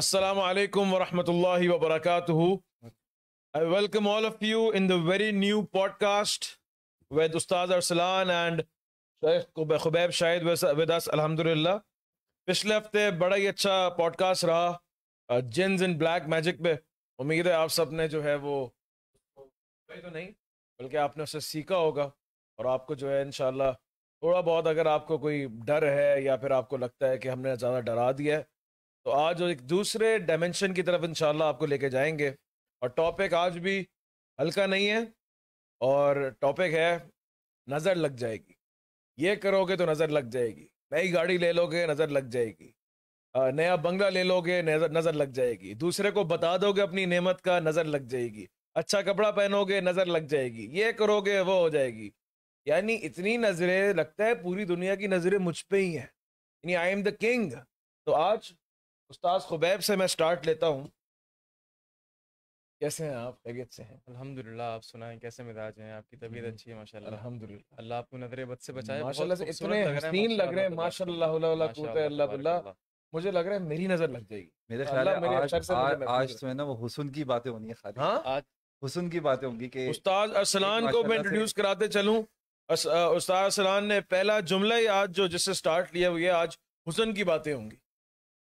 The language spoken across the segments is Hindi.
Assalamu alaikum wa rahmatullahi wa barakatuhu. I welcome all of you in the very new podcast with Ustaz Arsalan and Shaykh Khubayb Shahid with us, Alhamdulillah. पिछले हफ्ते बड़ा ही अच्छा पॉडकास्ट रहा जिन्स इन ब्लैक मैजिक पे उम्मीद है आप सब ने जो है वो तो नहीं बल्कि आपने उससे सीखा होगा और आपको जो है इनशाला थोड़ा बहुत अगर आपको कोई डर है या फिर आपको लगता है कि हमने ज़्यादा डरा दिया है तो आज एक दूसरे डायमेंशन की तरफ इंशाल्लाह आपको लेके जाएंगे और टॉपिक आज भी हल्का नहीं है और टॉपिक है नज़र लग जाएगी ये करोगे तो नज़र लग जाएगी नई गाड़ी ले लोगे नज़र लग जाएगी नया बंगला ले लोगे नज़र लग जाएगी दूसरे को बता दोगे अपनी नेमत का नज़र लग जाएगी अच्छा कपड़ा पहनोगे नज़र लग जाएगी ये करोगे वो हो जाएगी यानी इतनी नज़रें लगता है पूरी दुनिया की नज़रें मुझ पर ही हैं यानी आई एम द किंग तो आज उस्ताद खुबैब से मैं स्टार्ट लेता हूँ कैसे हैं आप खैरियत से हैं अल्हम्दुलिल्लाह आप सुनाएं कैसे मिजाज हैं आपकी तबीयत हम्म। अच्छी है माशाल्लाह अल्हम्दुलिल्लाह अल्लाह आपको नजरे बद से बचाए माशाल्लाह इतने हसीन लग रहे हैं माशाल्लाह ला कुवत अल्लाह बिल्लाह मुझे लग रहा है मेरी नजर लग जाएगी मेरे ख्याल है आज आज जो है ना वो हुस्न की बातें होनी है खाली हाँ? आज हुस्न की बातें होंगी कि उस्ताद अरसलान को मैं इंट्रोड्यूस कराते चलूं उस्ताद अरसलान ने पहला जुमला ही आज जो जिससे स्टार्ट लिया हुआ है आज हुस्न की बातें होंगी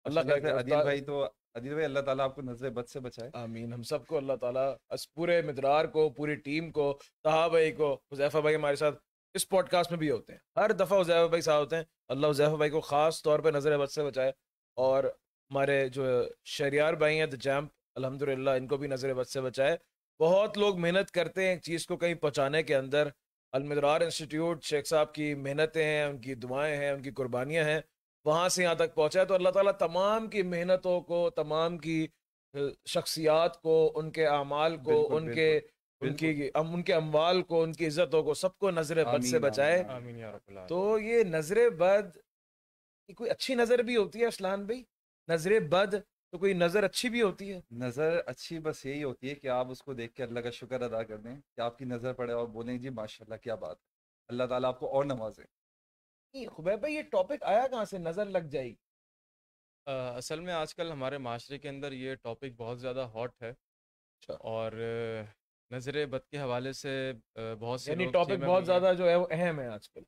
अल्लाह अच्छा, भाई तो, भाई अल्लाह ताला आपको नजर बद से बचाए आमीन हम सबको अल्लाह ताला इस पूरे मिदरार को पूरी टीम को तहा भाई को हुजैफा भाई हमारे साथ इस पॉडकास्ट में भी होते हैं हर दफ़ा हुजैफा भाई साहब होते हैं अल्लाह हुजैफा भाई को खास तौर पर नजर बद से बचाए और हमारे जो शरियार भाई हैं द जैम्प अलहमद इनको भी नजर बद से बचाए बहुत लोग मेहनत करते हैं चीज़ को कहीं पहुँचाने के अंदर अलमदरार इंस्टीट्यूट शेख साहब की मेहनतें हैं उनकी दुआएँ हैं उनकी कुर्बानियाँ हैं वहाँ से यहाँ तक पहुँचा है तो अल्लाह ताला तमाम की मेहनतों को तमाम की शख्सियात को उनके अमाल को बिल्कुल, उनके बिल्कुल, उनकी बिल्कुल। अम, उनके अमवाल को उनकी इज्जतों को सबको नजर बद से बचाए तो ये नजर बद कोई अच्छी नजर भी होती है असलान भाई नजर बद तो कोई नजर अच्छी भी होती है नजर अच्छी बस यही होती है कि आप उसको देख के अल्लाह का शुक्र अदा कर दें कि आपकी नजर पड़े और बोलें जी माशाल्लाह क्या बात अल्लाह ताला आपको और नवाजे भाई ये टॉपिक आया कहाँ से नज़र लग जाएगी असल में आजकल हमारे माशरे के अंदर ये टॉपिक बहुत ज़्यादा हॉट है अच्छा। और नज़र बद के हवाले से बहुत से टॉपिक बहुत ज़्यादा जो है वो अहम है आजकल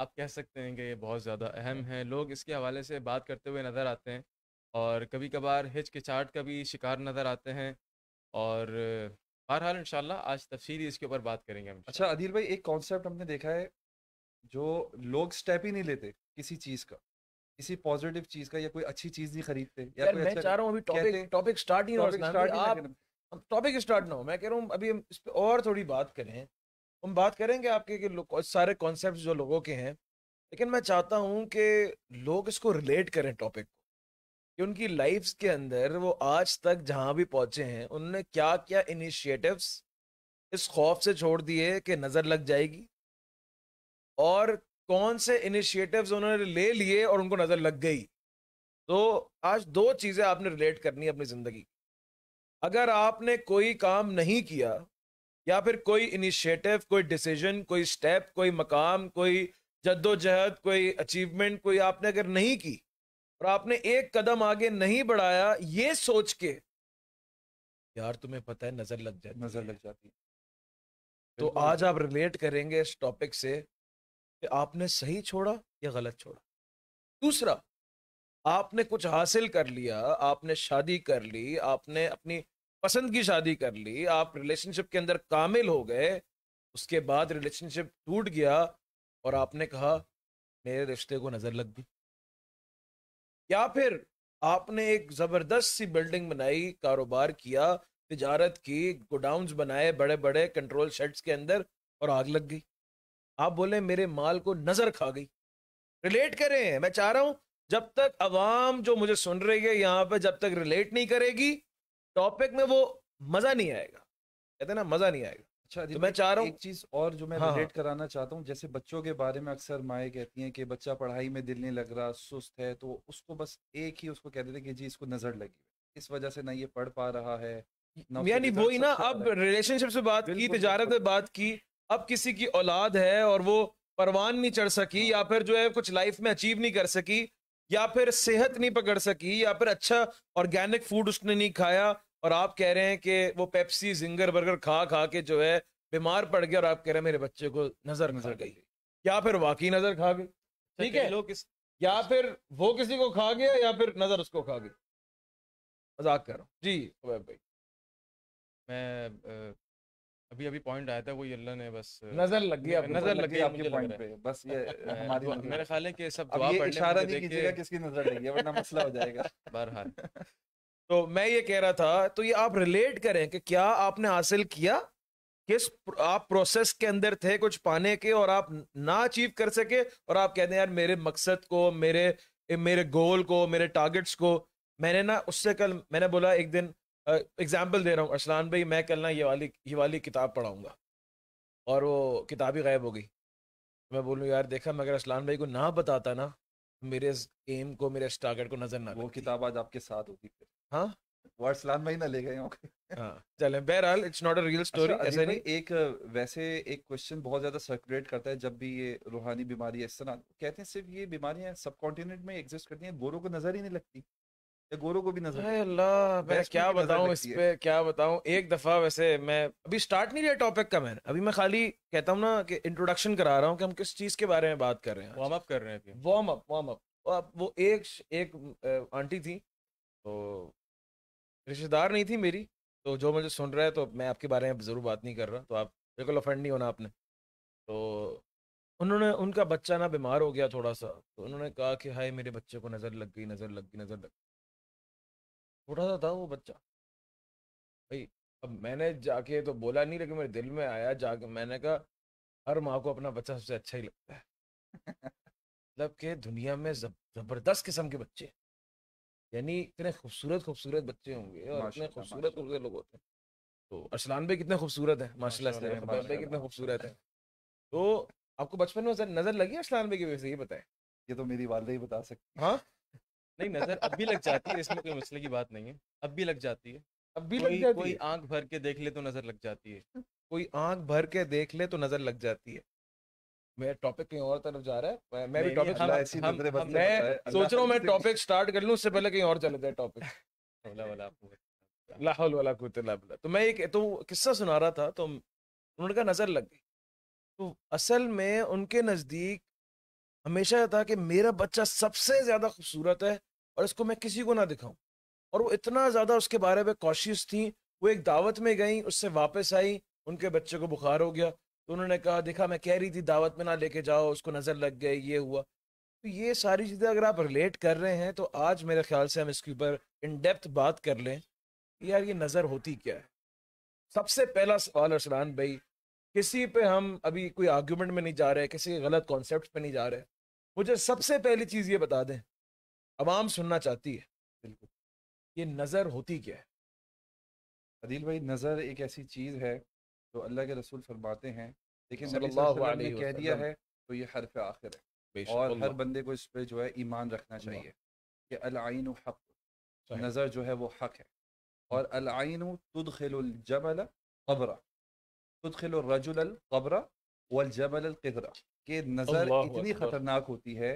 आप कह सकते हैं कि ये बहुत ज़्यादा अहम अच्छा। है लोग इसके हवाले से बात करते हुए नज़र आते हैं और कभी कभार हिचकिचाट का भी शिकार नज़र आते हैं और बहरहाल इन आज तफसीली इसके ऊपर बात करेंगे हम अच्छा अधीर भाई एक कॉन्सेप्ट हमने देखा है जो लोग स्टेप ही नहीं लेते किसी चीज का किसी पॉजिटिव चीज का या कोई अच्छी चीज नहीं खरीदते या कोई मैं अच्छा चाह रहा हूँ अभी टॉपिक टॉपिक स्टार्ट नहीं हो टॉपिक स्टार्ट ना हो मैं कह रहा हूँ अभी हम इस पर और थोड़ी बात करें हम बात करेंगे आपके कि सारे कॉन्सेप्ट जो लोगों के हैं लेकिन मैं चाहता हूँ कि लोग इसको रिलेट करें टॉपिक को कि उनकी लाइफ के अंदर वो आज तक जहाँ भी पहुँचे हैं उनने क्या क्या इनिशिएटिव्स इस खौफ से छोड़ दिए कि नज़र लग जाएगी और कौन से इनिशिएटिव्स उन्होंने ले लिए और उनको नज़र लग गई तो आज दो चीज़ें आपने रिलेट करनी है अपनी ज़िंदगी अगर आपने कोई काम नहीं किया या फिर कोई इनिशिएटिव कोई डिसीजन कोई स्टेप कोई मकाम कोई जद्दोजहद कोई अचीवमेंट कोई आपने अगर नहीं की और आपने एक कदम आगे नहीं बढ़ाया ये सोच के यार तुम्हें पता है नजर लग जाती नजर लग जाती तो आज आप रिलेट करेंगे इस टॉपिक से कि आपने सही छोड़ा या गलत छोड़ा दूसरा आपने कुछ हासिल कर लिया आपने शादी कर ली आपने अपनी पसंद की शादी कर ली आप रिलेशनशिप के अंदर कामिल हो गए उसके बाद रिलेशनशिप टूट गया और आपने कहा मेरे रिश्ते को नजर लग गई या फिर आपने एक जबरदस्त सी बिल्डिंग बनाई कारोबार किया तजारत की गोडाउन बनाए बड़े बड़े कंट्रोल शेड्स के अंदर और आग लग गई आप बोले मेरे माल को नजर खा गई रिलेट करें मैं चाह रहा हूं जब तक अवाम जो मुझे सुन रही है यहां पे जब तक रिलेट नहीं करेगी टॉपिक में वो मजा नहीं आएगा कहते ना मजा नहीं आएगा अच्छा तो मैं चाह रहा हूँ एक चीज और जो मैं हाँ, रिलेट हाँ। कराना चाहता हूँ जैसे बच्चों के बारे में अक्सर माए कहती हैं कि बच्चा पढ़ाई में दिल नहीं लग रहा सुस्त है तो उसको बस एक ही उसको कह देते कि जी इसको नजर लगी इस वजह से ना ये पढ़ पा रहा है यानी वही ना अब रिलेशनशिप से बात की तजारत से बात की अब किसी की औलाद है और वो परवान नहीं चढ़ सकी या फिर जो है कुछ लाइफ में अचीव नहीं कर सकी या फिर सेहत नहीं पकड़ सकी या फिर अच्छा ऑर्गेनिक फूड उसने नहीं खाया और आप कह रहे हैं कि वो पेप्सी जिंगर बर्गर खा खा के जो है बीमार पड़ गया और आप कह रहे हैं मेरे बच्चे को नजर नजर गई या फिर वाकई नजर खा गई अच्छा, ठीक है लोग किस या फिर वो किसी को खा गया या फिर नजर उसको खा गई मजाक कर रहा हूँ जी भाई मैं अभी अभी पॉइंट आया था वो अल्लाह ने बस नजर लग गई नजर लग गई आपके पॉइंट पे बस ये हमारी मेरे ख्याल है कि सब दुआ पढ़ इशारा नहीं कीजिएगा किसकी नजर लगी है वरना मसला हो जाएगा बहरहाल तो मैं ये कह रहा था तो ये आप रिलेट करें कि क्या आपने हासिल किया किस आप प्रोसेस के अंदर थे कुछ पाने के और आप ना अचीव कर सके और आप कहते हैं यार मेरे मकसद को मेरे मेरे गोल को मेरे टारगेट्स को मैंने ना उससे कल मैंने बोला एक दिन एग्जाम्पल दे रहा हूँ अरसलान भाई मैं कल ना ये वाली ये वाली किताब पढ़ाऊँगा और वो किताब ही गायब हो गई मैं बोलूँ यार देखा मगर अरसलान भाई को ना बताता ना मेरे एम को मेरे इस टारगेट को नजर ना वो किताब आज आपके साथ होगी हाँ वो अरसलान भाई ना ले गए हाँ चले बहरहाल it's not a real story ऐसा नहीं एक वैसे एक क्वेश्चन बहुत ज्यादा सर्कुलेट करता है जब भी ये रूहानी बीमारी इस तरह कहते हैं सिर्फ ये बीमारियां सब कॉन्टिनेंट में एग्जिस्ट करती हैं गोरों को नजर ही नहीं लगती गोरो को भी नजर अल्लाह मैं क्या बताऊं इस पे क्या बताऊं एक दफा वैसे मैं अभी स्टार्ट नहीं रहा टॉपिक का मैंने अभी मैं खाली कहता हूँ ना कि इंट्रोडक्शन करा रहा हूँ कि हम किस चीज के बारे में बात कर रहे हैं वार्म अप कर रहे हैं वार्म अप वार्म अप वो एक एक आंटी थी तो रिश्तेदार नहीं थी मेरी तो जो मुझे सुन रहा है तो मैं आपके बारे में ज़रूर बात नहीं कर रहा तो आप बिल्कुल ऑफेंड नहीं होना आपने तो उन्होंने उनका बच्चा ना बीमार हो गया थोड़ा सा तो उन्होंने कहा कि हाय मेरे बच्चे को नज़र लग गई नज़र लग गई नज़र लग छोटा सा था वो बच्चा भाई अब मैंने जाके तो बोला नहीं लेकिन मेरे दिल में आया जाके मैंने कहा हर माँ को अपना बच्चा सबसे अच्छा ही लगता है मतलब के दुनिया में जबरदस्त किस्म के बच्चे यानी इतने खूबसूरत खूबसूरत बच्चे होंगे और इतने खूबसूरत खूबसूरत लोग होते हैं तो अरसलान भाई कितने खूबसूरत है माशाल्लाह भाई कितने खूबसूरत है तो आपको बचपन में नजर लगी अरसलान भाई की वजह से ये बताए ये तो मेरी वालदा ही बता सकती हाँ नहीं नजर अब भी लग जाती है इसमें कोई मसले की बात नहीं है अब भी लग जाती है अब भी कोई, लग जाती कोई आंख भर के देख ले तो नजर लग जाती है हाँ। कोई आंख भर के देख ले तो नजर लग जाती है मैं टॉपिक कहीं और तरफ जा रहा है मैं, भी टॉपिक ऐसी मैं सोच रहा हूँ मैं टॉपिक स्टार्ट कर लूँ उससे पहले कहीं और चले जाए टॉपिक लाहौल वाला कुतला तो मैं एक तो किस्सा सुना रहा था तो उन्होंने कहा नजर लग गई तो असल में उनके नजदीक हमेशा था कि मेरा बच्चा सबसे ज्यादा खूबसूरत है और इसको मैं किसी को ना दिखाऊं और वो इतना ज्यादा उसके बारे में कॉशियस थी वो एक दावत में गई उससे वापस आई उनके बच्चे को बुखार हो गया तो उन्होंने कहा देखा मैं कह रही थी दावत में ना लेके जाओ उसको नज़र लग गए ये हुआ तो ये सारी चीज़ें अगर आप रिलेट कर रहे हैं तो आज मेरे ख्याल से हम इसके ऊपर इन डेप्थ बात कर लें यार ये नज़र होती क्या है सबसे पहला सवाल अरसलान भाई किसी पे हम अभी कोई आर्ग्यूमेंट में नहीं जा रहे किसी गलत कॉन्सेप्ट पे नहीं जा रहे मुझे सबसे पहली चीज ये बता दें आवाम सुनना चाहती है बिल्कुल ये नज़र होती क्या है अदील भाई नज़र एक ऐसी चीज़ है जो अल्लाह के रसूल फरमाते हैं लेकिन ने कह दिया है तो ये हरफ आखिर है और हर बंदे को इस पर जो है ईमान रखना चाहिए कि अलाइन हक नज़र जो है वो हक है हम्म। और अलाइन तुद तुदखिलजमल कबरा तुदखिलरजुलकबरा वलजमलकरा कि नज़र इतनी ख़तरनाक होती है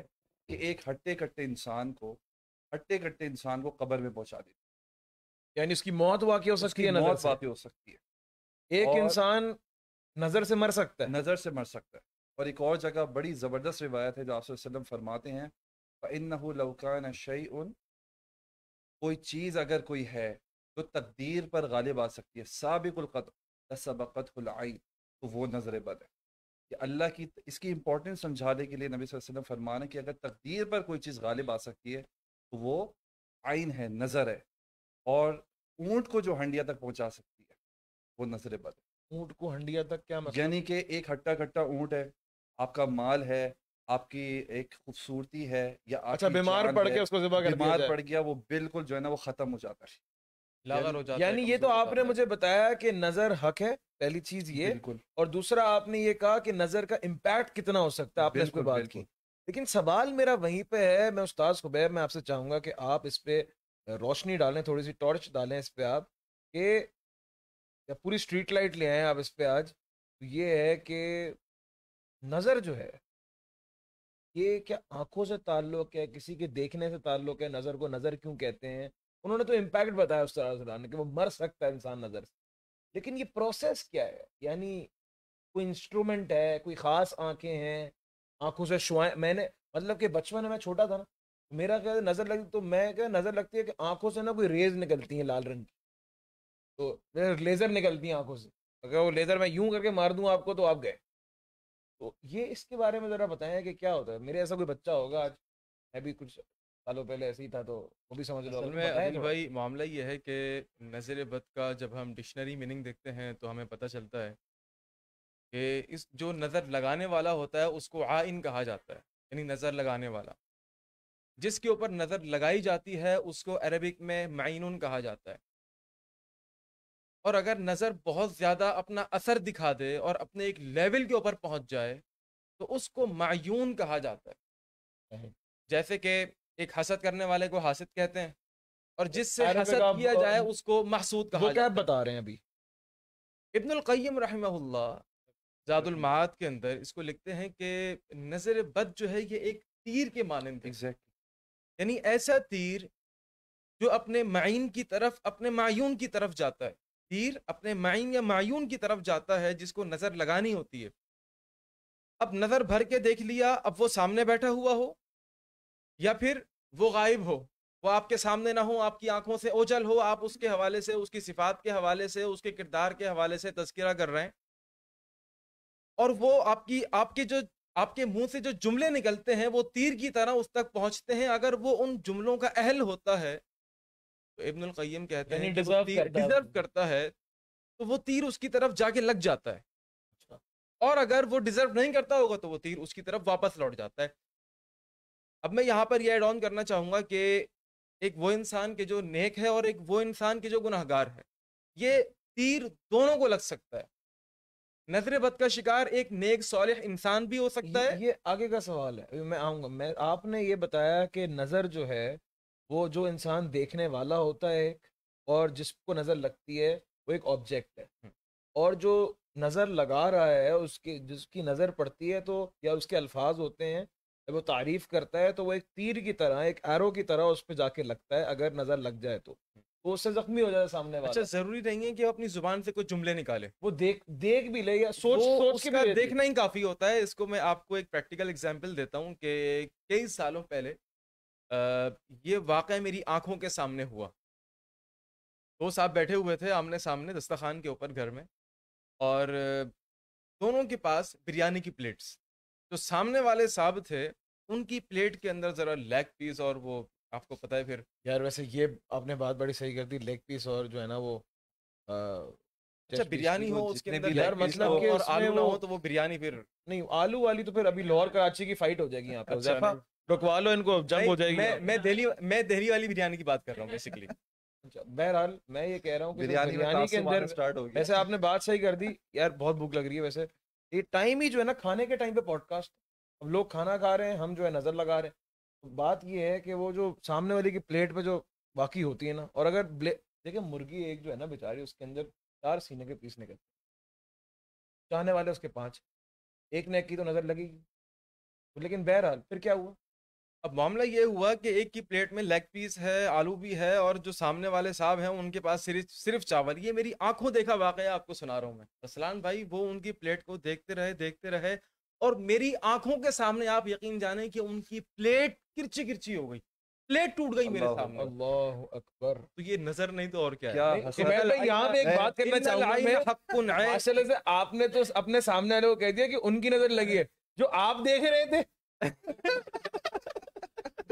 कि एक हट्टे कट्टे इंसान को हट्टे कट्टे इंसान को कब्र में पहुंचा देती यानी उसकी मौत वाकई हो सकती है मौत वाकई हो सकती है एक इंसान नज़र से मर सकता है नज़र से मर सकता है और एक और जगह बड़ी ज़बरदस्त रिवायत है जो आप फरमाते हैं इन लौकान शई उन कोई चीज़ अगर कोई है तो तकदीर पर गालिब आ सकती है सबकुलक़त सबकत तो वो नज़र बद है कि अल्लाह की इसकी इम्पोर्टेंस समझाने के लिए नबी वसल्लम फरमा कि अगर तकदीर पर कोई चीज़ गालिब आ सकती है तो वो आइन है नज़र है और ऊँट को जो हंडिया तक पहुँचा सकती है वो नजर बद है ऊँट को हंडिया तक क्या मतलब यानी कि एक हट्टा कट्टा ऊँट है आपका माल है आपकी एक खूबसूरती है या अच्छा बीमार पड़ गया उसको बीमार पड़ गया वो बिल्कुल जो है ना वो ख़त्म हो जाता है लागर हो जाता यानी ये तो आपने मुझे बताया कि नजर हक है पहली चीज ये और दूसरा आपने ये कहा कि नजर का इम्पैक्ट कितना हो सकता है आपने इस पर बात की लेकिन सवाल मेरा वहीं पे है मैं उस्ताद खुबैर मैं आपसे चाहूंगा कि आप इस पे रोशनी डालें थोड़ी सी टॉर्च डालें इस पे आप के या पूरी स्ट्रीट लाइट ले आए आप इस पे आज तो ये है कि नजर जो है ये क्या आंखों से ताल्लुक है किसी के देखने से ताल्लुक है नजर को नजर क्यों कहते हैं उन्होंने तो इम्पैक्ट बताया उस तरह डालने कि वो मर सकता है इंसान नज़र से लेकिन ये प्रोसेस क्या है यानी कोई इंस्ट्रूमेंट है कोई ख़ास आँखें हैं आँखों से शुआ मैंने मतलब कि बचपन में मैं छोटा था ना मेरा क्या नज़र लगती तो मैं क्या नज़र लगती है कि आँखों से ना कोई रेज निकलती है लाल रंग की तो लेज़र निकलती है आँखों से अगर वो लेज़र मैं यूं करके मार दूँ आपको तो आप गए तो ये इसके बारे में ज़रा बताएं कि क्या होता है मेरे ऐसा कोई बच्चा होगा आज मैं भी कुछ सालों पहले ऐसे ही था तो वो भी समझ लो में अनिल भाई मामला ये है कि नज़र बद का जब हम डिक्शनरी मीनिंग देखते हैं तो हमें पता चलता है कि इस जो नज़र लगाने वाला होता है उसको आइन कहा जाता है यानी नज़र लगाने वाला जिसके ऊपर नज़र लगाई जाती है उसको अरबिक में मायनून कहा जाता है और अगर नज़र बहुत ज़्यादा अपना असर दिखा दे और अपने एक लेवल के ऊपर पहुंच जाए तो उसको मायून कहा जाता है हम्म। जैसे कि एक हसद करने वाले को हासिद कहते हैं और जिससे हसद किया जाए उसको महसूद कहा जाता है बता रहे हैं अभी इब्नुल कय्यम रहमहुल्लाह जादुल महाद के अंदर इसको लिखते हैं कि नजर बद जो है ये एक तीर के मानंद एग्जैक्ट यानी ऐसा तीर जो अपने माइन की तरफ अपने मायून की तरफ जाता है तीर अपने माइन या मायून की तरफ जाता है जिसको नजर लगानी होती है अब नजर भर के देख लिया अब वो सामने बैठा हुआ हो या फिर वो गायब हो वो आपके सामने ना हो आपकी आंखों से ओझल हो आप उसके हवाले से उसकी सिफात के हवाले से उसके किरदार के हवाले से तस्करा कर रहे हैं और वो आपकी आपके जो आपके मुंह से जो जुमले निकलते हैं वो तीर की तरह उस तक पहुंचते हैं अगर वो उन जुमलों का अहल होता है तो इब्नुल कहते हैं डिजर्व करता है तो वो तीर उसकी तरफ जाके लग जाता है अच्छा। और अगर वो डिजर्व नहीं करता होगा तो वो तीर उसकी तरफ वापस लौट जाता है अब मैं यहाँ पर यह एड ऑन करना चाहूँगा कि एक वो इंसान के जो नेक है और एक वो इंसान के जो गुनाहगार है ये तीर दोनों को लग सकता है नजर बद का शिकार एक नेक सौल इंसान भी हो सकता है ये आगे का सवाल है मैं आऊँगा मैं आपने ये बताया कि नज़र जो है वो जो इंसान देखने वाला होता है और जिसको नज़र लगती है वो एक ऑब्जेक्ट है हम्म। और जो नज़र लगा रहा है उसके जिसकी नज़र पड़ती है तो या उसके अल्फाज होते हैं जब वो तारीफ करता है तो वो एक तीर की तरह एक एरो की तरह उस पर जाके लगता है अगर नजर लग जाए तो वो तो उससे जख्मी हो जाए सामने वाला अच्छा जरूरी नहीं है कि वो अपनी जुबान से कुछ जुमले निकाले वो देख देख भी ले या सोच सोच के भी देखना ही काफी होता है इसको मैं आपको एक प्रैक्टिकल एग्जाम्पल देता हूँ कि कई सालों पहले आ, ये वाक़ मेरी आंखों के सामने हुआ दो साहब बैठे हुए थे आमने सामने दस्तखान के ऊपर घर में और दोनों के पास बिरयानी की प्लेट्स जो सामने वाले साहब थे उनकी प्लेट के अंदर ज़रा लेग पीस और वो आपको पता है फिर यार वैसे ये आपने बात बड़ी सही कर दी लेग पीस और जो है ना वो अच्छा बिरयानी हो उसके अंदर यार मतलब कि और आलू ना हो तो वो बिरयानी फिर नहीं आलू वाली तो फिर अभी लाहौर कराची की फाइट हो जाएगी यहाँ पे अच्छा। रुकवा लो इनको जंग हो जाएगी मैं मैं दिल्ली मैं दिल्ली वाली बिरयानी की बात कर रहा हूँ बेसिकली अच्छा, बहरहाल मैं ये कह रहा हूँ बिरयानी के अंदर वैसे आपने बात सही कर दी यार बहुत भूख लग रही है वैसे ये टाइम ही जो है ना खाने के टाइम पे पॉडकास्ट अब लोग खाना खा रहे हैं हम जो है नज़र लगा रहे हैं तो बात ये है कि वो जो सामने वाले की प्लेट पे जो बाकी होती है ना और अगर देखिए मुर्गी एक जो है ना बेचारी उसके अंदर चार सीने के पीस निकल चाहने वाले उसके पाँच एक ने की तो नज़र लगेगी तो लेकिन बहरहाल फिर क्या हुआ अब मामला ये हुआ कि एक की प्लेट में लेग पीस है आलू भी है और जो सामने वाले साहब हैं उनके पास सिर्फ सिर्फ चावल ये मेरी आंखों देखा वाकया आपको सुना रहा हूँ मैं रसलान भाई वो उनकी प्लेट को देखते रहे देखते रहे और मेरी आंखों के सामने आप यकीन जाने कि उनकी प्लेट किरची किरची हो गई प्लेट टूट गई मेरे सामने अल्लाह अकबर तो ये नजर नहीं तो और क्या, क्या है मैं तो यहाँ पे एक बात करना चाहूंगा से आपने तो अपने सामने वाले को कह दिया कि उनकी नजर लगी है जो आप देख रहे थे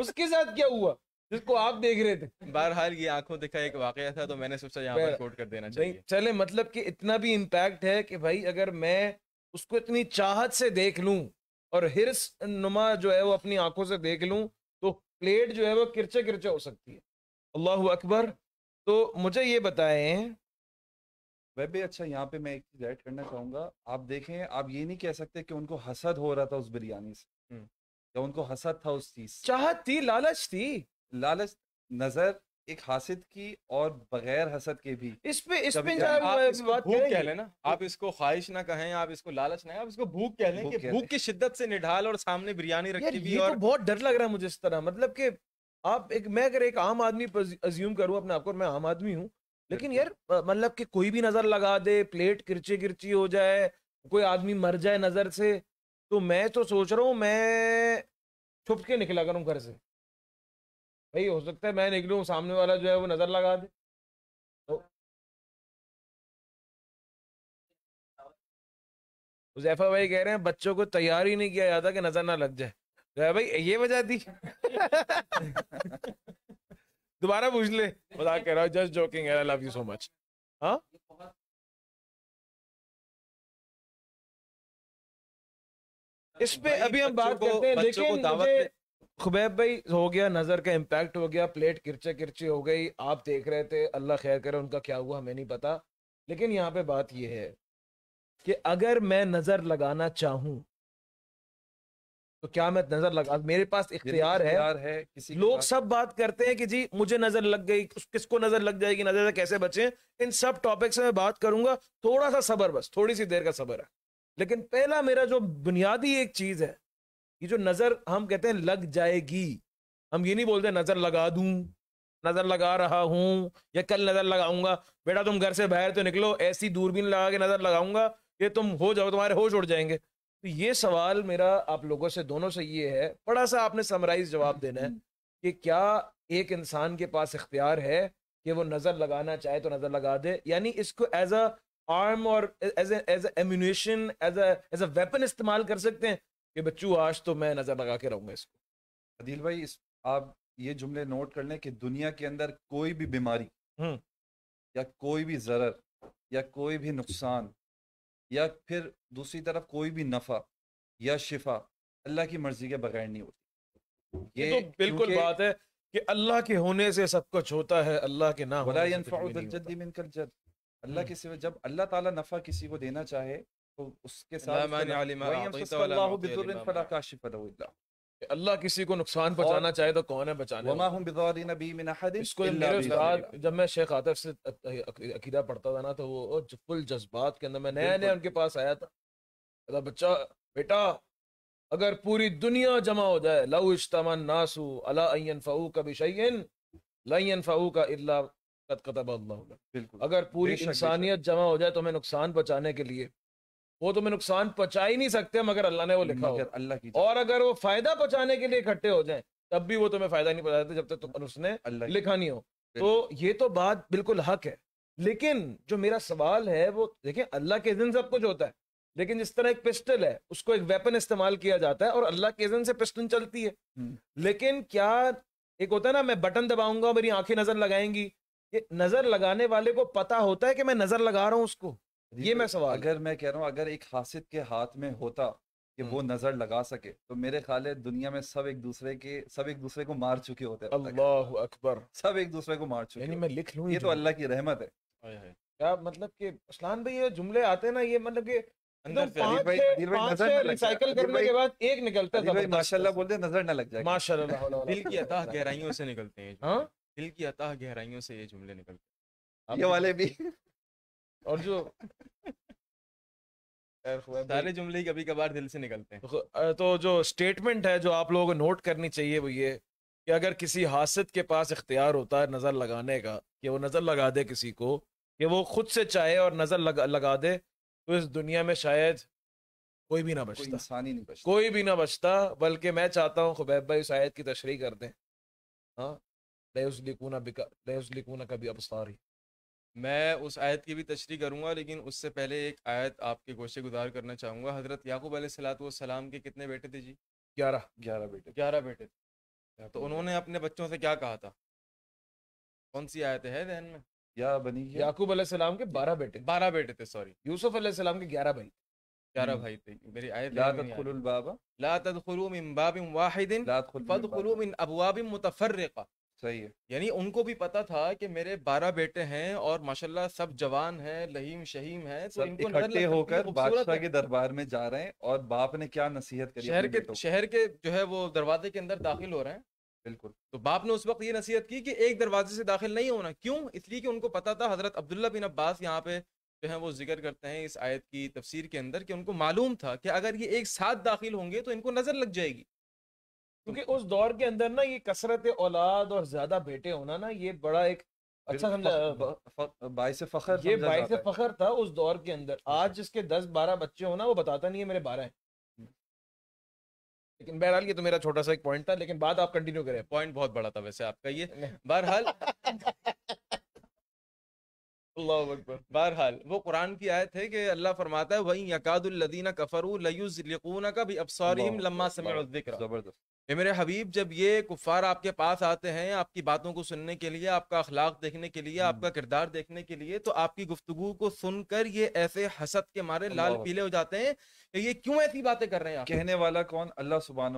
उसके साथ क्या हुआ जिसको आप देख रहे थे बहरहाल ये आंखों देखा एक वाकया था तो मैंने सोचा यहाँ पर कोट कर देना चाहिए चले मतलब कि इतना भी इम्पैक्ट है कि भाई अगर मैं उसको इतनी चाहत से देख लूँ और हिरस नुमा जो है वो अपनी आंखों से देख लूँ तो प्लेट जो है वो किरचे किरचे हो सकती है अल्लाह अकबर तो मुझे ये बताएं वह भी अच्छा यहाँ पे मैं एक चीज ऐड करना चाहूंगा आप देखें आप ये नहीं कह सकते कि उनको हसद हो रहा था उस बिरयानी से या उनको हसद था उस चीज चाहत थी लालच थी लालच नजर एक हासिद की और बगैर हसद के भी इस पे इस पे बात भूख कह लेना आप इसको ख्वाहिश ना कहें आप इसको लालच ना आप इसको भूख कह लें कि भूख की शिद्दत से निढाल और सामने बिरयानी रखी हुई और तो बहुत डर लग रहा है मुझे इस तरह मतलब कि आप एक मैं अगर एक आम आदमी अज्यूम करूं अपने आप को मैं आम आदमी हूं लेकिन यार मतलब कि कोई भी नजर लगा दे प्लेट किरचे किरची हो जाए कोई आदमी मर जाए नजर से तो मैं तो सोच रहा हूँ मैं छुप के निकला करूँ घर से भाई हो सकता है मैं निकलूँ सामने वाला जो है वो नज़र लगा दे तो जैफा भाई कह रहे हैं बच्चों को तैयार ही नहीं किया जाता कि नज़र ना लग जाए तो भाई ये वजह थी दोबारा पूछ ले बता कह रहा हूँ just joking I love you so much हाँ इस पे अभी हम बात करते हैं लेकिन मुझे खुबैब भाई हो गया नजर का इम्पैक्ट हो गया प्लेट किरचे किरचे हो गई आप देख रहे थे अल्लाह खैर करे उनका क्या हुआ हमें नहीं पता लेकिन यहाँ पे बात यह है कि अगर मैं नजर लगाना चाहूं तो क्या मैं नजर लगा मेरे पास इख्तियार है, है किसी लोग सब बात करते हैं कि जी मुझे नजर लग गई किसको नजर लग जाएगी नजर से कैसे बचें इन सब टॉपिक से मैं बात करूंगा थोड़ा सा सबर बस थोड़ी सी देर का सबर है लेकिन पहला मेरा जो बुनियादी एक चीज है ये जो नजर हम कहते हैं लग जाएगी हम ये नहीं बोलते नजर लगा दूं नजर लगा रहा हूं या कल नजर लगाऊंगा बेटा तुम घर से बाहर तो निकलो ऐसी दूरबीन लगा के नजर लगाऊंगा ये तुम हो जाओ तुम्हारे होश उड़ जाएंगे तो ये सवाल मेरा आप लोगों से दोनों से ये है बड़ा सा आपने समराइज जवाब देना है कि क्या एक इंसान के पास इख्तियार है कि वो नजर लगाना चाहे तो नजर लगा दे यानी इसको एज अ आर्म और as as ammunition as as a weapon इस्तेमाल कर सकते हैं कि बच्चू आज तो मैं नज़र लगा के रहूंगा इसको अदील भाई इस आप ये जुमले नोट कर लें कि दुनिया के अंदर कोई भी बीमारी हम्म। या कोई भी ज़रर या कोई भी नुकसान या फिर दूसरी तरफ कोई भी नफ़ा या शिफा अल्लाह की मर्जी के बगैर नहीं होती ये, तो बिल्कुल बात है कि अल्लाह के होने से सब कुछ होता है अल्लाह के नाम अल्लाह हम्म। के सिवा जब अल्लाह ताला नफा किसी को देना चाहे तो उसके साथ अल्लाह किसी को नुकसान पहुंचाना चाहे तो कौन है बचाने इसको जब मैं शेख आतिफ से अकीदा पढ़ता था ना तो वो फुल जज्बात के अंदर मैं नया नया उनके पास आया था बच्चा बेटा अगर पूरी दुनिया जमा हो जाए लऊ इश्तमन नासू अला फ़ाऊ का बिशन लयन फ़ाऊ का इल्ला बिल्कुल अगर पूरी इंसानियत जमा हो जाए तो हमें नुकसान बचाने के लिए वो तो मैं नुकसान पहुंचा ही नहीं सकते मगर अल्लाह ने वो लिखा हो अल्लाह की और अगर वो फायदा पहुंचाने के लिए इकट्ठे हो जाए तब भी वो तुम्हें फायदा नहीं पहुंचाते जब तक तुम उसने लिखा नहीं हो तो ये तो बात बिल्कुल हक है लेकिन जो मेरा सवाल है वो देखिये अल्लाह के दिन सब कुछ होता है लेकिन जिस तरह एक पिस्टल है उसको एक वेपन इस्तेमाल किया जाता है और अल्लाह के दिन से पिस्टल चलती है हम्म। लेकिन क्या एक होता है ना मैं बटन दबाऊंगा मेरी आंखें नजर लगाएंगी कि नजर लगाने वाले को पता होता है कि मैं नजर लगा रहा हूँ उसको ये तो मैं सवाल अगर मैं कह रहा हूँ अगर एक हासिद के हाथ में होता कि हम्म। वो नजर लगा सके तो मेरे ख्याल है दुनिया में सब एक दूसरे के सब एक दूसरे को मार चुके होते अल्लाह अकबर सब एक दूसरे को मार चुके यानी मैं लिख लू ये तो अल्लाह की रहमत है क्या मतलब कि असलान भाई ये जुमले आते हैं ना ये मतलब कि अंदर भाई, भाई, भाई माशाल्लाह बोलते नजर ना लग जाए माशाल्लाह दिल की अदा गहराइयों से निकलते हैं दिल की अतः गहराइयों से ये जुमले निकलते ये वाले भी और जो सारे जुमले कभी कभार दिल से निकलते हैं तो जो स्टेटमेंट है जो आप लोगों को नोट करनी चाहिए वो ये कि अगर किसी हासिद के पास इख्तियार होता है नज़र लगाने का कि वो नज़र लगा दे किसी को कि वो खुद से चाहे और नज़र लगा लगा दे तो इस दुनिया में शायद कोई भी ना बचता इंसान नहीं बचता कोई भी ना बचता बल्कि मैं चाहता हूँ खुबैब भाई शायद की तशरी कर दें हाँ कभी मैं उस आयत की भी तशरी करूँगा लेकिन उससे पहले एक आयत आपके गोशे गुजार करना चाहूँगा हज़रत याकूब सलाम के कितने बेटे थे जी ग्यारह ग्यारह बेटे ग्यारह बेटे थे तो उन्होंने अपने बच्चों से क्या कहा था कौन सी आयत है जहन में या बनी याकूब सलाम के बारह बेटे बारह बेटे थे सॉरी यूसुफ सलाम के ग्यारह भाई ग्यारह हम्म। भाई थे मेरी आयत ला तदखुलुल बाबा ला तदखुलू मिन बाबिन वाहिदिन ला तदखुलू मिन अबवाबिन मुतफर्रिका सही है यानी उनको भी पता था कि मेरे बारह बेटे हैं और माशाल्लाह सब जवान हैं लहीम शहीम तो है तो इनको इकट्ठे होकर बादशाह के दरबार में जा रहे हैं और बाप ने क्या नसीहत करी शहर के शहर के जो है वो दरवाजे के अंदर दाखिल हो रहे हैं बिल्कुल तो बाप ने उस वक्त ये नसीहत की कि एक दरवाजे से दाखिल नहीं होना क्यों इसलिए कि उनको पता था हजरत अब्दुल्ला बिन अब्बास यहाँ पे जो है वो जिक्र करते हैं इस आयत की तफसीर के अंदर कि उनको मालूम था कि अगर ये एक साथ दाखिल होंगे तो इनको नजर लग जाएगी क्योंकि उस दौर के अंदर ना ये कसरत औलाद और ज्यादा बेटे होना ना ये बड़ा एक अच्छा समझा बाईस फखर ये बाईस फखर था उस दौर के अंदर अच्छा। आज जिसके दस बारह बच्चे हो ना वो बताता नहीं है मेरे बारह हम्म। लेकिन बहरहाल ये तो मेरा छोटा सा एक पॉइंट था लेकिन बात आप कंटिन्यू करें पॉइंट बहुत बड़ा था वैसे आपका ये बहरहाल बहरहाल वो कुरान की आयत है कि अल्लाह फरमाता है वही यकादुल्लदीना कफरू लयुज लिकूना का भी अबसारिम लम्मा समय जबरदस्त मेरे हबीब जब ये कुफार आपके पास आते हैं आपकी बातों को सुनने के लिए आपका अखलाक देखने के लिए आपका हम्म। किरदार देखने के लिए तो आपकी गुफ्तगु को सुनकर ये ऐसे हसद के मारे लाल पीले हो जाते हैं तो ये क्यों ऐसी बातें कर रहे हैं कहने वाला कौन अल्लाह सुबहान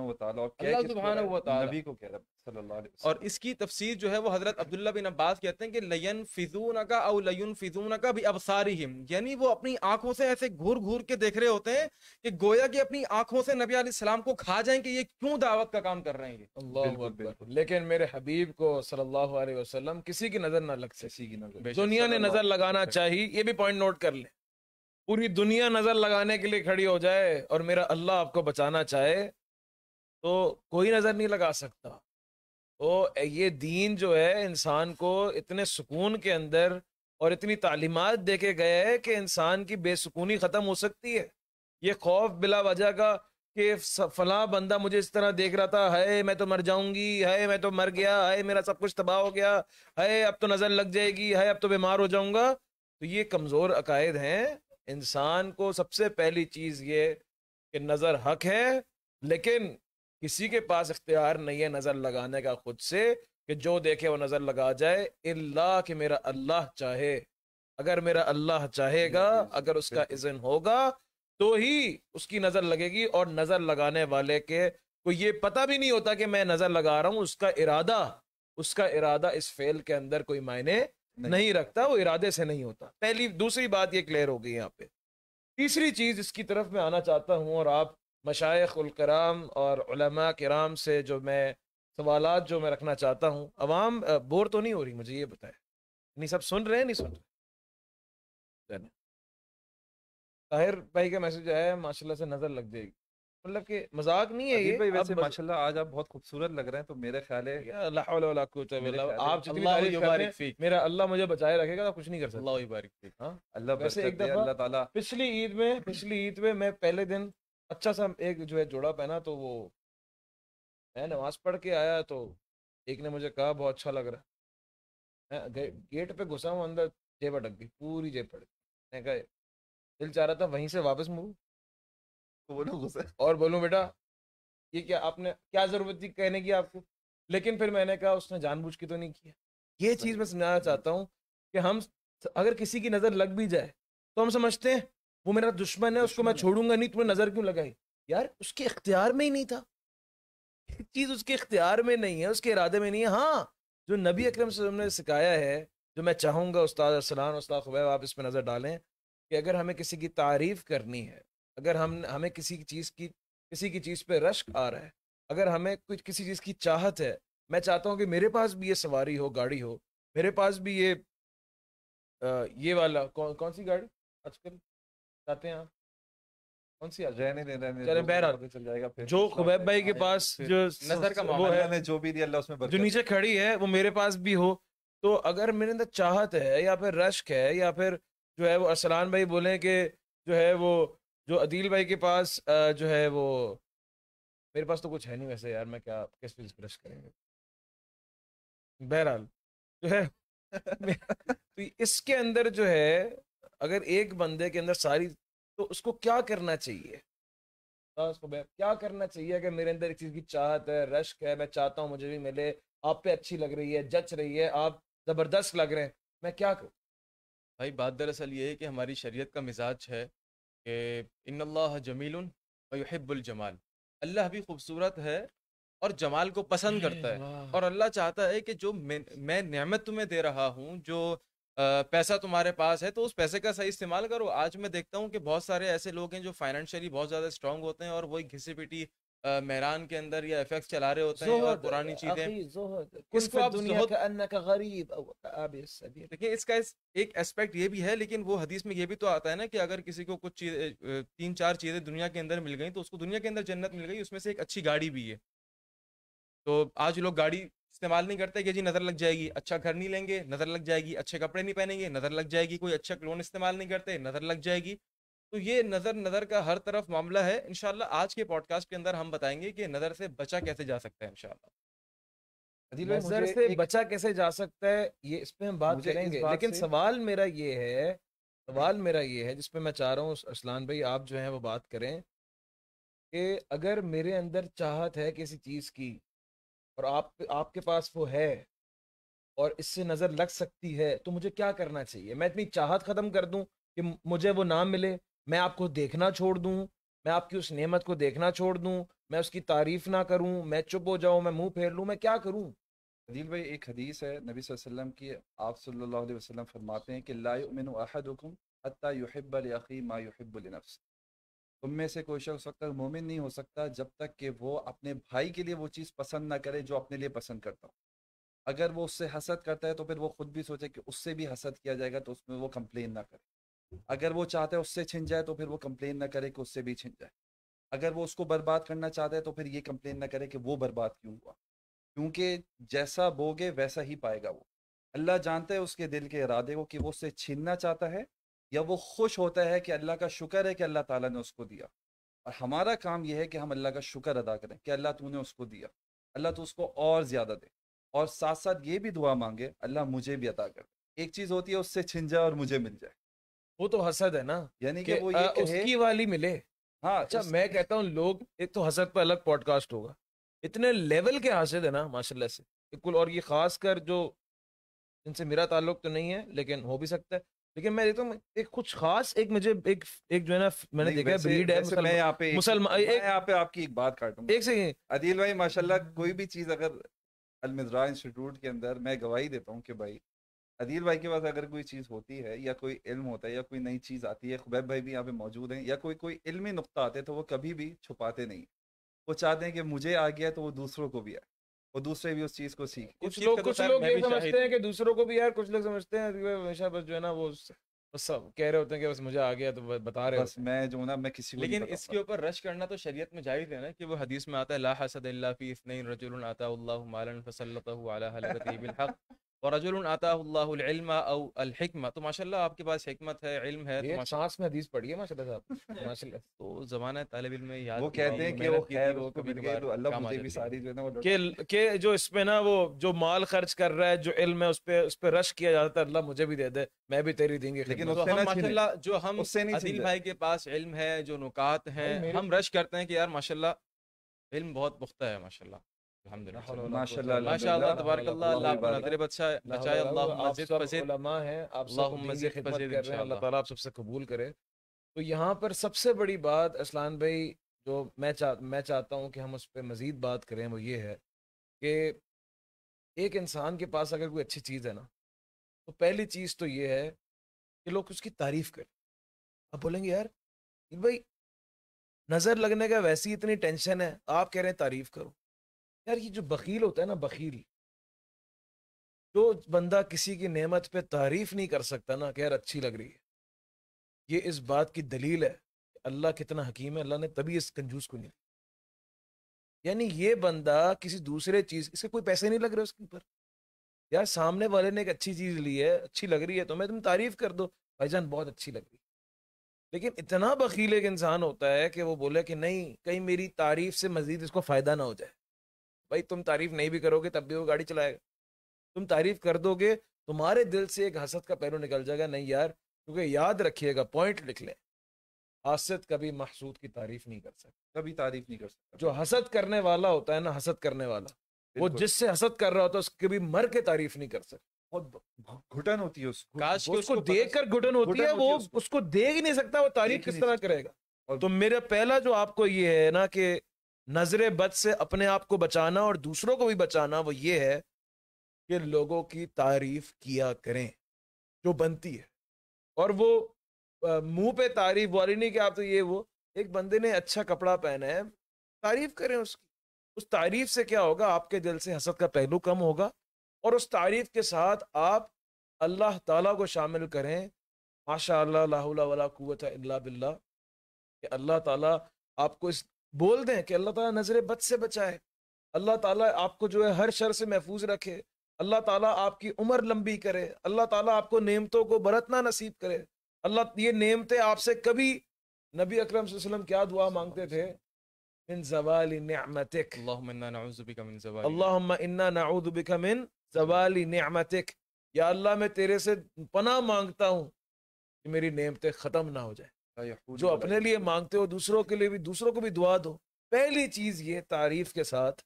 सुबहान नबी को कह रहा है और इसकी तफसीर जो है वो हजरत अब्दुल्ला बिन अब्बास कहते हैं कि लयन फिजून का और लयन फिजून का भी अबसारी हिम यानी वो अपनी आंखों से ऐसे घूर घूर के देख रहे होते हैं कि गोया की अपनी आंखों से नबी आलाम को खा जाए कि ये क्यों दावत का काम कर रहे हैं लेकिन मेरे हबीब को सल्लल्लाहु किसी की नजर ना लग नजर दुनिया ने नजर लगाना चाहिए ये भी पॉइंट नोट कर ले पूरी दुनिया नजर लगाने के लिए खड़ी हो जाए और मेरा अल्लाह आपको बचाना चाहे तो कोई नजर नहीं लगा सकता तो ये दीन जो है इंसान को इतने सुकून के अंदर और इतनी तालीमत दे के गए है कि इंसान की बेसुकूनी ख़त्म हो सकती है ये खौफ बिला वजह का कि फला बंदा मुझे इस तरह देख रहा था है मैं तो मर जाऊंगी है मैं तो मर गया है मेरा सब कुछ तबाह हो गया है अब तो नज़र लग जाएगी है अब तो बीमार हो जाऊंगा तो ये कमज़ोर अकायद हैं इंसान को सबसे पहली चीज़ ये कि नज़र हक है लेकिन किसी के पास इख्तियार नहीं है नज़र लगाने का खुद से कि जो देखे वो नज़र लगा जाए अल्लाह कि मेरा अल्लाह चाहे अगर मेरा अल्लाह चाहेगा अगर उसका इज़न होगा तो ही उसकी नज़र लगेगी और नज़र लगाने वाले के को ये पता भी नहीं होता कि मैं नज़र लगा रहा हूँ उसका इरादा उसका इरादा इस फेल के अंदर कोई मायने नहीं, नहीं रखता वो इरादे से नहीं होता पहली दूसरी बात ये क्लियर हो गई यहाँ पे तीसरी चीज़ इसकी तरफ मैं आना चाहता हूँ और आप मशाइलकराम और कराम से जो मैं सवाल जो मैं रखना चाहता हूँ अवाम बोर तो नहीं हो रही मुझे ये बताए नहीं सब सुन रहे हैं नहीं सुन रहे ताहिर भाई का मैसेज आया है माशाल्लाह से नज़र लग जाएगी मतलब कि मजाक नहीं है ये भाई वैसे माशाल्लाह आज आप बहुत खूबसूरत लग रहे हैं तो मेरे ख्याल है मतलब आप मेरा अल्लाह मुझे बचाए रखेगा तो कुछ नहीं कर सकता हाँ? अल्लाह यबारक फीक अल्लाह वैसे एक दफा अल्लाह ताला पिछली ईद में पिछली ईद में मैं पहले दिन अच्छा सा एक जो है जोड़ा पहना तो वो मैं नमाज पढ़ के आया तो एक ने मुझे कहा बहुत अच्छा लग रहा है गेट पे घुसा हूँ अंदर जेब अटक गई पूरी जेब पड़ गई मैं कहा दिल चाह रहा था वहीं से वापस मुँह तो बोलो गुस्सा तो और बोलूँ बेटा ये क्या आपने क्या जरूरत थी कहने की आपको लेकिन फिर मैंने कहा उसने जानबूझ के तो नहीं किया ये हाँ चीज़ मैं समझाना चाहता हूँ कि हम अगर किसी की नज़र लग भी जाए तो हम समझते हैं वो मेरा दुश्मन है उसको मैं छोड़ूंगा नहीं तुम्हें तो नज़र क्यों लगाई यार उसके इख्तियार में ही नहीं था चीज़ उसके इख्तियार में नहीं है उसके इरादे में नहीं है हाँ जो नबी अक्रम ने सिखाया है जो मैं चाहूँगा उस्ताद अरसलान उस्ताद खुबैब आप इस पर नज़र डालें कि अगर हमें किसी की तारीफ करनी है अगर हम हमें किसी की चीज़ की किसी की चीज़ पे रश्क आ रहा है अगर हमें कुछ किसी चीज़ की चाहत है मैं चाहता हूँ कि मेरे पास भी ये सवारी हो गाड़ी हो मेरे पास भी ये आ, ये वाला कौन कौन सी गाड़ी आजकल चाहते हैं आप कौन सी रहने दे रहने चले चल जाएगा फिर जो खुबैब भाई के पास जो नजर का वो है जो भी दिया अल्लाह उसमें जो नीचे खड़ी है वो मेरे पास भी हो तो अगर मेरे अंदर चाहत है या फिर रश्क है या फिर जो है वो असलान भाई बोले कि जो है वो जो अदील भाई के पास जो है वो मेरे पास तो कुछ है नहीं वैसे यार मैं क्या किस पे ब्रश करेंगे बहरहाल जो है तो इसके अंदर जो है अगर एक बंदे के अंदर सारी तो उसको क्या करना चाहिए उसको क्या करना चाहिए अगर मेरे अंदर एक चीज़ की चाहत है रश्क है मैं चाहता हूँ मुझे भी मिले आप पे अच्छी लग रही है जच रही है आप ज़बरदस्त लग रहे हैं मैं क्या करूँ भाई बात दरअसल ये है कि हमारी शरीयत का मिजाज है इन्नल्लाह जमील वयुहिब्बुल जमाल अल्लाह भी खूबसूरत है और जमाल को पसंद करता है और अल्लाह चाहता है कि जो मैं, नेमत तुम्हें दे रहा हूँ जो पैसा तुम्हारे पास है तो उस पैसे का सही इस्तेमाल करो आज मैं देखता हूँ कि बहुत सारे ऐसे लोग हैं जो फाइनेंशियली बहुत ज़्यादा स्ट्रांग होते हैं और वही घिसी पिटी मेहरान के अंदर या इफेक्ट चला रहे होते हैं और पुरानी चीजें किसको आप देखिए इसका इस, एक एस्पेक्ट ये भी है लेकिन वो हदीस में ये भी तो आता है ना कि अगर किसी को कुछ चीज तीन चार चीजें दुनिया के अंदर मिल गई तो उसको दुनिया के अंदर जन्नत मिल गई उसमें से एक अच्छी गाड़ी भी है तो आज लोग गाड़ी इस्तेमाल नहीं करते कि जी नज़र लग जाएगी अच्छा घर नहीं लेंगे नज़र लग जाएगी अच्छे कपड़े नहीं पहनेंगे नज़र लग जाएगी कोई अच्छा क्लोन इस्तेमाल नहीं करते नज़र लग जाएगी तो ये नज़र नज़र का हर तरफ मामला है इनशाला आज के पॉडकास्ट के अंदर हम बताएंगे कि नज़र से बचा कैसे जा सकता है इनशाला नज़र से बचा कैसे जा सकता है ये इस पर हम बात करेंगे लेकिन सवाल मेरा ये है हम्म। सवाल मेरा ये है जिसपे मैं चाह रहा हूँ असलान भाई आप जो है वो बात करें कि अगर मेरे अंदर चाहत है किसी चीज़ की और आप आपके पास वो है और इससे नज़र लग सकती है तो मुझे क्या करना चाहिए मैं इतनी चाहत ख़त्म कर दूँ कि मुझे वो ना मिले मैं आपको देखना छोड़ दूँ मैं आपकी उस नेमत को देखना छोड़ दूँ मैं उसकी तारीफ ना करूँ मैं चुप हो जाऊँ मैं मुँह फेर लूँ मैं क्या करूँ अदील भाई एक हदीस है नबी वसल्लम की आप सल्लल्लाहु अलैहि वसल्लम फरमाते हैं कि लाइन अहदुकुम हत्ता युहब युहबुलनफ्स तुम में से कोई शख्स वक्त मोमिन नहीं हो सकता जब तक कि वो अपने भाई के लिए वो चीज़ पसंद ना करे जो अपने लिए पसंद करता हो अगर वो उससे हसद करता है तो फिर वो खुद भी सोचे कि उससे भी हसद किया जाएगा तो उसमें वो कंप्लेन ना करे अगर वो चाहता है उससे छिन जाए तो फिर वो कंप्लेन ना करे कि उससे भी छिन जाए अगर वो उसको बर्बाद करना चाहता है तो फिर ये कंप्लेन ना करे कि वो बर्बाद क्यों हुआ क्योंकि जैसा बोगे वैसा ही पाएगा वो अल्लाह जानता है उसके दिल के इरादे को कि वो उससे छीनना चाहता है या वो खुश होता है कि अल्लाह का शुक्र है कि अल्लाह ताला ने उसको दिया और हमारा काम यह है कि हम अल्लाह का शुक्र अदा करें कि अल्लाह तूने उसको दिया अल्लाह तो उसको और ज़्यादा दे और साथ साथ ये भी दुआ मांगे अल्लाह मुझे भी अदा कर एक चीज़ होती है उससे छिन जाए और मुझे मिल जाए वो तो हसद है ना यानी कि वो ये आ, कहे- उसकी वाली मिले हाँ अच्छा उस- मैं कहता हूँ लोग एक तो हसद पर अलग पॉडकास्ट होगा इतने लेवल के हासिल है ना माशाल्लाह से बिल्कुल और ये खास कर जो इनसे मेरा ताल्लुक तो नहीं है लेकिन हो भी सकता है लेकिन मैं देखता हूँ एक कुछ खास एक मुझे एक एक जो है ना मैंने देखा है ब्रीड है मुसलमान मुसलमान एक यहाँ पे आपकी एक बात काटूंगा एक सेकेंड अदील भाई माशाल्लाह कोई भी चीज़ अगर अलमिजरा इंस्टीट्यूट के अंदर मैं गवाही देता हूँ कि भाई अदील भाई के पास अगर कोई चीज़ होती है या कोई इल्म होता है या कोई नई चीज़ आती है खुबैब भाई भी यहाँ पे मौजूद हैं या कोई कोई इल्मी नुकता आते हैं तो वो कभी भी छुपाते नहीं वो चाहते हैं कि मुझे आ गया तो वो दूसरों को भी आए वो दूसरे भी उस चीज़ को सीख कुछ लोग तो कुछ लोग ये समझते हैं कि दूसरों को भी यार कुछ लोग समझते हैं हमेशा बस जो है ना वो सब कह रहे होते हैं कि बस मुझे आ गया तो बता रहे बस मैं जो ना मैं किसी को लेकिन इसके ऊपर रश करना तो शरीयत में जायज है ना कि वो हदीस में आता है ला हसद इल्ला फी इस्नैन रजुलन आता अल्लाह मालन फसल्लतहु अला हलकति बिल हक और रजुल तो आपके पास हिकमत तो तो ना वो जो माल खर्च कर रहा है जो इल्म है उस उस पे रश किया जाता है मुझे भी दे दे मैं भी तेरी देंगे लेकिन जो हम अदिल भाई के पास इल्म है जो नुकात है हम रश करते हैं कि यार माशाल्लाह इल्म बहुत पुख्ता है माशाल्लाह सबसे कबूल करें तो यहाँ पर सबसे बड़ी बात असलान भाई जो मैं मैं चाहता हूँ कि हम उस पर मज़ीद बात करें वो ये है कि एक इंसान के पास अगर कोई अच्छी चीज़ है ना तो पहली चीज़ तो ये है कि लोग उसकी तारीफ़ करें अब बोलेंगे यार भाई नज़र लगने का वैसी इतनी टेंशन है आप कह रहे हैं तारीफ़ करो यार ये जो बकील होता है ना बकील जो बंदा किसी की नेमत पे तारीफ नहीं कर सकता ना कि यार अच्छी लग रही है ये इस बात की दलील है कि अल्लाह कितना हकीम है अल्लाह ने तभी इस कंजूस को नहीं यानी ये बंदा किसी दूसरे चीज इसके कोई पैसे नहीं लग रहे उसके ऊपर यार सामने वाले ने एक अच्छी चीज ली है अच्छी लग रही है तो मैं तुम तारीफ कर दो भाईजान बहुत अच्छी लग रही है लेकिन इतना बकील एक इंसान होता है कि वो बोले कि नहीं कहीं मेरी तारीफ से मजीद इसको फायदा ना हो जाए भाई तुम तारीफ नहीं भी करोगे तब भी वो गाड़ी चलाएगा तुम तारीफ कर दोगे तुम्हारे दिल से एक हसद का पहलू निकल जाएगा नहीं यार क्योंकि याद रखिएगा पॉइंट लिख लें हसद कभी महसूद की तारीफ नहीं कर सकता कभी तारीफ नहीं कर सकता जो हसद करने वाला होता है ना हसद करने वाला वो जिससे हसद कर रहा होता है उसकी भी मर के तारीफ नहीं कर सकता बहुत घुटन होती है उसको काश उसको, उसको देख कर घुटन होती, होती है वो उसको, उसको देख ही नहीं सकता वो तारीफ किस तरह करेगा तो मेरा पहला जो आपको ये है ना कि नजर बद से अपने आप को बचाना और दूसरों को भी बचाना वो ये है कि लोगों की तारीफ किया करें जो बनती है और वो मुंह पे तारीफ वाली नहीं कि आप तो ये वो एक बंदे ने अच्छा कपड़ा पहना है तारीफ करें उसकी उस तारीफ से क्या होगा आपके दिल से हसद का पहलू कम होगा और उस तारीफ के साथ आप अल्लाह ताला को शामिल करें माशा अल्लाह वला बिल्ला कि अल्लाह ताला आपको इस बोल दें कि अल्लाह ताला नज़र बद से बचाए अल्लाह ताला आपको जो है हर शर से महफूज रखे अल्लाह ताला आपकी उम्र लंबी करे अल्लाह ताला आपको नेमतों को बरतना नसीब करे अल्लाह ये नेमतें आपसे कभी नबी अकरम वसल्लम क्या दुआ मांगते थे मिन जवाली اللهم انا نعوذ بك من زوال نعمتك या अल्लाह मैं तेरे से पना मांगता हूँ कि मेरी नेमतें ख़त्म ना हो जाए जो अपने लिए मांगते हो दूसरों के लिए भी दूसरों को भी दुआ दो पहली चीज ये तारीफ के साथ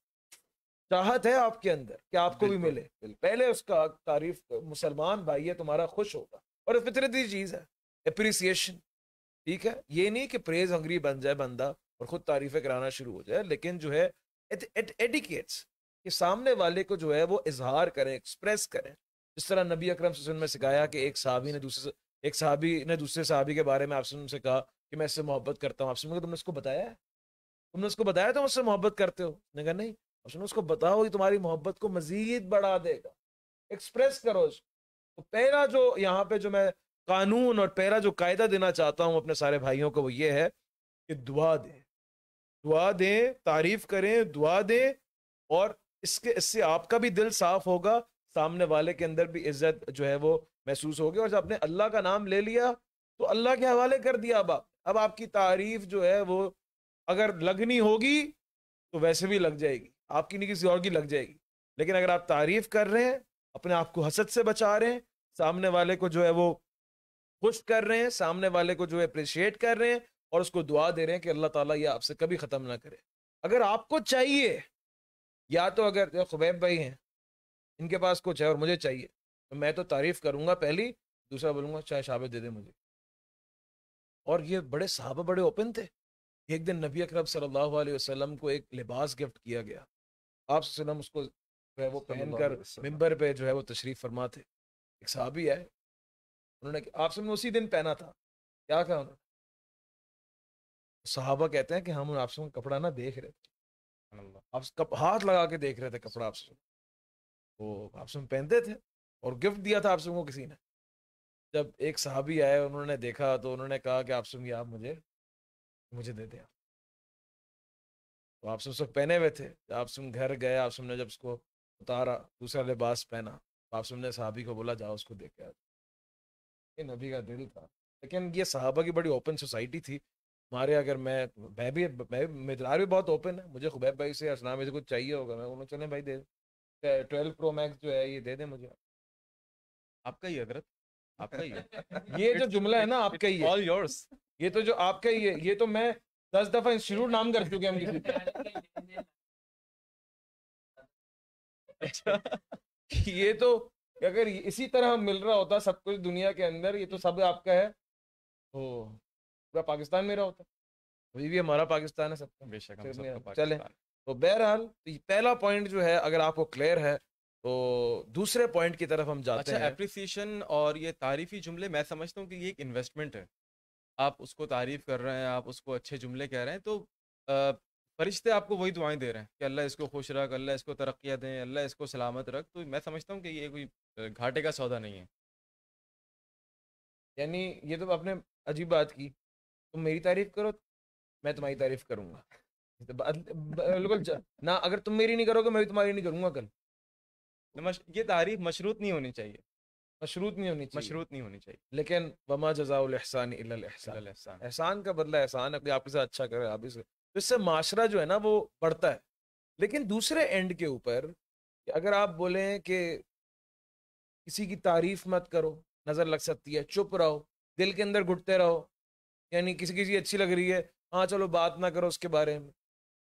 चाहत है आपके अंदर कि आपको भी मिले पहले उसका तारीफ मुसलमान भाई है तुम्हारा खुश होगा और फितरती चीज है अप्रिसिएशन ठीक है ये नहीं कि प्रेज हंगरी बन जाए बंदा और खुद तारीफें कराना शुरू हो जाए लेकिन जो है एट, एट, एटिकेट्स कि सामने वाले को जो है वो इजहार करें एक्सप्रेस करें जिस तरह नबी अकरम सुन में सिखाया कि एक साहबी ने दूसरे से एक सहाबी ने दूसरे सहाबी के बारे में आपसे उनसे कहा कि मैं इससे मोहब्बत करता हूँ आपसे मैं तुमने उसको बताया है तुमने उसको बताया तो उससे मोहब्बत करते हो उसने कहा नहीं उसने उसको बताओ कि तुम्हारी मोहब्बत को मजीद बढ़ा देगा एक्सप्रेस करो इसको तो पहला जो यहाँ पे जो मैं कानून और पहला जो कायदा देना चाहता हूँ अपने सारे भाइयों को वो ये है कि दुआ दें दुआ दें तारीफ करें दुआ दें और इसके इससे आपका भी दिल साफ होगा सामने वाले के अंदर भी इज्जत जो है वो महसूस हो गया और जब आपने अल्लाह का नाम ले लिया तो अल्लाह के हवाले कर दिया अब आप अब आपकी तारीफ जो है वो अगर लगनी होगी तो वैसे भी लग जाएगी आपकी नहीं किसी और की लग जाएगी लेकिन अगर आप तारीफ कर रहे हैं अपने आप को हसद से बचा रहे हैं सामने वाले को जो है वो खुश कर रहे हैं सामने वाले को जो है अप्रिशिएट कर रहे हैं और उसको दुआ दे रहे हैं कि अल्लाह ताला ये आपसे कभी ख़त्म ना करे अगर आपको चाहिए या तो अगर खुबैब भाई हैं इनके पास कुछ है और मुझे चाहिए तो मैं तो तारीफ करूंगा पहली दूसरा बोलूंगा चाहे अच्छा, शाबे दे दे मुझे और ये बड़े साहबा बड़े ओपन थे एक दिन नबी अकरब सल्लल्लाहु अलैहि वसल्लम को एक लिबास गिफ्ट किया गया आप उसको जो है वो पहनकर मिंबर पे जो है वो तशरीफ फरमा थे एक साहबी है उन्होंने आप सब उसी दिन पहना था क्या कहा उन्होंने साहबा कहते हैं कि हम आप सब कपड़ा ना देख रहे थे आप कप, हाथ लगा के देख रहे थे कपड़ा आपसे वो आप सब पहनते थे और गिफ्ट दिया था आप सबको किसी ने जब एक साहबी आए उन्होंने देखा तो उन्होंने कहा कि आप सुनिए आप मुझे मुझे दे दें तो आप सब पहने हुए थे आप सुन घर गए आप सुनने जब उसको उतारा दूसरा लिबास पहना तो आप सुनने साहबी को बोला जाओ उसको देख के आ ये नबी का दिल था लेकिन ये साहबा की बड़ी ओपन सोसाइटी थी हमारे अगर मैं मैं भी मैं मिजार भी बहुत ओपन है मुझे खुबैब भाई से असना से कुछ चाहिए होगा मैं उन्होंने चले भाई दे ट्वेल्व प्रो मैक्स जो है ये दे दें मुझे आपका ही हजरत आपका ही ये जो जुमला है ना आपका ही ऑल योर्स ये तो जो आपका ही है ये तो मैं दस दफा इंस्टीट्यूट नाम कर चुके हम किसी अच्छा। ये तो अगर इसी तरह मिल रहा होता सब कुछ दुनिया के अंदर ये तो सब आपका है तो पूरा पाकिस्तान मेरा होता वही भी हमारा पाकिस्तान है सबका बेशक चले तो बहरहाल तो पहला पॉइंट जो है अगर आपको क्लियर है तो दूसरे पॉइंट की तरफ हम जाते अच्छा, हैं अप्रिसिएशन और ये तारीफी जुमले मैं समझता हूँ कि ये एक इन्वेस्टमेंट है आप उसको तारीफ कर रहे हैं आप उसको अच्छे जुमले कह रहे हैं तो फरिश्ते आपको वही दुआएं दे रहे हैं कि अल्लाह इसको खुश रख अल्लाह इसको तरक्या दें अल्लाह इसको सलामत रख तो मैं समझता हूँ कि ये कोई घाटे का सौदा नहीं है यानी ये तो आपने अजीब बात की तुम मेरी तारीफ करो मैं तुम्हारी तारीफ करूँगा बिल्कुल ना अगर तुम मेरी नहीं करोगे मैं भी तुम्हारी नहीं करूँगा कल ये तारीफ मशरूत नहीं होनी चाहिए मशरूत नहीं होनी चाहिए मशरूत नहीं होनी चाहिए लेकिन वमा जजाउल एहसान एहसान का बदला एहसान अपने आपके साथ अच्छा करे आप इससे तो इससे माशरा जो है ना वो बढ़ता है लेकिन दूसरे एंड के ऊपर अगर आप बोलें कि किसी की तारीफ मत करो नज़र लग सकती है चुप रहो दिल के अंदर घुटते रहो यानी किसी किसी अच्छी लग रही है हाँ चलो बात ना करो उसके बारे में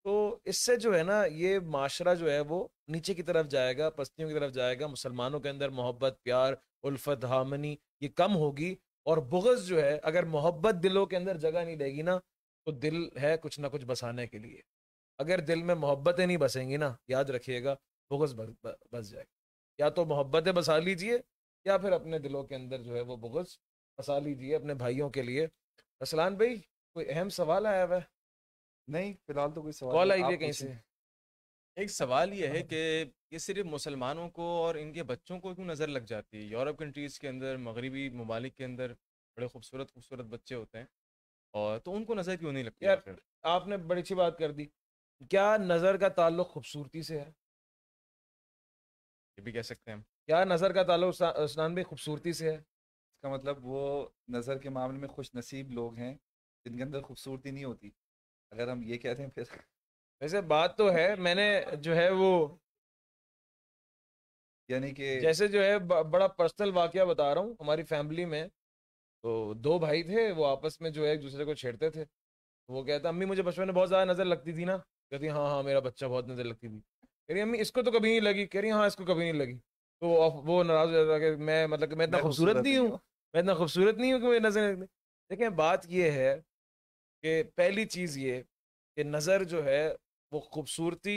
तो इससे जो है ना ये माशरा जो है वो नीचे की तरफ जाएगा पस्तियों की तरफ जाएगा मुसलमानों के अंदर मोहब्बत प्यार उल्फत हामनी ये कम होगी और बुगज जो है अगर मोहब्बत दिलों के अंदर जगह नहीं लेगी ना तो दिल है कुछ ना कुछ बसाने के लिए अगर दिल में मोहब्बतें नहीं बसेंगी ना याद रखिएगा बुगज बस जाएगी या तो मोहब्बतें बसा लीजिए या फिर अपने दिलों के अंदर जो है वो बुगज बसा लीजिए अपने भाइयों के लिए असलान भाई कोई अहम सवाल आया हुआ है नहीं फिलहाल तो कोई सवाल कॉल आई है कहीं से एक सवाल यह है हाँ। कि ये सिर्फ मुसलमानों को और इनके बच्चों को क्यों नज़र लग जाती है यूरोप कंट्रीज़ के अंदर मगरबी ममालिक के अंदर बड़े खूबसूरत खूबसूरत बच्चे होते हैं और तो उनको नज़र क्यों नहीं लगती यार आपने बड़ी अच्छी बात कर दी क्या नज़र का ताल्लुक खूबसूरती से है ये भी कह सकते हैं क्या नज़र का ताल्लुक स्नान भी खूबसूरती से है इसका मतलब वो नज़र के मामले में खुश नसीब लोग हैं जिनके अंदर खूबसूरती नहीं होती अगर हम ये कहते हैं फिर वैसे बात तो है मैंने जो है वो यानी कि जैसे जो है बड़ा पर्सनल वाक्य बता रहा हूँ हमारी फैमिली में तो दो भाई थे वो आपस में जो है एक दूसरे को छेड़ते थे वो कहता अम्मी मुझे बचपन में बहुत ज़्यादा नज़र लगती थी ना कहती हाँ हाँ मेरा बच्चा बहुत नज़र लगती थी कह रही अम्मी इसको तो कभी नहीं लगी कह रही हाँ इसको कभी नहीं लगी तो वो वो नाराज हो जाता कि मैं मतलब मैं इतना तो खूबसूरत नहीं हूँ मैं इतना खूबसूरत नहीं हूँ कि मुझे नजर लगती देखिये बात यह है कि पहली चीज़ ये कि नज़र जो है वो खूबसूरती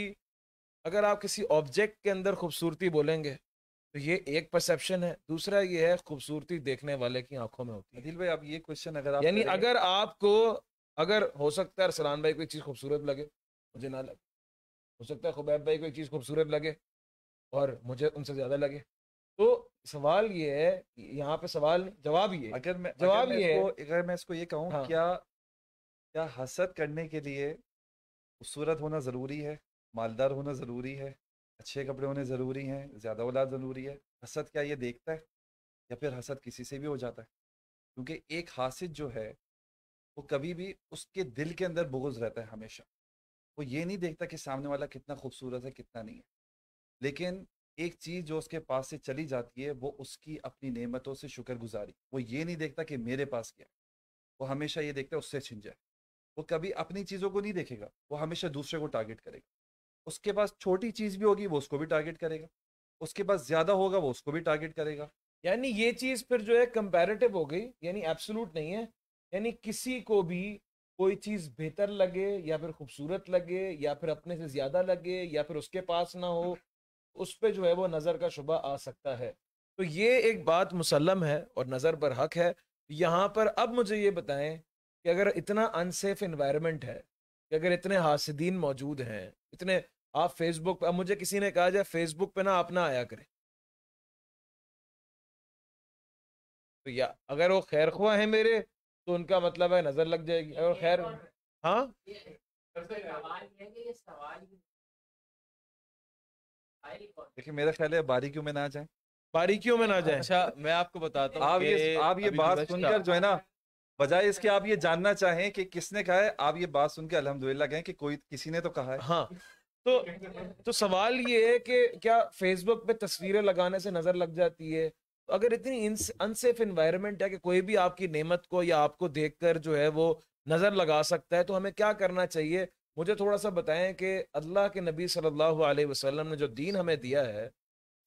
अगर आप किसी ऑब्जेक्ट के अंदर खूबसूरती बोलेंगे तो ये एक परसेप्शन है दूसरा ये है खूबसूरती देखने वाले की आंखों में होती है भाई आप ये क्वेश्चन अगर आप यानी अगर आपको अगर हो सकता है अरसलान भाई कोई चीज़ खूबसूरत लगे मुझे ना लगे हो सकता है खुबैब भाई कोई चीज़ खूबसूरत लगे और मुझे उनसे ज़्यादा लगे तो सवाल ये है यहाँ पे सवाल जवाब ये अगर मैं जवाब ये मैं इसको, अगर मैं इसको ये कहूँ हाँ, क्या क्या हसद करने के लिए खूबसूरत होना ज़रूरी है मालदार होना ज़रूरी है अच्छे कपड़े होने ज़रूरी हैं ज़्यादा औलाद ज़रूरी है हसद क्या ये देखता है या फिर हसद किसी से भी हो जाता है क्योंकि एक हासिद जो है वो कभी भी उसके दिल के अंदर बोझ रहता है हमेशा वो ये नहीं देखता कि सामने वाला कितना खूबसूरत है कितना नहीं है लेकिन एक चीज़ जो उसके पास से चली जाती है वो उसकी अपनी नेमतों से शुक्रगुजारी वो ये नहीं देखता कि मेरे पास क्या है वो हमेशा ये देखता है उससे छिन जाए वो कभी अपनी चीज़ों को नहीं देखेगा वो हमेशा दूसरे को टारगेट करेगा उसके पास छोटी चीज़ भी होगी वो उसको भी टारगेट करेगा उसके पास ज़्यादा होगा वो उसको भी टारगेट करेगा यानी ये चीज़ फिर जो है कंपेरेटिव हो गई यानी एब्सोलूट नहीं है यानी किसी को भी कोई चीज़ बेहतर लगे या फिर खूबसूरत लगे या फिर अपने से ज़्यादा लगे या फिर उसके पास ना हो उस पर जो है वो नज़र का शुबा आ सकता है तो ये एक बात मुसलम है और नज़र पर हक है यहाँ पर अब मुझे ये बताएं कि अगर इतना अनसेफ इन्वायरमेंट है कि अगर इतने हासदीन मौजूद हैं इतने आप फेसबुक पर मुझे किसी ने कहा जाए फेसबुक पे ना आप ना आया करें तो या अगर वो खैर खुआ है मेरे तो उनका मतलब है नजर लग जाएगी अगर खैर हाँ देखिए मेरा ख्याल है बारीकियों में ना जाए बारीकियों में ना जाए अच्छा मैं आपको बताता हूँ आप ये आप ये बात सुनकर जो है ना बजाय इसके आप ये जानना चाहें कि किसने कहा है आप ये बात सुन के अलहमदुल्ला कहें कि कोई किसी ने तो कहा है हाँ तो तो सवाल ये है कि क्या फेसबुक पे तस्वीरें लगाने से नजर लग जाती है तो अगर इतनी अनसेफ इन्वायरमेंट है कि कोई भी आपकी नेमत को या आपको देख जो है वो नजर लगा सकता है तो हमें क्या करना चाहिए मुझे थोड़ा सा बताएं कि अल्लाह के नबी सल्लल्लाहु अलैहि वसल्लम ने जो दीन हमें दिया है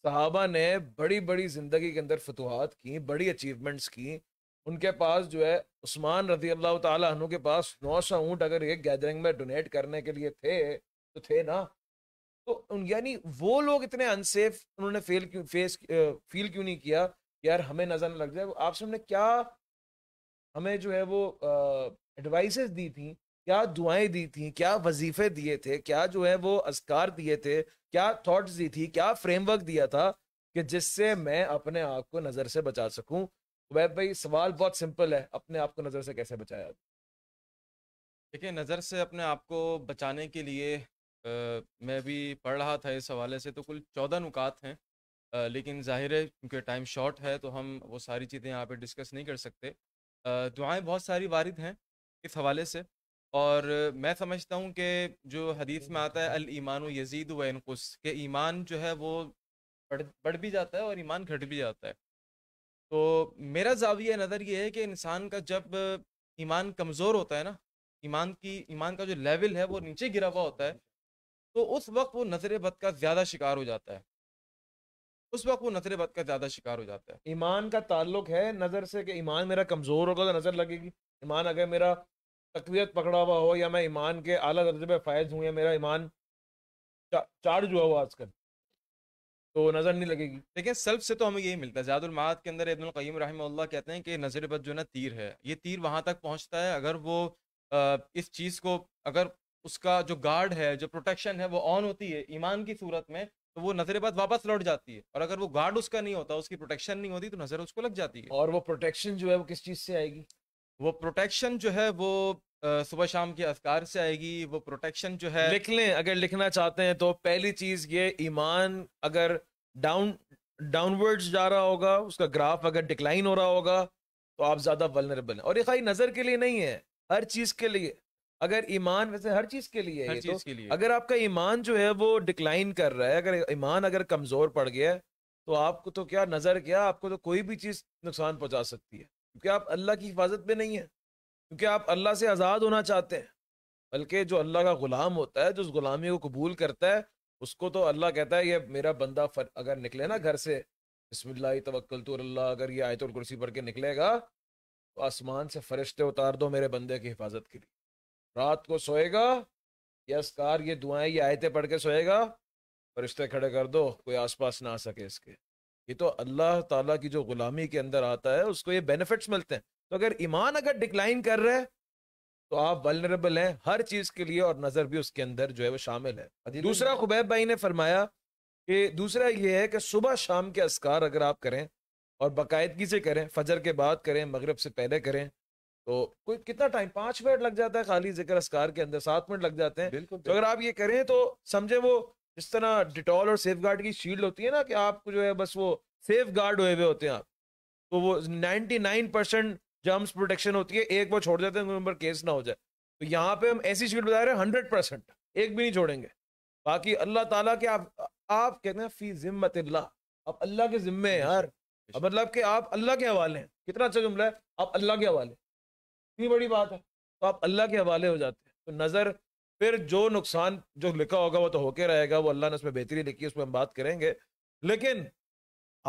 सहाबा ने बड़ी बड़ी जिंदगी के अंदर फतवाहत की बड़ी अचीवमेंट्स की उनके पास जो है उस्मान रजी अल्लाह तु के पास नौ सौ ऊँट अगर ये गैदरिंग में डोनेट करने के लिए थे तो थे ना तो यानी वो लोग इतने अनसेफ उन्होंने फेल क्यों फेस फील क्यों नहीं किया यार हमें नजर लग जाए आप सबने क्या हमें जो है वो एडवाइसेस दी थी क्या दुआएं दी थी क्या वजीफे दिए थे क्या जो है वो असकार दिए थे क्या थॉट्स दी थी क्या फ्रेमवर्क दिया था कि जिससे मैं अपने आप को नज़र से बचा सकूं वैब भाई सवाल बहुत सिंपल है अपने आप को नज़र से कैसे बचाया देखिए नज़र से अपने आप को बचाने के लिए आ, मैं भी पढ़ रहा था इस हवाले से तो कुल चौदह नुकात हैं आ, लेकिन जाहिर है क्योंकि टाइम शॉर्ट है तो हम वो सारी चीज़ें यहाँ पे डिस्कस नहीं कर सकते दुआएँ दुआएं बहुत सारी वारिद हैं इस हवाले से और मैं समझता हूँ कि जो हदीस में आता है अल ईमान यजीद व इनकुस के ईमान जो है वो बढ़ बढ़ भी जाता है और ईमान घट भी जाता है तो मेरा जाविया नज़र ये है कि इंसान का जब ईमान कमज़ोर होता है ना ईमान की ईमान का जो लेवल है वो नीचे गिरा हुआ होता है तो उस वक्त वो नजर बद का ज़्यादा शिकार हो जाता है उस वक्त वो नजर बद का ज़्यादा शिकार हो जाता है ईमान का ताल्लुक है नज़र से कि ईमान मेरा कमज़ोर होगा तो नज़र लगेगी ईमान अगर मेरा तकवीत पकड़ा हुआ हो या मैं ईमान के अला दर्जे पर फायज हूँ या मेरा ईमान चार्ज हुआ हुआ आजकल तो नज़र नहीं लगेगी लेकिन सल्फ से तो हमें यही मिलता है ज्यादुलमात के अंदर इबनकैम रही कहते हैं कि नज़र बद जो ना तीर है ये तीर वहाँ तक पहुँचता है अगर वो इस चीज़ को अगर उसका जो गार्ड है जो प्रोटेक्शन है वो ऑन होती है ईमान की सूरत में तो वो नजर बाद वापस लौट जाती है और अगर वो गार्ड उसका नहीं होता उसकी प्रोटेक्शन नहीं होती तो नजर उसको लग जाती है और वो प्रोटेक्शन जो है वो किस चीज से आएगी वो प्रोटेक्शन जो है वो सुबह शाम के असकार से आएगी वो प्रोटेक्शन जो है लिख लें अगर लिखना चाहते हैं तो पहली चीज ये ईमान अगर डाउन डाउनवर्ड्स जा रहा होगा उसका ग्राफ अगर डिक्लाइन हो रहा होगा तो आप ज्यादा वलनरेबल हैं और ये खाली नजर के लिए नहीं है हर चीज के लिए अगर ईमान वैसे हर चीज के लिए हर चीज तो, के लिए अगर आपका ईमान जो है वो डिक्लाइन कर रहा है अगर ईमान अगर कमजोर पड़ गया है तो आपको तो क्या नजर क्या आपको तो कोई भी चीज नुकसान पहुंचा सकती है क्योंकि आप अल्लाह की हिफाजत में नहीं है क्योंकि आप अल्लाह से आज़ाद होना चाहते हैं बल्कि जो अल्लाह का ग़ुलाम होता है जो उस ग़ुलामी को कबूल करता है उसको तो अल्लाह कहता है ये मेरा बंदा फर, अगर निकले ना घर से बसमिल्ला तवक्ल तो अल्लाह अगर ये आयतुल कुर्सी पढ़ के निकलेगा तो आसमान से फरिश्ते उतार दो मेरे बंदे की हिफाजत के लिए रात को सोएगा यसकार ये दुआएं ये आयतें पढ़ के सोएगा फरिश्ते खड़े कर दो कोई आसपास ना आ सके इसके ये तो अल्लाह ताला की जो ग़ुलामी के अंदर आता है उसको ये बेनिफिट्स मिलते हैं तो अगर ईमान अगर डिक्लाइन कर रहे हैं तो आप वलनरेबल हैं हर चीज के लिए और नजर भी उसके अंदर जो है वो शामिल है दूसरा खुबैब भाई ने फरमाया कि दूसरा ये है कि सुबह शाम के असकार अगर आप करें और बाकायदगी से करें फजर के बाद करें मगरब से पहले करें तो कोई कितना टाइम पाँच मिनट लग जाता है खाली जिक्र असकार के अंदर सात मिनट लग जाते हैं बिल्कुल तो अगर आप ये करें तो समझे वो जिस तरह डिटॉल और सेफ गार्ड की शील्ड होती है ना कि आपको जो है बस वो सेफ गार्ड हुए हुए होते हैं आप तो वो ninety nine percent germs protection होती है एक बार छोड़ देते हैं नंबर केस ना हो जाए तो यहाँ पे हम ऐसी स्पीड बता रहे हैं हंड्रेड परसेंट एक भी नहीं छोड़ेंगे बाकी अल्लाह ताला के आप आप कहते हैं फी जिम्मत आप अल्लाह के जिम्मे हैं यार अब मतलब कि आप अल्लाह के हवाले हैं कितना अच्छा जुमला है आप अल्लाह के हवाले इतनी बड़ी बात है तो आप अल्लाह के हवाले हो जाते हैं तो नज़र फिर जो नुकसान जो लिखा होगा वो तो होके रहेगा वो अल्लाह ने उसमें बेहतरी लिखी है उसमें हम बात करेंगे लेकिन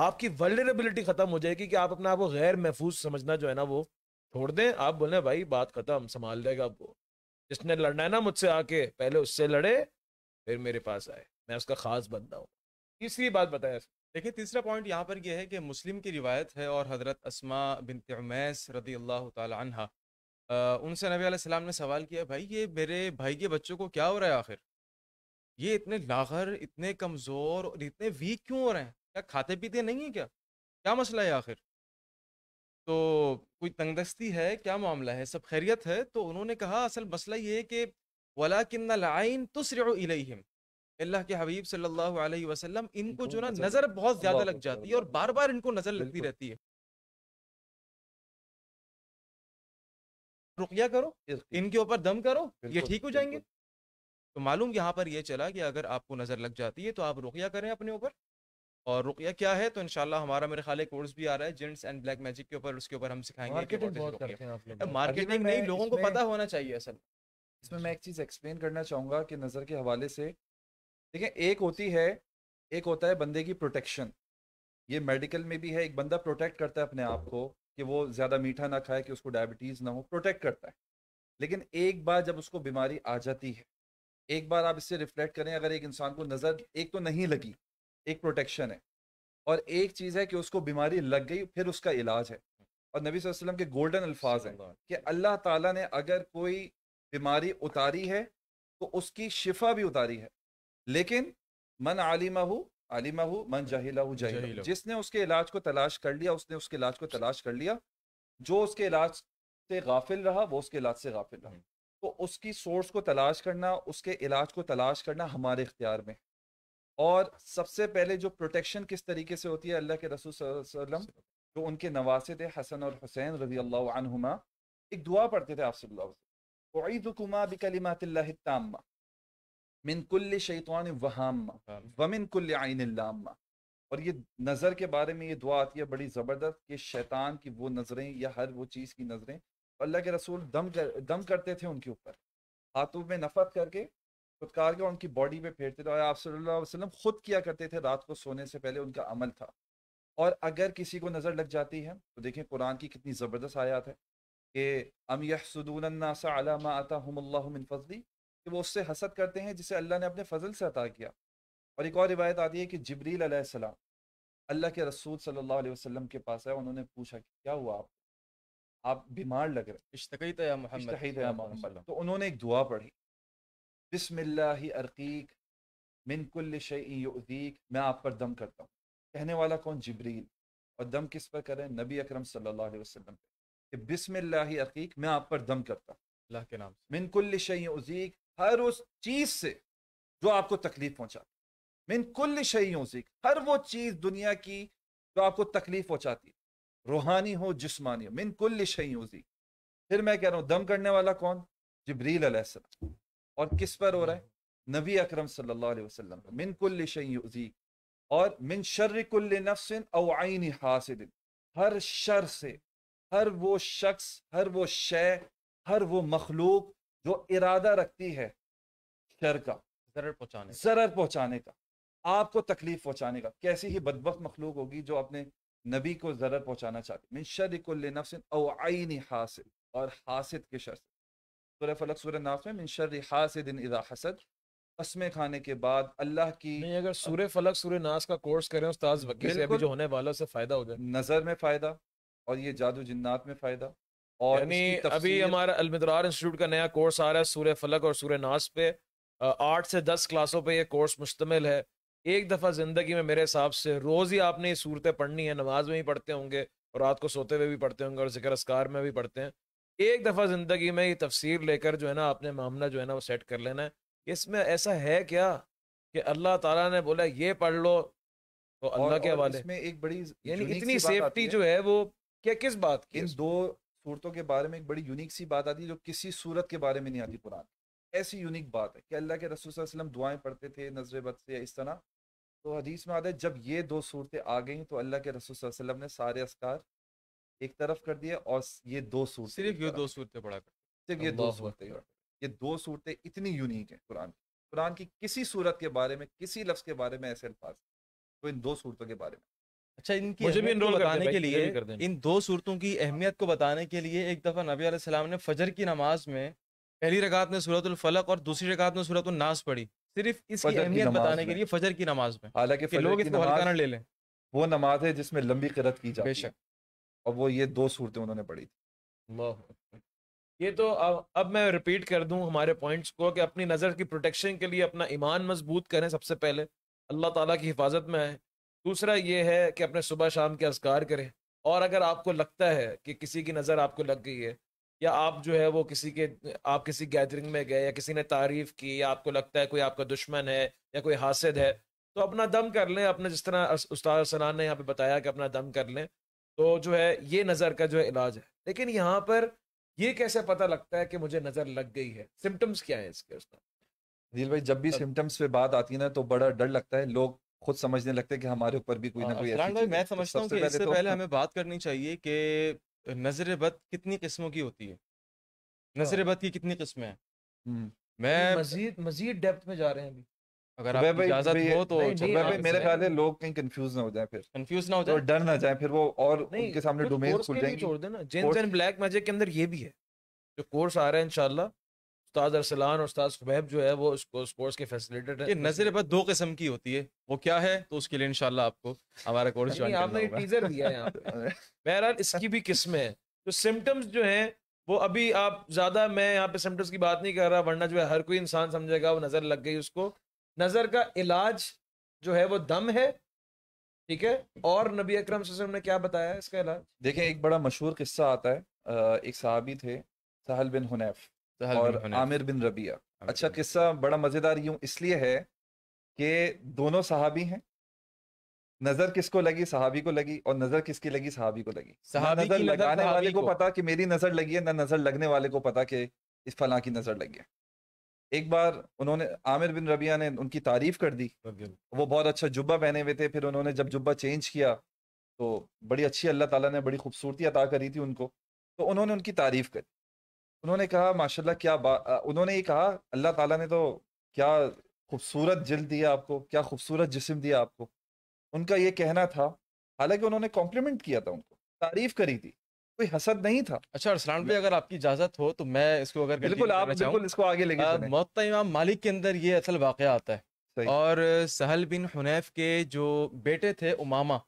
आपकी वर्ल्डरेबिलिटी खत्म हो जाएगी कि आप अपने आप को गैर महफूज समझना जो है ना वो छोड़ दें आप बोले भाई बात खत्म संभाल देगा वो जिसने लड़ना है ना मुझसे आके पहले उससे लड़े फिर मेरे पास आए मैं उसका खास बंदा हूँ तीसरी बात बताया देखिए तीसरा पॉइंट यहाँ पर यह है कि मुस्लिम की रिवायत है और हज़रत असमा बिन तमैस रदी अल्लाह तहा उनसे नबी सलाम ने सवाल किया भाई ये मेरे भाई के बच्चों को क्या हो रहा है आखिर ये इतने लाघर इतने कमज़ोर और इतने वीक क्यों हो रहे हैं क्या खाते पीते नहीं है क्या क्या मसला है आखिर तो कोई तंगदस्ती है क्या मामला है सब खैरियत है तो उन्होंने कहा असल मसला ये है कि वला किन्नाइन तुसरम अल्लाह के हबीब सल्लल्लाहु अलैहि वसल्लम इनको जो ना नज़र बहुत ज़्यादा लग जाती है और बार बार इनको नज़र लगती रहती है रुकिया करो इनके ऊपर दम करो ये ठीक हो जाएंगे तो मालूम यहाँ पर यह चला कि अगर आपको नज़र लग जाती है तो आप रुकिया करें अपने ऊपर और रुकिया क्या है तो इनशाला हमारा मेरे ख्याल कोर्स भी आ रहा है जेंट्स एंड ब्लैक मैजिक के ऊपर उसके ऊपर हम सिखाएंगे मार्केटिंग बहुत करते हैं आप लोग मार्केटिंग नहीं लोगों को पता होना चाहिए असल इसमें मैं एक चीज़ एक्सप्लेन करना चाहूँगा कि नज़र के हवाले से देखिए एक होती है एक होता है बंदे की प्रोटेक्शन ये मेडिकल में भी है एक बंदा प्रोटेक्ट करता है अपने आप को कि वो ज़्यादा मीठा ना खाए कि उसको डायबिटीज़ ना हो प्रोटेक्ट करता है लेकिन एक बार जब उसको बीमारी आ जाती है एक बार आप इससे रिफ्लेक्ट करें अगर एक इंसान को नज़र एक तो नहीं लगी एक प्रोटेक्शन है और एक चीज़ है कि उसको बीमारी लग गई फिर उसका इलाज है और नबी वसल्लम के गोल्डन अल्फाज हैं कि अल्लाह ताला ने अगर कोई बीमारी उतारी है तो उसकी शिफा भी उतारी है लेकिन मन आलिमा हो आलिमा हो मन जाहिला हो जाहिला जिसने उसके इलाज को तलाश कर लिया उसने उसके इलाज को तलाश कर लिया जो उसके इलाज से गाफिल रहा वो उसके इलाज से गाफिल रहा हम्म। तो उसकी सोर्स को तलाश करना उसके इलाज को तलाश करना हमारे इख्तियार में और सबसे पहले जो प्रोटेक्शन किस तरीके से होती है अल्लाह के रसूल वसम जो उनके नवासे थे हसन और हुसैन रजी अल्लाहुमा एक दुआ पढ़ते थे आप सल्लाकुमा बिकलिमातिल्लाम्मा मिन कुल्ल शैतान वहाम्मा हाँ। वमिन आइन लामा और ये नज़र के बारे में ये दुआ आती है बड़ी ज़बरदस्त कि शैतान की वो नज़रें या हर वो चीज़ की नज़रें अल्लाह के रसूल दम कर दम करते थे उनके ऊपर हाथों में नफरत करके खुदकार के उनकी बॉडी पे फेरते थे और आप सल्लल्लाहु अलैहि वसल्लम खुद किया करते थे रात को सोने से पहले उनका अमल था और अगर किसी को नज़र लग जाती है तो देखें कुरान की कितनी ज़बरदस्त आयात है कि अम यसदूनसा फजली कि वो उससे हसद करते हैं जिसे अल्लाह ने अपने फजल से अता किया और एक और रिवायत आती है कि जबरील अलैहिस्सलाम अल्लाह के रसूल सल्लल्लाहु अलैहि वसल्लम के पास आए उन्होंने पूछा कि क्या हुआ आप आप बीमार लग रहे हैं तो उन्होंने एक दुआ पढ़ी बिसम अरकीक मिन कुल युदीक मैं आप पर दम करता हूँ कहने वाला कौन जबरील और दम किस पर करें नबी अकरम सल्लल्लाहु अलैहि वसल्लम पे कि बिसम अरकीक मैं आप पर दम करता हूँ अल्लाह के नाम मिन कुल उजीक हर उस चीज़ से जो आपको तकलीफ पहुँचाती मिन कुल शजीक हर वो चीज़ दुनिया की जो आपको तकलीफ पहुँचाती रूहानी हो जिस्मानी हो मिन कुल उजीक फिर मैं कह रहा हूँ दम करने वाला कौन जबरील अलैहिस्सलाम और किस पर हो रहा है हम्म। नबी अकरम सल्लल्लाहु अलैहि वसल्लम पर मिन कुल शयी और मिन शर्र कुल नफ्सिन अवाइन हासिद हर शर से हर वो शख्स हर वो शय हर वो मखलूक जो इरादा रखती है शर का जरर पहुंचाने जरर पहुंचाने का आपको तकलीफ पहुंचाने का कैसी ही बदबक मखलूक होगी जो अपने नबी को जरर पहुंचाना चाहती मिन शर्र कुल नफ्सिन अवाइन हासिद और हासिद के शर से सूर्य फलक सूर्य नाफ में मिनशर हासिद इजा हसद कसमें खाने के बाद अल्लाह की नहीं अगर सूर्य फलक सूर्य नास का कोर्स करें उस्ताद वकी से अभी जो होने वाला से फायदा हो जाए नजर में फायदा और ये जादू जिन्नात में फायदा और यानी अभी हमारा अलमिदरार इंस्टीट्यूट का नया कोर्स आ रहा है सूर्य फलक और सूर्य नास पे आठ से दस क्लासों पे ये कोर्स मुश्तमिल है एक दफ़ा ज़िंदगी में मेरे हिसाब से रोज़ ही आपने ये सूरतें पढ़नी है नमाज में भी पढ़ते होंगे और रात को सोते हुए भी पढ़ते होंगे और जिक्र असकार में भी पढ़ते हैं एक दफ़ा ज़िंदगी में ये तफसीर लेकर जो है ना आपने मामला जो है ना वो सेट कर लेना है इसमें ऐसा है क्या कि अल्लाह ताला ने बोला ये पढ़ लो तो अल्लाह के हवाले इसमें एक बड़ी यानी इतनी सेफ्टी जो है वो क्या किस बात की इन दो सूरतों के बारे में एक बड़ी यूनिक सी बात आती है जो किसी सूरत के बारे में नहीं आती कुरान ऐसी यूनिक बात है कि अल्लाह के रसूल वसलम दुआएं पढ़ते थे नजर बद से इस तरह तो हदीस में आता है जब ये दो सूरतें आ गई तो अल्लाह के रसूल वसलम ने सारे असकार एक तरफ कर दिया और ये दो सूर सिर्फ ये दो सूरतें पढ़ा कर सिर्फ ये दो सूरतें ये दो सूरतें इतनी यूनिक है कुरान की कुरान की किसी सूरत के बारे में किसी लफ्ज़ के बारे में ऐसे अल्फाज तो इन दो सूरतों के बारे में अच्छा इनकी मुझे भी इनरोल कराने के लिए इन दो सूरतों की अहमियत को बताने के लिए एक दफ़ा नबी आसमाम ने फजर की नमाज में पहली रकात में सूरतुल्फलक और दूसरी रकात में सूरत नास पढ़ी सिर्फ इसकी अहमियत बताने के लिए फजर की नमाज में हालांकि लोग इसको हल्का ले लें वो नमाज है जिसमें लंबी करत की जाती है और वो ये दो सूरतें उन्होंने पढ़ी थी ये तो अब अब मैं रिपीट कर दूं हमारे पॉइंट्स को कि अपनी नज़र की प्रोटेक्शन के लिए अपना ईमान मजबूत करें सबसे पहले अल्लाह ताला की हिफाजत में आए दूसरा ये है कि अपने सुबह शाम के असकार करें और अगर आपको लगता है कि किसी की नज़र आपको लग गई है या आप जो है वो किसी के आप किसी गैदरिंग में गए या किसी ने तारीफ़ की या आपको लगता है कोई आपका दुश्मन है या कोई हासिद है तो अपना दम कर लें अपने जिस तरह उस्ताद सनान ने यहाँ पे बताया कि अपना दम कर लें तो जो है ये नज़र का जो है इलाज है लेकिन यहाँ पर ये कैसे पता लगता है कि मुझे नज़र लग गई है सिम्टम्स क्या है इसके उसका दिल भाई जब भी सिम्टम्स पे बात आती है ना तो बड़ा डर लगता है लोग खुद समझने लगते हैं कि हमारे ऊपर भी कोई ना हाँ, कोई भाई मैं, तो समझता हूँ कि इससे पहले, तो पहले हमें बात करनी चाहिए कि नजर बद कितनी किस्मों की होती है हाँ। नजर बद की कितनी किस्में हैं हम्म। मैं मजीद मजीद डेप्थ में जा रहे हैं अभी अगर आप इजाजत हो तो अच्छा भाई मेरे ख्याल से लोग कहीं कंफ्यूज ना हो जाए फिर कंफ्यूज ना हो जाए डर ना जाए फिर वो और उनके सामने डोमेन खुल जाएंगे छोड़ देना जेंस एंड ब्लैक मैजिक के अंदर ये भी है जो कोर्स आ रहा है इंशाल्लाह उस्ताद अरसलान और उस्ताद सुबैब जो है वो उसको स्पोर्ट्स के फैसिलिटेटर ये नजर पर दो किस्म की होती है वो क्या है तो उसके लिए इंशाल्लाह आपको हमारा कोर्स ज्वाइन करना आपने टीजर दिया है यहां पे बहरहाल इसकी भी किस्म है तो सिम्टम्स जो हैं वो अभी आप ज्यादा मैं यहाँ पे सिम्टम्स की बात नहीं कर रहा वरना जो है हर कोई इंसान समझेगा वो नजर लग गई उसको नज़र का इलाज जो है वो दम है ठीक है और नबी अक्रम ने क्या बताया इसका इलाज देखें एक बड़ा मशहूर किस्सा आता है एक सहाबी थे सहल बिन हुनैफ सहल और बिन आमिर बिन रबिया अच्छा किस्सा बड़ा मज़ेदार यूं इसलिए है कि दोनों साहबी हैं नजर किसको लगी साहबी को लगी और नजर किसकी लगी साहबी को लगी नजर लगाने वाले को पता कि मेरी नजर लगी है ना नजर लगने वाले को पता कि इस फला की नजर लगी है एक बार उन्होंने आमिर बिन रबिया ने उनकी तारीफ कर दी वो बहुत अच्छा जुब्बा पहने हुए थे फिर उन्होंने जब जुब्बा चेंज किया तो बड़ी अच्छी अल्लाह ताला ने बड़ी खूबसूरती अदा करी थी उनको तो उन्होंने उनकी तारीफ करी उन्होंने कहा माशाल्लाह क्या बात उन्होंने ये कहा अल्लाह ताला ने तो क्या खूबसूरत जिल दिया आपको क्या खूबसूरत जिसम दिया आपको उनका ये कहना था हालांकि उन्होंने कॉम्प्लीमेंट किया था उनको तारीफ करी थी कोई हसद नहीं था अच्छा अरसलान भाई अगर आपकी इजाजत हो तो मैं इसको अगर बिल्कुल आप बिल्कुल इसको आगे लेके मौत इमाम मालिक के अंदर ये असल वाक़ आता है और सहल बिन हुनैफ के जो बेटे थे उमामा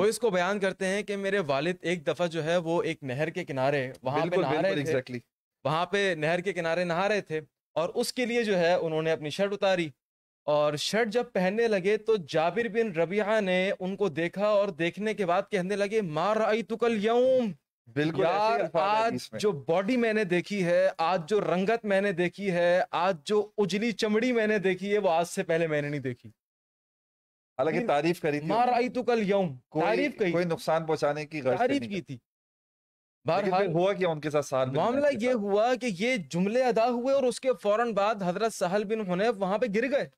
वो इसको बयान करते हैं कि मेरे वालिद एक दफ़ा जो है वो एक नहर के किनारे वहां पे नहा रहे थे वहां पे नहर के किनारे नहा रहे थे और उसके लिए जो है उन्होंने अपनी शर्ट उतारी और शर्ट जब पहनने लगे तो जाबिर बिन रबिया ने उनको देखा और देखने के बाद कहने लगे मार आई तुकल यूम बिल्कुल यार आज जो बॉडी मैंने देखी है आज जो रंगत मैंने देखी है आज जो उजली चमड़ी मैंने देखी है वो आज से पहले मैंने नहीं देखी हालांकि तारीफ करी थी मार आई तो कल यौम तारीफ कही कोई नुकसान पहुंचाने की तारीफ की थी बार हाँ, हुआ क्या उनके साथ साल मामला ये हुआ कि ये जुमले अदा हुए और उसके फौरन बाद हजरत सहल बिन हुनैफ वहां पे गिर गए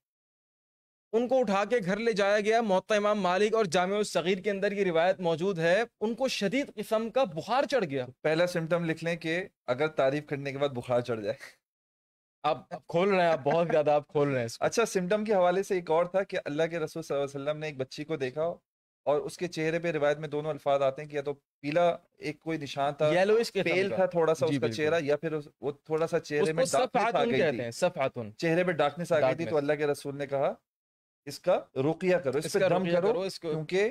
उनको उठा के घर ले जाया गया मोता इमाम मालिक और जाम सगीर के अंदर की रिवायत मौजूद है उनको शदीद किस्म का बुखार चढ़ गया पहला सिम्टम लिख लें कि अगर तारीफ करने के बाद बुखार चढ़ जाए आप खोल रहे हैं आप बहुत ज्यादा आप खोल रहे हैं अच्छा सिम्टम के हवाले से एक और था कि अल्लाह के रसूल वसल्लम ने एक बच्ची को देखा और उसके चेहरे पे रिवायत में दोनों अल्फाज आते हैं कि या तो पीला एक कोई निशान था येलो इसके पेल था थोड़ा सा उसका चेहरा या फिर वो थोड़ा सा चेहरे में डार्कनेस आ गई थी चेहरे पे डार्कनेस आ गई थी तो अल्लाह के रसूल ने कहा इसका रुकिया करो इस पर दम करो, करो क्योंकि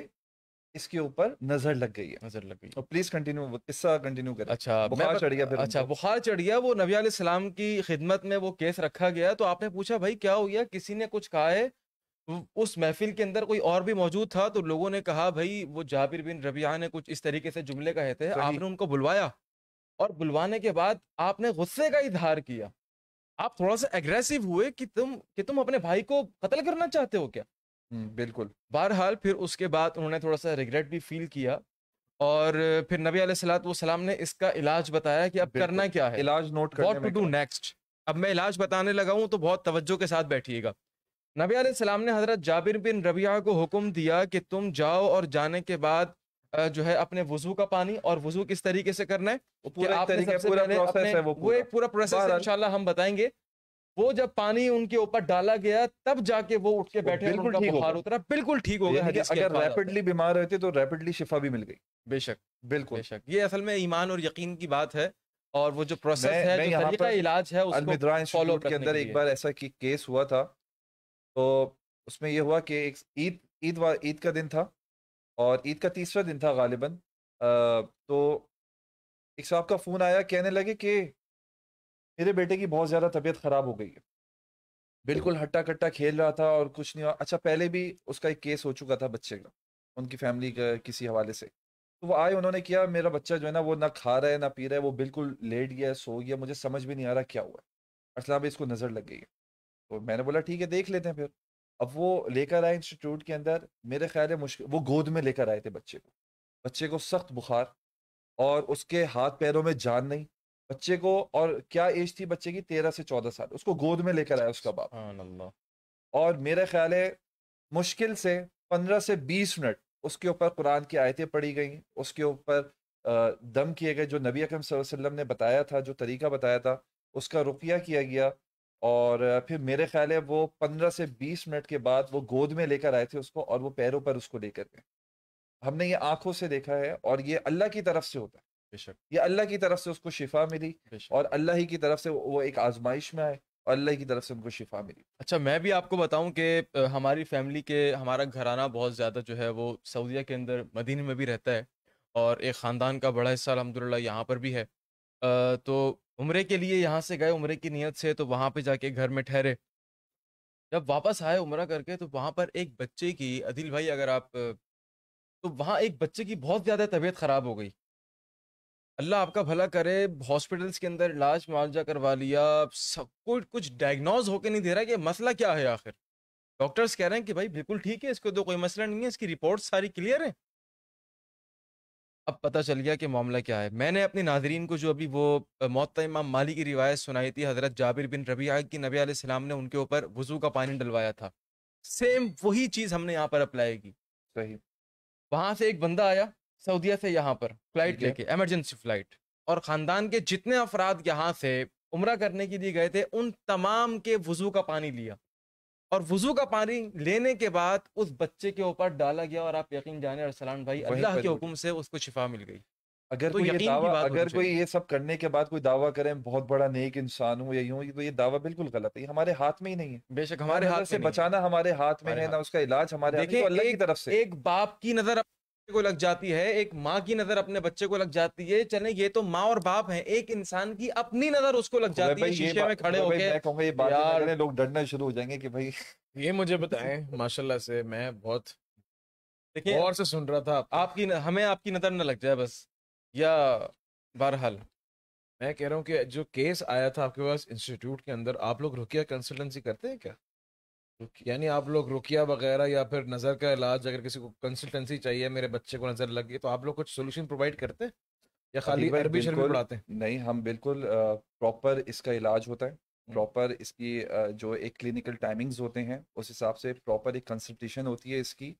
इसके ऊपर नजर लग गई है नजर लग गई और प्लीज कंटिन्यू किस्सा कंटिन्यू करें अच्छा बुखार चढ़ गया अच्छा बुखार चढ़ गया वो नबी सलाम की खिदमत में वो केस रखा गया तो आपने पूछा भाई क्या हो गया किसी ने कुछ कहा है उस महफिल के अंदर कोई और भी मौजूद था तो लोगों ने कहा भाई वो जाबिर बिन रबिया ने कुछ इस तरीके से जुमले कहे थे आपने उनको बुलवाया और बुलवाने के बाद आपने गुस्से का इजहार किया आप थोड़ा सा एग्रेसिव हुए कि तुम कि तुम अपने भाई को कत्ल करना चाहते हो क्या हम्म, बिल्कुल बहरहाल फिर उसके बाद उन्होंने थोड़ा सा रिग्रेट भी फील किया और फिर नबी सलात सलाम ने इसका इलाज बताया कि अब करना क्या है इलाज note what to do next अब मैं इलाज बताने लगा हूँ तो बहुत तवज्जो के साथ बैठिएगा नबी सलाम ने हजरत जाबिर बिन रबिया को हुक्म दिया कि तुम जाओ और जाने के बाद जो है अपने वजू का पानी और वजू किस तरीके से करना है वो पूरा तरीके पूरा प्रोसेस है वो पूरा। इंशाल्लाह हम बताएंगे वो जब पानी उनके ऊपर डाला गया तब जाके वो उठ के बैठे बिल्कुल ठीक बुखार उतरा बिल्कुल ठीक हो गया अगर रैपिडली बीमार रहते तो रैपिडली शिफा भी मिल गई बेशक बिल्कुल बेशक ये असल में ईमान और यकीन की बात है और वो जो प्रोसेस है जो तरीका इलाज है उसको के अंदर एक बार ऐसा केस हुआ था तो उसमें यह हुआ कि एक ईद ईद ईद का दिन था और ईद का तीसरा दिन था गालिबा तो एक साहब का फ़ोन आया कहने लगे कि मेरे बेटे की बहुत ज़्यादा तबीयत ख़राब हो गई है बिल्कुल हट्टा कट्टा खेल रहा था और कुछ नहीं अच्छा पहले भी उसका एक केस हो चुका था बच्चे का उनकी फैमिली का किसी हवाले से तो वो आए उन्होंने किया मेरा बच्चा जो है ना वो ना खा रहा है ना पी रहा है वो बिल्कुल लेट गया सो गया मुझे समझ भी नहीं आ रहा क्या हुआ है असला भी इसको नज़र लग गई है तो मैंने बोला ठीक है देख लेते हैं फिर अब वो लेकर आए इंस्टीट्यूट के अंदर मेरे ख्याल है मुश्किल वो गोद में लेकर आए थे बच्चे को बच्चे को सख्त बुखार और उसके हाथ पैरों में जान नहीं बच्चे को और क्या एज थी बच्चे की तेरह से चौदह साल उसको गोद में लेकर आया उसका बाप और मेरा ख्याल है मुश्किल से पंद्रह से बीस मिनट उसके ऊपर कुरान की आयतें पढ़ी गई उसके ऊपर दम किए गए जो नबी अकरम वसल्लम ने बताया था जो तरीका बताया था उसका रुकिया किया गया और फिर मेरे ख्याल है वो पंद्रह से बीस मिनट के बाद वो गोद में लेकर आए थे उसको और वो पैरों पर उसको लेकर गए हमने ये आंखों से देखा है और ये अल्लाह की तरफ से होता है बेशक ये अल्लाह की तरफ से उसको शिफा मिली और अल्लाह ही की तरफ से वो एक आजमाइश में आए और अल्लाह की तरफ से उनको शिफा मिली अच्छा मैं भी आपको बताऊं कि हमारी फैमिली के हमारा घराना बहुत ज़्यादा जो है वो सऊदीया के अंदर मदीने में भी रहता है और एक ख़ानदान का बड़ा हिस्सा अलहमदिल्ला यहाँ पर भी है तो उमरे के लिए यहाँ से गए उम्र की नीयत से तो वहाँ पे जाके घर में ठहरे। जब वापस आए उम्र करके तो वहाँ पर एक बच्चे की अदिल भाई अगर आप तो वहाँ एक बच्चे की बहुत ज़्यादा तबीयत ख़राब हो गई। अल्लाह आपका भला करे, हॉस्पिटल्स के अंदर इलाज मुआवजा करवा लिया, सब कुछ कुछ डायग्नोज़ होके नहीं दे रहा कि मसला क्या है आखिर। डॉक्टर्स कह रहे हैं कि भाई बिल्कुल ठीक है, इसको तो कोई मसला नहीं है, इसकी रिपोर्ट्स सारी क्लियर हैं। अब पता चल गया कि मामला क्या है मैंने अपने नाजरीन को जो अभी वो मौत इमाम माली की रिवायत सुनाई थी हज़रत जाबिर बिन रबिया की नबी आलाम ने उनके ऊपर वजू का पानी डलवाया था सेम वही चीज़ हमने यहाँ पर अप्लाई की सही वहाँ से एक बंदा आया सऊदिया से यहाँ पर फ्लाइट लेके एमरजेंसी फ्लाइट और ख़ानदान के जितने अफराद यहाँ से उम्र करने के लिए गए थे उन तमाम के वजू का पानी लिया और वजू का पानी लेने के बाद उस बच्चे के ऊपर डाला गया और आप यकीन जाने और सलान भाई अल्लाह के हुक्म से उसको शिफा मिल गई अगर तो कोई ये दावा अगर कोई ये सब करने के बाद कोई दावा करे बहुत बड़ा नेक इंसान हूँ यही हूँ तो ये दावा बिल्कुल गलत है हमारे हाथ में ही नहीं है बेशक हमारे हाथ से बचाना हमारे हाथ में है ना उसका इलाज हमारे तो अल्लाह की तरफ से एक बाप की नजर को लग जाती है एक माँ की नजर अपने बच्चे को लग जाती है चले ये तो माँ और बाप है एक इंसान की अपनी नजर उसको लग तो जाती है शीशे में खड़े तो होकर लोग डरना शुरू हो जाएंगे कि भाई ये मुझे बताएं माशाल्लाह से मैं बहुत देखिए और से सुन रहा था आपकी हमें आपकी नजर न लग जाए बस या बहरहाल मैं कह रहा हूँ कि जो केस आया था आपके पास इंस्टीट्यूट के अंदर आप लोग रुकिया कंसल्टेंसी करते हैं क्या यानी आप लोग रुकिया वगैरह या फिर नज़र का इलाज अगर किसी को कंसल्टेंसी चाहिए मेरे बच्चे को नज़र लगी तो आप लोग कुछ सोल्यूशन प्रोवाइड करते हैं या खाली अरबी शर्मी पढ़ाते हैं नहीं हम बिल्कुल प्रॉपर इसका इलाज होता है प्रॉपर हम्म। इसकी जो एक क्लिनिकल टाइमिंग्स होते हैं उस हिसाब से प्रॉपर एक कंसल्टेशन होती है इसकी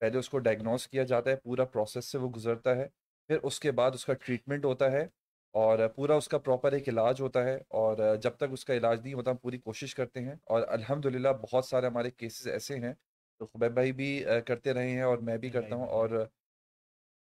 पहले उसको डायग्नोस किया जाता है पूरा प्रोसेस से वो गुजरता है फिर उसके बाद उसका ट्रीटमेंट होता है और पूरा उसका प्रॉपर एक इलाज होता है और जब तक उसका इलाज नहीं होता हम पूरी कोशिश करते हैं और अल्हम्दुलिल्लाह बहुत सारे हमारे केसेस ऐसे हैं तो खुबैब भाई भी करते रहे हैं और मैं भी करता हूँ और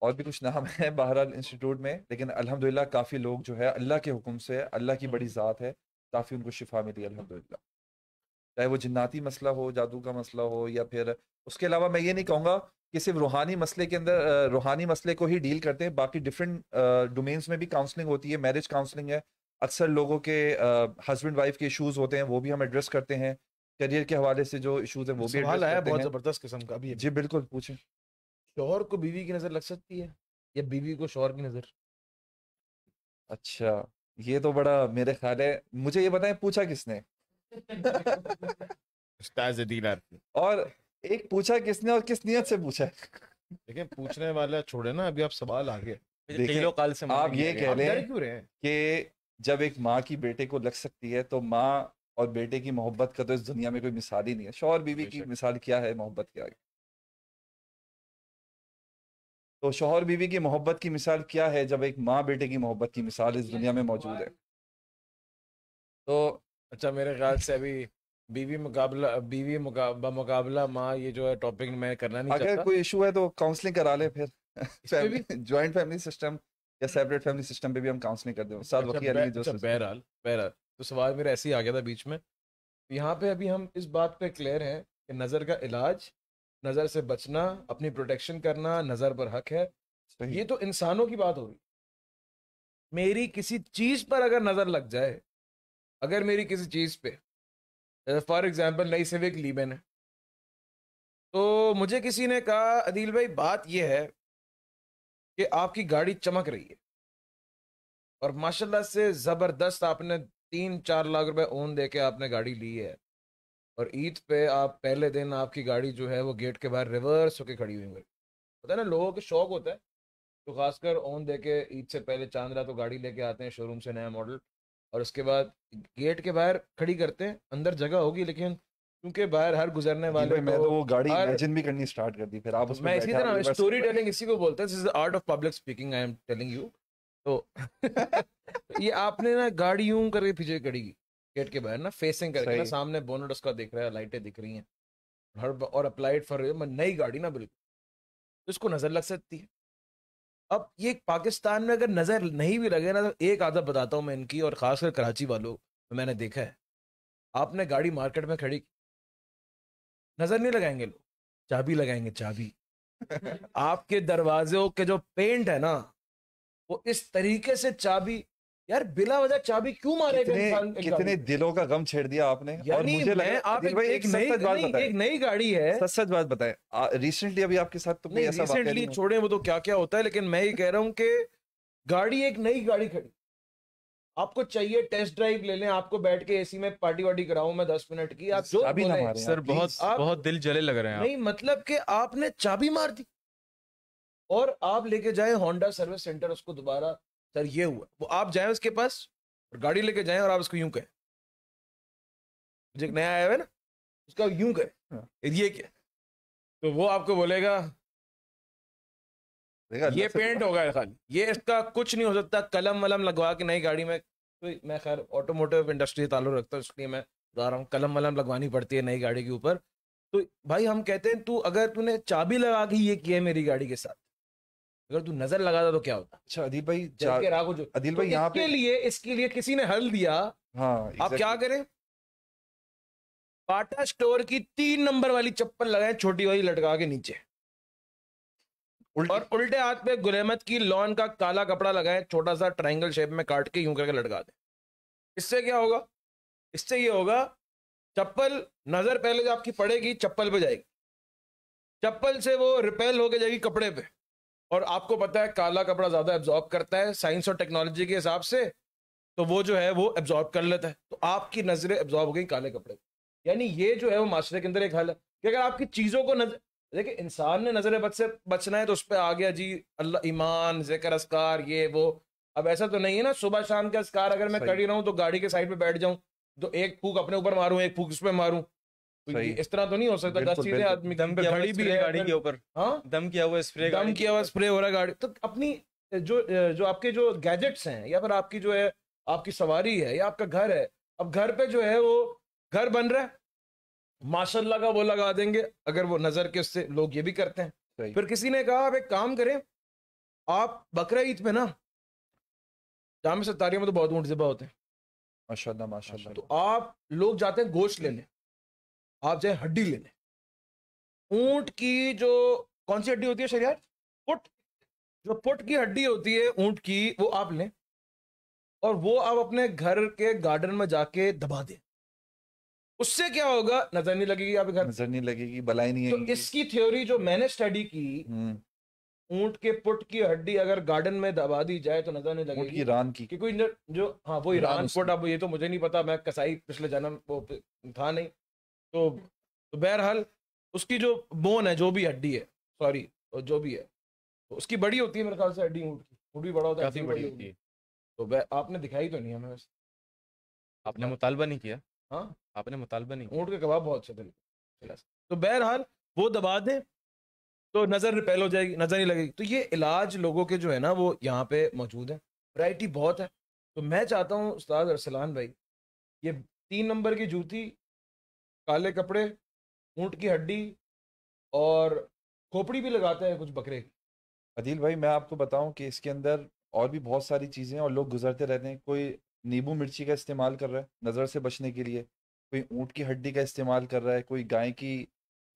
और भी कुछ नाम है बहरहाल इंस्टीट्यूट में लेकिन अल्हम्दुलिल्लाह काफ़ी लोग जो है अल्लाह के हुक्म से अल्लाह की बड़ी हम्म। ज़ात है काफ़ी उनको शिफा मिली अलहमदिल्ला चाहे वो जन्नाती मसला हो जादू का मसला हो या फिर उसके अलावा मैं ये नहीं कहूँगा कि सिर्फ रूहानी मसले के अंदर रूहानी मसले को ही डील करते हैं बाकी डिफरेंट डोमेन्स में भी काउंसलिंग होती है मैरिज काउंसलिंग है अक्सर लोगों के हस्बैंड वाइफ के इशूज़ होते हैं वो भी हम एड्रेस करते हैं करियर के हवाले से जो इशूज़ हैं वो भी हाल आया बहुत ज़बरदस्त किस्म का भी जी बिल्कुल पूछें शोहर को बीवी की नज़र लग सकती है या बीवी को शोहर की नज़र अच्छा ये तो बड़ा मेरे ख्याल है मुझे ये बताएं पूछा किसने और एक पूछा किसने और किस नियत से पूछा लेकिन पूछने वाला छोड़े ना अभी आप सवाल आ गए काल से आप ये कह रहे हैं कि जब एक माँ की बेटे को लग सकती है तो माँ और बेटे की मोहब्बत का तो इस दुनिया में कोई मिसाल ही नहीं है शोहर बीवी की मिसाल क्या है मोहब्बत के आगे तो शोहर बीवी की मोहब्बत की मिसाल क्या है जब एक माँ बेटे की मोहब्बत की मिसाल इस दुनिया में तो मौजूद है तो अच्छा मेरे ख्याल से अभी बीवी मुकाबला बीवी मुकाबला मुकाबला माँ ये जो है टॉपिक मैं करना नहीं अगर कोई इशू है तो काउंसलिंग करा ले फिर ज्वाइंट फैमिली सिस्टम या सेपरेट फैमिली सिस्टम पे भी हम काउंसलिंग कर दें साथ अच्छा, जो अच्छा, बहरहाल बहरहाल तो सवाल मेरा ऐसे ही आ गया था बीच में यहाँ पे अभी हम इस बात पे क्लियर हैं कि नज़र का इलाज नज़र से बचना अपनी प्रोटेक्शन करना नज़र पर हक है ये तो इंसानों की बात हो रही मेरी किसी चीज़ पर अगर नज़र लग जाए अगर मेरी किसी चीज़ पर फॉर एग्जाम्पल नई सिविक लीबेन है तो मुझे किसी ने कहा अदिल भाई बात यह है कि आपकी गाड़ी चमक रही है और माशाल्लाह से ज़बरदस्त आपने तीन चार लाख रुपए ओन दे के आपने गाड़ी ली है और ईद पे आप पहले दिन आपकी गाड़ी जो है वो गेट के बाहर रिवर्स होके खड़ी हुई होगी पता है ना लोगों के शौक होता है तो खासकर ओन दे के ईद से पहले चांद रात तो गाड़ी लेके आते हैं शोरूम से नया मॉडल और उसके बाद गेट के बाहर खड़ी करते हैं अंदर जगह होगी लेकिन क्योंकि बाहर हर गुजरने वाले तो मैं तो वो गाड़ी इमेजिन भी करनी स्टार्ट कर दी फिर आप उसमें इसी तरह स्टोरी टेलिंग इसी को बोलते हैं this is art of public speaking I am telling you तो ये आपने ना गाड़ी यूं करके पीछे खड़ी गेट के बाहर ना फेसिंग करके ना सामने बोनट उसका दिख रहा है लाइटें दिख रही हैं हर और अप्लाइड फॉर नई गाड़ी ना बिल्कुल उसको नज़र लग सकती है अब ये पाकिस्तान में अगर नजर नहीं भी लगे ना तो एक आदत बताता हूँ मैं इनकी और खासकर कराची वालों में मैंने देखा है आपने गाड़ी मार्केट में खड़ी नजर नहीं लगाएंगे लोग चाबी लगाएंगे चाबी आपके दरवाजों के जो पेंट है ना वो इस तरीके से चाबी यार बिला वजह चाबी क्यों मारे कितने, कितने दिलों का गम छेड़ दिया आपने और मुझे लगे, आप एक, भाई एक, एक नई एक नई गाड़ी है सच सच बात बताए रिसेंटली अभी आपके साथ तो नहीं, ऐसा रिसेंटली छोड़े वो तो क्या क्या होता है लेकिन मैं ये कह रहा हूँ कि गाड़ी एक नई गाड़ी खड़ी आपको चाहिए टेस्ट ड्राइव ले लें आपको बैठ के एसी में पार्टी वार्टी कराऊ मैं दस मिनट की आप जो भी सर बहुत बहुत दिल जले लग रहे हैं नहीं मतलब कि आपने चाबी मार दी और आप लेके जाए होंडा सर्विस सेंटर उसको दोबारा सर ये हुआ वो आप जाए उसके पास और गाड़ी लेके जाए और आप उसको यूं कहें मुझे एक नया आया है ना उसका यूं कहें हाँ। ये क्या तो वो आपको बोलेगा ये पेंट होगा खाली ये इसका कुछ नहीं हो सकता कलम वलम लगवा के नई गाड़ी में तो मैं खैर ऑटोमोटिव इंडस्ट्री से ताल्लुक रखता हूँ इसलिए मैं बता रहा हूँ कलम वलम लगवानी पड़ती है नई गाड़ी के ऊपर तो भाई हम कहते हैं तू अगर तूने चाबी लगा के ये किया है मेरी गाड़ी के साथ अगर तू नजर लगाता तो क्या होता अच्छा अदिल भाई जो अदिल तो भाई यहाँ के लिए इसके लिए किसी ने हल दिया हाँ आप क्या करें बाटा स्टोर की तीन नंबर वाली चप्पल लगाए छोटी वाली लटका के नीचे और उल्टे हाथ पे गुलेमत की लॉन का काला कपड़ा लगाए छोटा सा ट्रायंगल शेप में काट के यूं करके लटका दे इससे क्या होगा इससे ये होगा चप्पल नजर पहले जो आपकी पड़ेगी चप्पल पे जाएगी चप्पल से वो रिपेल होके जाएगी कपड़े पे और आपको पता है काला कपड़ा ज्यादा एब्जॉर्ब करता है साइंस और टेक्नोलॉजी के हिसाब से तो वो जो है वो एब्जॉर्ब कर लेता है तो आपकी नजरें एब्जॉर्ब हो गई काले कपड़े यानी ये जो है वो माशरे के अंदर एक हल है कि अगर आपकी चीज़ों को नजर देखिए इंसान ने नजर बच से बचना है तो उस पर आ गया जी अल्लाह ईमान जिक्र असकार ये वो अब ऐसा तो नहीं है ना सुबह शाम के असकार अगर मैं कर ही रहा हूँ तो गाड़ी के साइड पर बैठ जाऊँ तो एक फूक अपने ऊपर मारूं एक फूक उस पर मारूं तो इस तरह तो नहीं हो सकता दस चीजें आदमी दम पे खड़ी भी है गाड़ी के ऊपर हाँ दम किया हुआ स्प्रे दम किया हुआ स्प्रे हो रहा गाड़ी तो अपनी जो जो आपके जो गैजेट्स हैं या फिर आपकी जो है आपकी सवारी है या आपका घर है अब घर पे जो है वो घर बन रहा है माशाल्लाह का वो लगा देंगे अगर वो नजर के उससे लोग ये भी करते हैं फिर किसी ने कहा आप एक काम करें आप बकरा ईद पे ना जाम सत्तारियों में तो बहुत ऊंट जिबा होते हैं माशाल्लाह माशाल्लाह तो आप लोग जाते हैं गोश्त लेने आप जाए हड्डी लेने ऊंट की जो कौन सी हड्डी होती है शरीर पुट जो पुट की हड्डी होती है ऊंट की वो आप लें और वो आप अपने घर के गार्डन में जाके दबा दें उससे क्या होगा नजर नहीं लगेगी आप घर नजर नहीं लगेगी बलाई नहीं तो इसकी थ्योरी जो मैंने स्टडी की हम्म। ऊंट के पुट की हड्डी अगर गार्डन में दबा दी जाए तो नजर नहीं लगेगी ईरान रान की क्योंकि जो हाँ वो ईरान पुट अब ये तो मुझे नहीं पता मैं कसाई पिछले जन्म वो था नहीं तो, तो बहरहाल उसकी जो बोन है जो भी हड्डी है सॉरी जो भी है तो उसकी बड़ी होती है मेरे ख्याल से हड्डी ऊँट की ऊँट भी बड़ा होता है काफ़ी बड़ी होती है तो आपने दिखाई तो नहीं हमें वैसे आपने मुतालबा नहीं किया हाँ आपने मुतालबा नहीं ऊँट के कबाब बहुत अच्छे थे तो बहरहाल वो दबा दें तो नज़र रिपेल हो जाएगी नज़र नहीं लगेगी तो ये इलाज लोगों के जो है ना वो यहाँ पे मौजूद है वैरायटी बहुत है तो मैं चाहता हूँ उस्ताद अरसलान भाई ये तीन नंबर की जूती काले कपड़े ऊँट की हड्डी और खोपड़ी भी लगाते हैं कुछ बकरे अदील भाई मैं आपको बताऊं कि इसके अंदर और भी बहुत सारी चीज़ें हैं और लोग गुजरते रहते हैं कोई नींबू मिर्ची का इस्तेमाल कर रहा है नज़र से बचने के लिए कोई ऊँट की हड्डी का इस्तेमाल कर रहा है कोई गाय की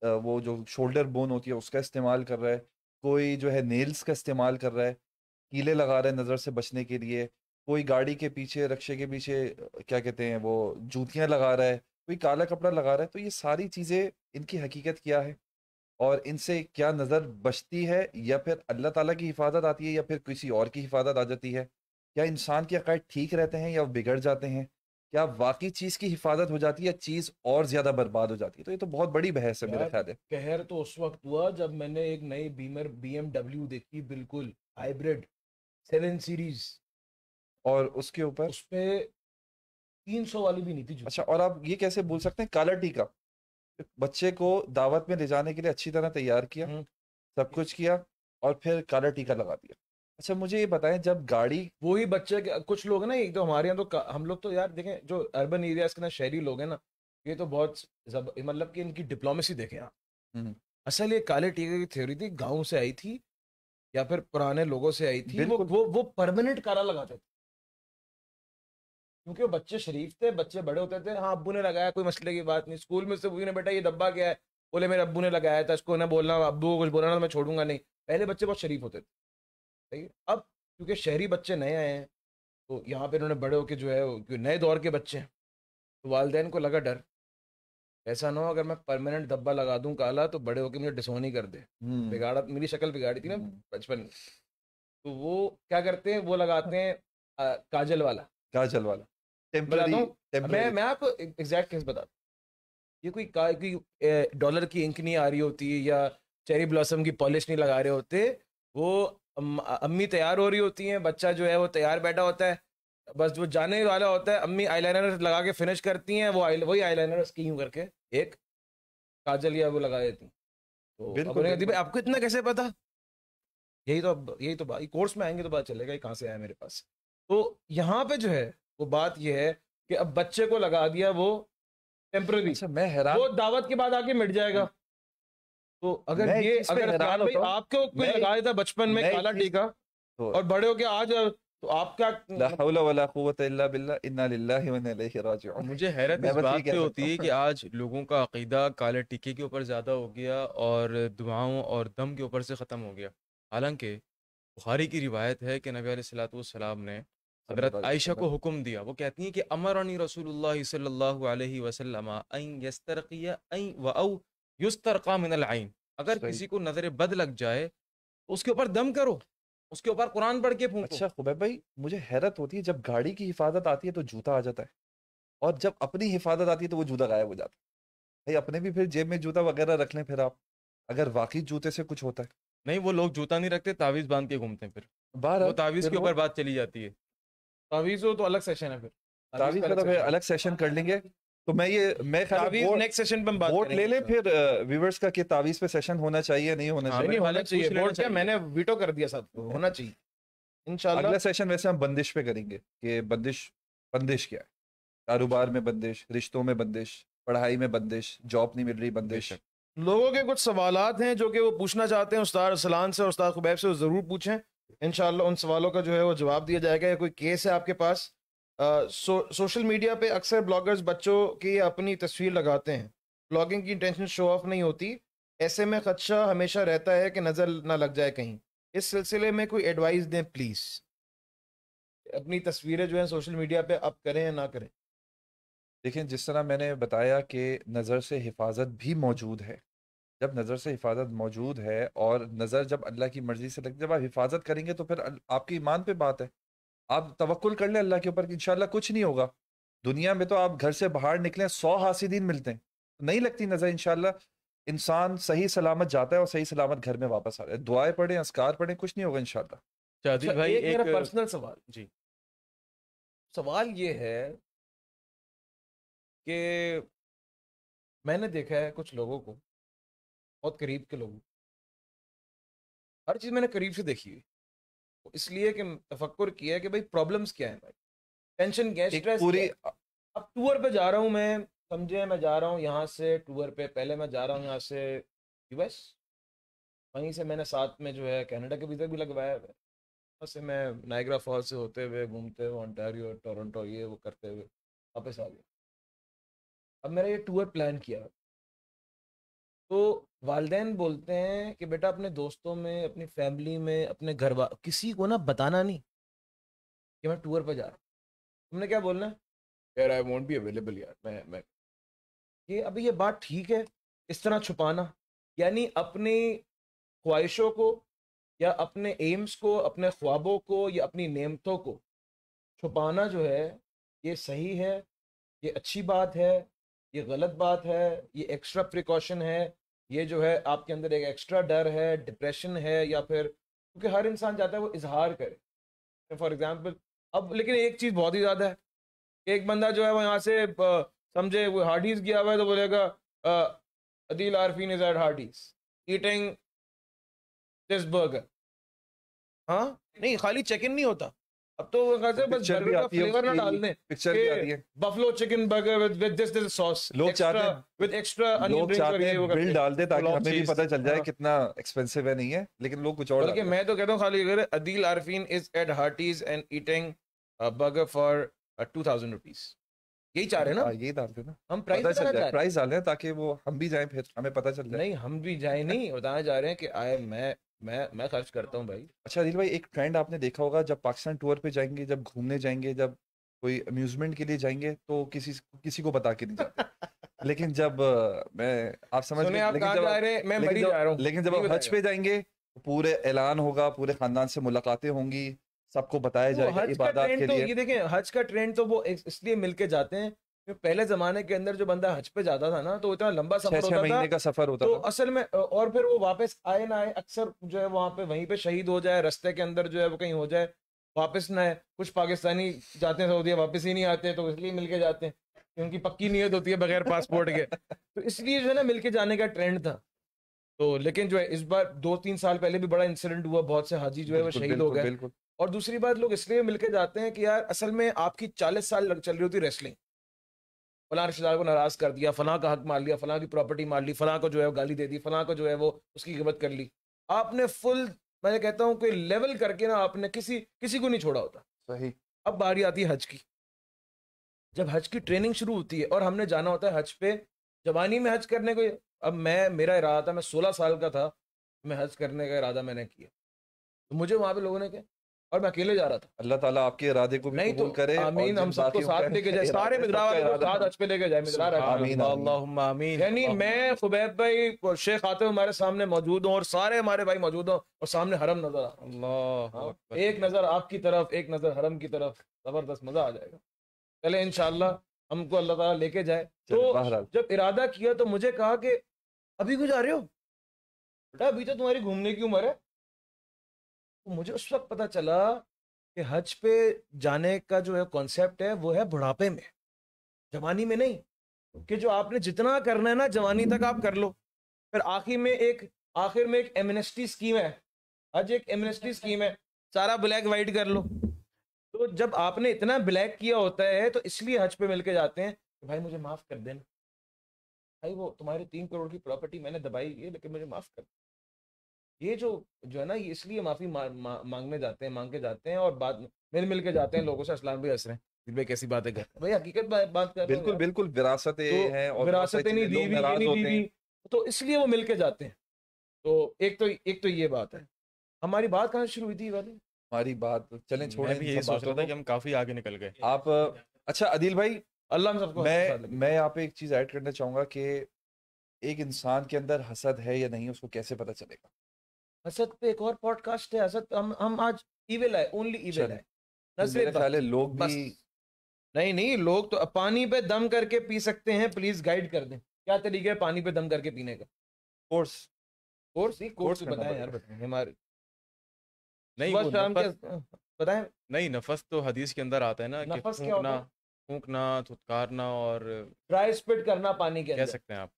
वो जो शोल्डर बोन होती है उसका इस्तेमाल कर रहा है कोई जो है नेल्स का इस्तेमाल कर रहा है कीले लगा रहा है नज़र से बचने के लिए कोई गाड़ी के पीछे रक्शे के पीछे क्या कहते हैं वो जूतियाँ लगा रहा है कोई काला कपड़ा लगा रहा है तो ये सारी चीज़ें इनकी हकीकत क्या है और इनसे क्या नज़र बचती है या फिर अल्लाह ताला की हिफाजत आती है या फिर किसी और की हिफाजत आ जाती है क्या इंसान के अकायद ठीक रहते हैं या बिगड़ जाते हैं क्या वाकई चीज़ की हिफाजत हो जाती है या चीज़ और ज़्यादा बर्बाद हो जाती है तो ये तो बहुत बड़ी बहस है मेरे ख्याल है कहर तो उस वक्त हुआ जब मैंने एक नई बीमर बी देखी बिल्कुल हाइब्रिड सेवन सीरीज और उसके ऊपर उस पर तीन सौ वाली भी नहीं थी अच्छा और आप ये कैसे बोल सकते हैं काला टीका बच्चे को दावत में ले जाने के लिए अच्छी तरह तैयार किया हम्म। सब कुछ किया और फिर काला टीका लगा दिया अच्छा मुझे ये बताएं जब गाड़ी वही बच्चे कुछ लोग ना एक तो हमारे यहाँ तो हम लोग तो यार देखें जो अर्बन एरियाज के ना शहरी लोग हैं ना ये तो बहुत मतलब कि इनकी डिप्लोमेसी देखें आप हम्म, हम्म। असल ये काले टीके की थ्योरी थी गाँव से आई थी या फिर पुराने लोगों से आई थी वो वो वो परमानेंट काला लगाते थे क्योंकि वो बच्चे शरीफ थे बच्चे बड़े होते थे हाँ अबू ने लगाया कोई मसले की बात नहीं स्कूल में से पूछी ने बेटा ये डब्बा क्या है बोले मेरे अब्बू ने लगाया था इसको ना बोलना अब्बू को कुछ बोलना तो मैं छोड़ूंगा नहीं पहले बच्चे बहुत शरीफ होते थे सही अब क्योंकि शहरी बच्चे नए आए हैं तो यहाँ पर इन्होंने बड़े होकर जो है नए दौर के बच्चे हैं तो वालदेन को लगा डर ऐसा ना हो अगर मैं परमानेंट डब्बा लगा दूं काला तो बड़े होकर मुझे डिसोन ही कर दे हम्म। बिगाड़ा मेरी शक्ल बिगाड़ी थी ना हम्म। बचपन तो वो क्या करते हैं वो लगाते हैं काजल वाला काजल वाला मैं मैं आपको एग्जैक्ट e-, केस बता ये कोई का कोई डॉलर की इंक नहीं आ रही होती या चेरी ब्लॉसम की पॉलिश नहीं लगा रहे होते वो अम्मी तैयार हो रही होती हैं बच्चा जो है वो तैयार बैठा होता है बस वो जाने वाला होता है अम्मी आईलाइनर लगा के फिनिश करती हैं वो आई वही आईलाइनर उसकी यूं करके एक काजल या वो लगा देती तो बिल्कुल, बिल्कुल। आपको इतना कैसे पता यही तो अब यही तो बात कोर्स में आएंगे तो पता चलेगा ये कहाँ से आया मेरे पास तो यहाँ पे जो है वो बात यह है कि अब बच्चे को लगा दिया वो टेम्पररी अच्छा, मैं हैरान वो दावत के बाद आके मिट जाएगा तो अगर ये अगर आपके लगाया था बचपन में काला टीका तो और बड़े होके आज तो आपका वला इल्ला इन्ना इन्ना लिल्लाहि व इलैहि मुझे हैरत इस बात पे होती है कि आज लोगों का अकीदा काले टीके के ऊपर ज़्यादा हो गया और दुआओं और दम के ऊपर से ख़त्म हो गया हालांकि बुखारी की रिवायत है कि नबी सलाम ने हजरत आयशा को हुक्म दिया वो कहती हैं कि अमरानी रसूलुल्लाह सल्लल्लाहु अलैहि अगर किसी को नजर बद लग जाए तो उसके ऊपर दम करो उसके ऊपर कुरान पढ़ के फूंको अच्छा खुबैब भाई मुझे हैरत होती है जब गाड़ी की हिफाजत आती है तो जूता आ जाता है और जब अपनी हिफाजत आती है तो वो जूता गायब हो जाता है भाई अपने भी फिर जेब में जूता वगैरह रख लें फिर आप अगर वाकई जूते से कुछ होता है नहीं वो लोग जूता नहीं रखते तावीज बांध के घूमते हैं फिर बाहर तावीज के ऊपर बात चली जाती है तावीज तो अलग सेशन है फिर तावीज का तो फिर अलग सेशन कर लेंगे तो मैं ये मैं तावीज नेक्स्ट सेशन पे बात वोट ले ले फिर व्यूवर्स का कि तावीज पे सेशन होना चाहिए नहीं होना हाँ, चाहिए नहीं होना मतलब चाहिए वोट क्या मैंने वीटो कर दिया साहब होना चाहिए इंशाल्लाह अगला सेशन वैसे हम बंदिश पे करेंगे कि बंदिश बंदिश क्या है कारोबार में बंदिश रिश्तों में बंदिश पढ़ाई में बंदिश जॉब नहीं मिल रही बंदिश लोगों के कुछ सवाल हैं जो कि वो पूछना चाहते हैं उस्ताद असलान से उस्ताद खुबैब से ज़रूर पूछें इन उन सवालों का जो है वो जवाब दिया जाएगा या कोई केस है आपके पास सो सोशल मीडिया पे अक्सर ब्लॉगर्स बच्चों की अपनी तस्वीर लगाते हैं ब्लॉगिंग की इंटेंशन शो ऑफ नहीं होती ऐसे में खदशा हमेशा रहता है कि नज़र ना लग जाए कहीं इस सिलसिले में कोई एडवाइस दें प्लीज़ अपनी तस्वीरें जो हैं सोशल मीडिया पे आप करें या ना करें देखें जिस तरह मैंने बताया कि नज़र से हिफाजत भी मौजूद है जब नज़र से हिफाजत मौजूद है और नज़र जब अल्लाह की मर्ज़ी से लग जब आप हिफाजत करेंगे तो फिर आपके ईमान पे बात है आप तवक्ल कर लें अल्लाह के ऊपर कि इंशाल्लाह कुछ नहीं होगा दुनिया में तो आप घर से बाहर निकलें सौ हासिदीन मिलते हैं नहीं लगती नज़र इंशाल्लाह इंसान सही सलामत जाता है और सही सलामत घर में वापस आता है दुआएं पढ़े असकार पढ़े कुछ नहीं होगा इनशाला अच्छा, अच्छा, भाई एक, पर्सनल सवाल जी सवाल ये है कि मैंने देखा है कुछ लोगों को बहुत करीब के लोग हर चीज़ मैंने करीब से देखी है तो इसलिए कि तफक्र किया है कि भाई प्रॉब्लम्स क्या है भाई टेंशन क्या है स्ट्रेस पूरी अब टूर पे जा रहा हूँ मैं समझे मैं जा रहा हूँ यहाँ से टूर पे पहले मैं जा रहा हूँ यहाँ से यूएस वहीं से मैंने साथ में जो है कनाडा के वीज़ा भी लगवाया है वहाँ से मैं नाइग्रा फॉल से होते हुए घूमते हुए ऑन्टारियो टोरंटो ये वो करते हुए वापस आ गया अब मैंने ये टूर प्लान किया तो वालदे बोलते हैं कि बेटा अपने दोस्तों में अपनी फैमिली में अपने घर किसी को ना बताना नहीं कि मैं टूर पर जा रहा हूँ तुमने क्या बोलना है यार आई वॉन्ट बी अवेलेबल यार मैं मैं अभी ये बात ठीक है इस तरह छुपाना यानी अपनी ख्वाहिशों को या अपने एम्स को अपने ख्वाबों को या अपनी नियमतों को छुपाना जो है ये सही है ये अच्छी बात है ये गलत बात है ये एक्स्ट्रा प्रिकॉशन है ये जो है आपके अंदर एक एक्स्ट्रा डर है डिप्रेशन है या फिर क्योंकि हर इंसान चाहता है वो इजहार करे फॉर एग्जाम्पल अब लेकिन एक चीज़ बहुत ही ज़्यादा है एक बंदा जो है वो यहाँ से समझे वो हार्डीज गया हुआ है तो बोलेगा Adeel Arfeen is at Hardee's eating this burger हाँ नहीं खाली चेक इन नहीं होता अब तो वो कहते बस बर्गर का फ्लेवर ना डाल दें पिक्चर भी आती है buffalo chicken burger with with this this sauce लोग चाहते हैं विद एक्स्ट्रा अनियन रिंग्स और ये वो बिल डाल दे ताकि हमें भी पता चल जाए हाँ। कितना एक्सपेंसिव है नहीं है लेकिन लोग कुछ और बल्कि मैं तो कहता हूं खाली अगर Adeel Arfeen is at Hardee's and eating burger for 2000 rupees यही चाह रहे हैं ना हाँ, यही डालते ना हम प्राइस बताना चाह प्राइस डाल रहे हैं ताकि वो हम भी जाएं फिर हमें पता चल जाए नहीं हम भी जाएं नहीं बताना जा रहे हैं कि आए मैं मैं मैं खर्च करता हूँ भाई अच्छा अदिल भाई एक ट्रेंड आपने देखा होगा जब पाकिस्तान टूर पे जाएंगे जब घूमने जाएंगे जब कोई अम्यूजमेंट के लिए जाएंगे तो किसी किसी को बता के नहीं जाते लेकिन जब मैं आप समझ गए लेकिन जब मैं लेकिन लेकिन जब आप हज पे जाएंगे तो पूरे ऐलान होगा पूरे खानदान से मुलाकातें होंगी सबको बताया जाएगा इबादत के तो लिए देखें हज का ट्रेंड तो वो इसलिए मिलके जाते हैं पहले जमाने के अंदर जो बंदा हज पे जाता था ना तो इतना लंबा सफर होता महीने था का सफर होता तो था। असल में और फिर वो वापस आए ना आए अक्सर जो है वहां पे वहीं पे शहीद हो जाए रस्ते के अंदर जो है वो कहीं हो जाए वापस ना आए कुछ पाकिस्तानी जाते हैं सऊदी वापस ही नहीं आते तो इसलिए मिलके जाते हैं क्योंकि पक्की नीयत होती है बगैर पासपोर्ट के तो इसलिए जो है ना मिलके जाने का ट्रेंड था तो लेकिन जो है इस बार दो तीन साल पहले भी बड़ा इंसिडेंट हुआ बहुत से हाजी जो है वो शहीद हो गए और दूसरी बात लोग इसलिए मिलके जाते हैं कि यार असल में आपकी चालीस साल चल रही होती रेस्लिंग फलां रिश्तेदार को नाराज़ कर दिया फलां का हक मार लिया फलां की प्रॉपर्टी मार ली फलां को जो है वो गाली दे दी फलां को जो है वो उसकी गिबत कर ली आपने फुल मैं कहता हूँ कोई लेवल करके ना आपने किसी किसी को नहीं छोड़ा होता सही अब बारी आती है हज की जब हज की ट्रेनिंग शुरू होती है और हमने जाना होता है हज पे जवानी में हज करने को अब मैं मेरा इरादा था मैं सोलह साल का था मैं हज करने का इरादा मैंने किया तो मुझे वहाँ पे लोगों ने कहा और मैं अकेले जा रहा था अल्लाह ताला आपके इरादे को भी कबूल तो करे आमीन हम सबको साथ लेके जाए सारे मिजरा वाले को साथ हज पे लेके जाए मिजरा आमीन अल्लाहुम्मा आमीन यानी मैं खुबैब भाई और शेख आते हमारे सामने मौजूद हूं और सारे हमारे भाई मौजूद हूं और सामने हरम नजर आ अल्लाह हाँ, एक नजर आपकी तरफ एक नजर हरम की तरफ जबरदस्त मजा आ जाएगा चले इंशाल्लाह हमको अल्लाह ताला लेके जाए तो जब इरादा किया तो मुझे कहा कि अभी कुछ आ रहे हो बेटा अभी तो तुम्हारी घूमने की उम्र है तो मुझे उस वक्त पता चला कि हज पे जाने का जो है कॉन्सेप्ट है वो है बुढ़ापे में जवानी में नहीं कि जो आपने जितना करना है ना जवानी तक आप कर लो फिर आखिर में एक आखिर में एक एमनेस्टी स्कीम है हज एक एमनेस्टी अच्छा, स्कीम अच्छा। है सारा ब्लैक वाइट कर लो तो जब आपने इतना ब्लैक किया होता है तो इसलिए हज पे मिलके जाते हैं कि भाई मुझे माफ़ कर देना भाई वो तुम्हारे तीन करोड़ की प्रॉपर्टी मैंने दबाई है लेकिन मुझे माफ़ कर ये जो जो है ना ये इसलिए माफी मा, मा, मांगने जाते हैं मांग के जाते हैं और बाद मिल मिल के जाते हैं लोगों से असलाम भी हंस रहे हैं भाई कैसी बातें कर भाई हकीकत बात कर बिल्कुल बिल्कुल विरासतें तो हैं और विरासतें नहीं दी तो इसलिए वो मिल के जाते हैं तो एक तो एक तो ये बात है हमारी बात कहाँ शुरू हुई थी वाली हमारी बात चले छोड़े भी यही सोच रहा था कि हम काफी आगे निकल गए आप अच्छा अदिल भाई अल्लाह सबको मैं मैं यहाँ पे एक चीज ऐड करना चाहूंगा कि एक इंसान के अंदर हसद है या नहीं उसको कैसे पता चलेगा असद पे एक और पॉडकास्ट है असद हम हम आज इविल है ओनली इविल है साले लोग भी नहीं नहीं लोग तो पानी पे दम करके पी सकते हैं प्लीज गाइड कर दें क्या तरीका है पानी पे दम करके पीने का कोर्स कोर्स ही कोर्स बताएं यार बताएं हमारे नहीं वो के बताएं नहीं नफस तो हदीस के अंदर आता है ना कि फूंकना फूंकना थुतकारना और ड्राई स्पिट करना पानी के अंदर कह सकते हैं आप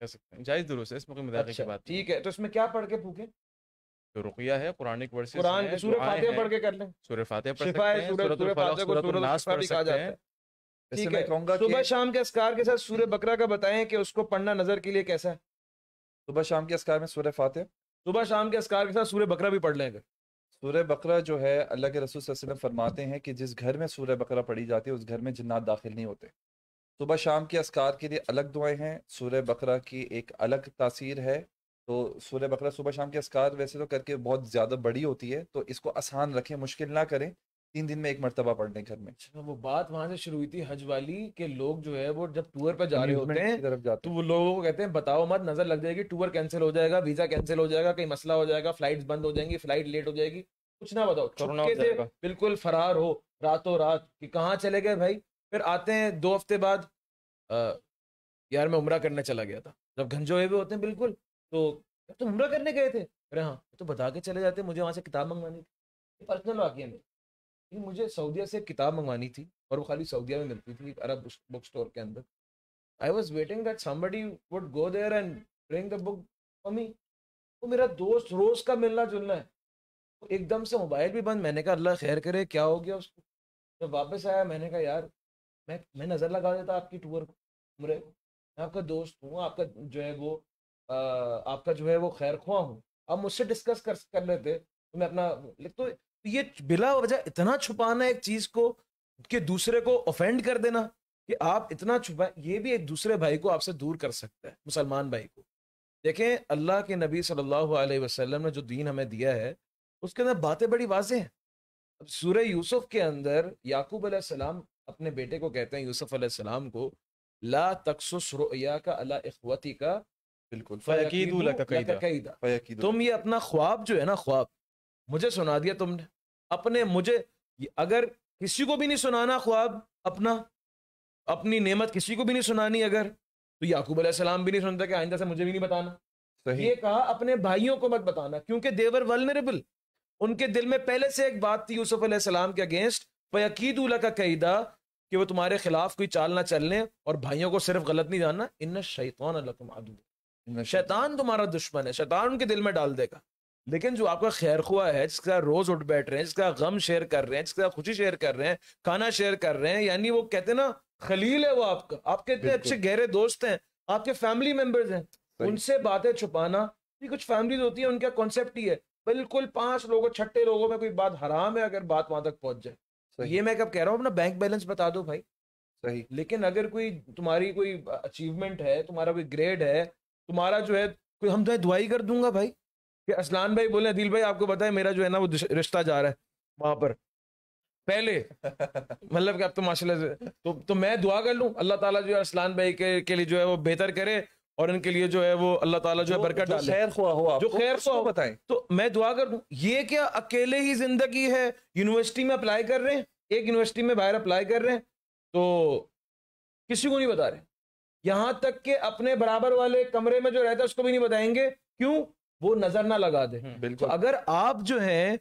कह सकते हैं जायज दुरुस्त है मदारे अच्छा, की बात ठीक है तो इसमें क्या पढ़ के फूके तो रुकिया है पुरानिक कुरान सूरह फातिहा पढ़ के कर लें सूरह फातिहा पढ़ सकते हैं सूरह फातिहा को सूरह नास पढ़ सकते हैं ठीक है कहूंगा सुबह शाम के के साथ बकरा का बताएं कि उसको पढ़ना नजर के लिए कैसा है सुबह शाम के असकार में सूर्य फातह सुबह शाम के असकार के साथ सूर्य बकरा भी पढ़ लें अगर सूर्य बकरा जो है अल्लाह के रसूल फरमाते हैं कि जिस घर में सूर्य बकरा पढ़ी जाती है उस घर में जिन्नात दाखिल नहीं होते सुबह शाम के असकार के लिए अलग दुआएं हैं सूर्य बकरा की एक अलग तासीर है तो सूर्य बकरा सुबह शाम के असकार वैसे तो करके बहुत ज़्यादा बड़ी होती है तो इसको आसान रखें मुश्किल ना करें तीन दिन में एक मरतबा पढ़ने घर में अच्छा, वो बात वहां से शुरू हुई थी हज वाली के लोग जो है वो जब टूर पर जा रहे होते हैं तरफ जाते तो वो लोगों को कहते हैं बताओ मत नजर लग जाएगी टूर कैंसिल हो जाएगा वीजा कैंसिल हो जाएगा कहीं मसला हो जाएगा फ्लाइट बंद हो जाएंगी फ्लाइट लेट हो जाएगी कुछ ना बताओ बिल्कुल फरार हो रातों रात कि कहाँ चले गए भाई फिर आते हैं दो हफ्ते बाद आ, यार मैं उम्र करने चला गया था जब घंझोए हुए होते हैं बिल्कुल तो तुम तो उम्र करने गए थे अरे हाँ तो बता के चले जाते मुझे वहाँ से किताब मंगवानी थी पर्सनल वाक्य में मुझे सऊदिया से किताब मंगवानी थी और वो खाली सऊदिया में मिलती थी अरब बुक स्टोर के अंदर I was waiting that somebody would go there and bring the book mummy वो मेरा दोस्त रोज का मिलना जुलना है एकदम से मोबाइल भी बंद मैंने कहा अल्लाह खैर करे क्या हो गया उसको जब वापस आया मैंने कहा यार मैं मैं नज़र लगा देता आपकी टूर को उम्र को मैं आपका दोस्त हूँ आपका जो है वो आ, आपका जो है वो खैर खुआ हूँ आप मुझसे डिस्कस कर कर लेते तो मैं अपना तो ये बिला वजह इतना छुपाना एक चीज़ को कि दूसरे को ऑफेंड कर देना कि आप इतना छुपा ये भी एक दूसरे भाई को आपसे दूर कर सकता है मुसलमान भाई को देखें अल्लाह के नबी सल्लल्लाहु अलैहि वसल्लम ने जो दीन हमें दिया है उसके अंदर बातें बड़ी वाजे हैं अब सूर्य यूसुफ के अंदर याकूब सलाम अपने बेटे को कहते हैं यूसुफ अलैहिस्सलाम को ला तकसुस रुया का अला इखवती का बिल्कुल फयकीदु तुम ये अपना ख्वाब जो है ना ख्वाब मुझे सुना दिया तुमने अपने मुझे अगर किसी को भी नहीं सुनाना ख्वाब अपना अपनी नेमत किसी को भी नहीं सुनानी अगर तो याकूब अलैहिस्सलाम भी नहीं सुनता कि आइंदा से मुझे भी नहीं बताना सही। ये कहा अपने भाइयों को मत बताना क्योंकि देवर वलनरेबल उनके दिल में पहले से एक बात थी यूसुफ अलैहिस्सलाम के अगेंस्ट फयकीदूला का कैदा कि वो तुम्हारे खिलाफ कोई चाल ना चल लें और भाइयों को सिर्फ गलत नहीं जानना इन शैतान अल्लाह शैतान तुम्हारा दुश्मन है शैतान उनके दिल में डाल देगा लेकिन जो आपका खैर खुआ है जिसका रोज उठ बैठ रहे हैं जिसका गम शेयर कर रहे हैं जिसका खुशी शेयर कर रहे हैं खाना शेयर कर रहे हैं यानी वो कहते हैं ना खलील है वो आपका आपके इतने अच्छे गहरे दोस्त हैं आपके फैमिली मेंबर्स हैं उनसे बातें छुपाना ये कुछ फैमिलीज होती है उनका कॉन्सेप्ट ही है बिल्कुल पांच लोगों छठे लोगों में कोई बात हराम है अगर बात वहां तक पहुंच जाए ये मैं कब कह रहा हूँ अपना बैंक बैलेंस बता दो भाई सही लेकिन अगर कोई तुम्हारी कोई अचीवमेंट है तुम्हारा कोई ग्रेड है तुम्हारा जो है कोई हम तुम्हें दुआई कर दूंगा भाई कि असलान भाई बोले अदिल भाई आपको बताए मेरा जो है ना वो रिश्ता जा रहा है वहां पर पहले मतलब कि अब तो माशाल्लाह तो तो मैं दुआ कर लूँ अल्लाह ताला जो है असलान भाई के, के लिए जो है वो बेहतर करे और इनके लिए जो है वो अल्लाह ताला जो, जो है बरकत डाले खैर हुआ हो जो खैर हुआ बताए तो मैं दुआ कर दूं ये क्या अकेले ही जिंदगी है यूनिवर्सिटी में अप्लाई कर रहे हैं एक यूनिवर्सिटी में बाहर अप्लाई कर रहे हैं तो किसी को नहीं बता रहे यहाँ तक के अपने बराबर वाले कमरे में जो रहता है उसको भी नहीं बताएंगे क्यों वो नजर ना लगा दे हम्म, तो बिल्कुल तो अगर आप जो है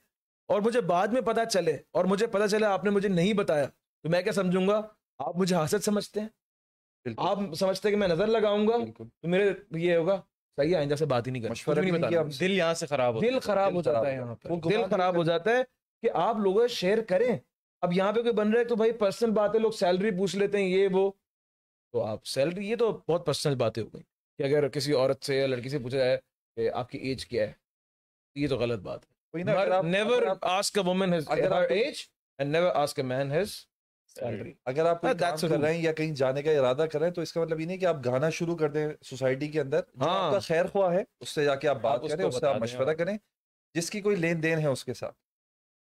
और मुझे बाद में पता चले और मुझे पता चले आपने मुझे नहीं बताया तो मैं क्या समझूंगा आप मुझे हासिल समझते हैं आप समझते कि मैं नजर लगाऊंगा तो मेरे ये होगा सही आइंदा से बात ही नहीं कर दिल यहाँ से खराब दिल खराब हो जाता है यहाँ पर दिल खराब हो जाता है कि आप लोग शेयर करें अब यहाँ पे कोई बन रहे तो भाई पर्सनल बात है लोग सैलरी पूछ लेते हैं ये वो तो आप सैलरी ये तो बहुत पर्सनल बातें हो गई कि अगर किसी औरत से या लड़की से पूछा जाए कि आपकी एज क्या है ये तो गलत बात है never ask a woman his age and never ask a man has salary अगर आप कोई काम कर रहे हैं या कहीं जाने का इरादा कर रहे हैं तो इसका मतलब ये नहीं कि आप गाना शुरू कर दें सोसाइटी के अंदर हाँ। आपका खैर खुआ है उससे जाके आप बात करें उससे आप मशवरा हाँ। करें जिसकी कोई लेन देन है उसके साथ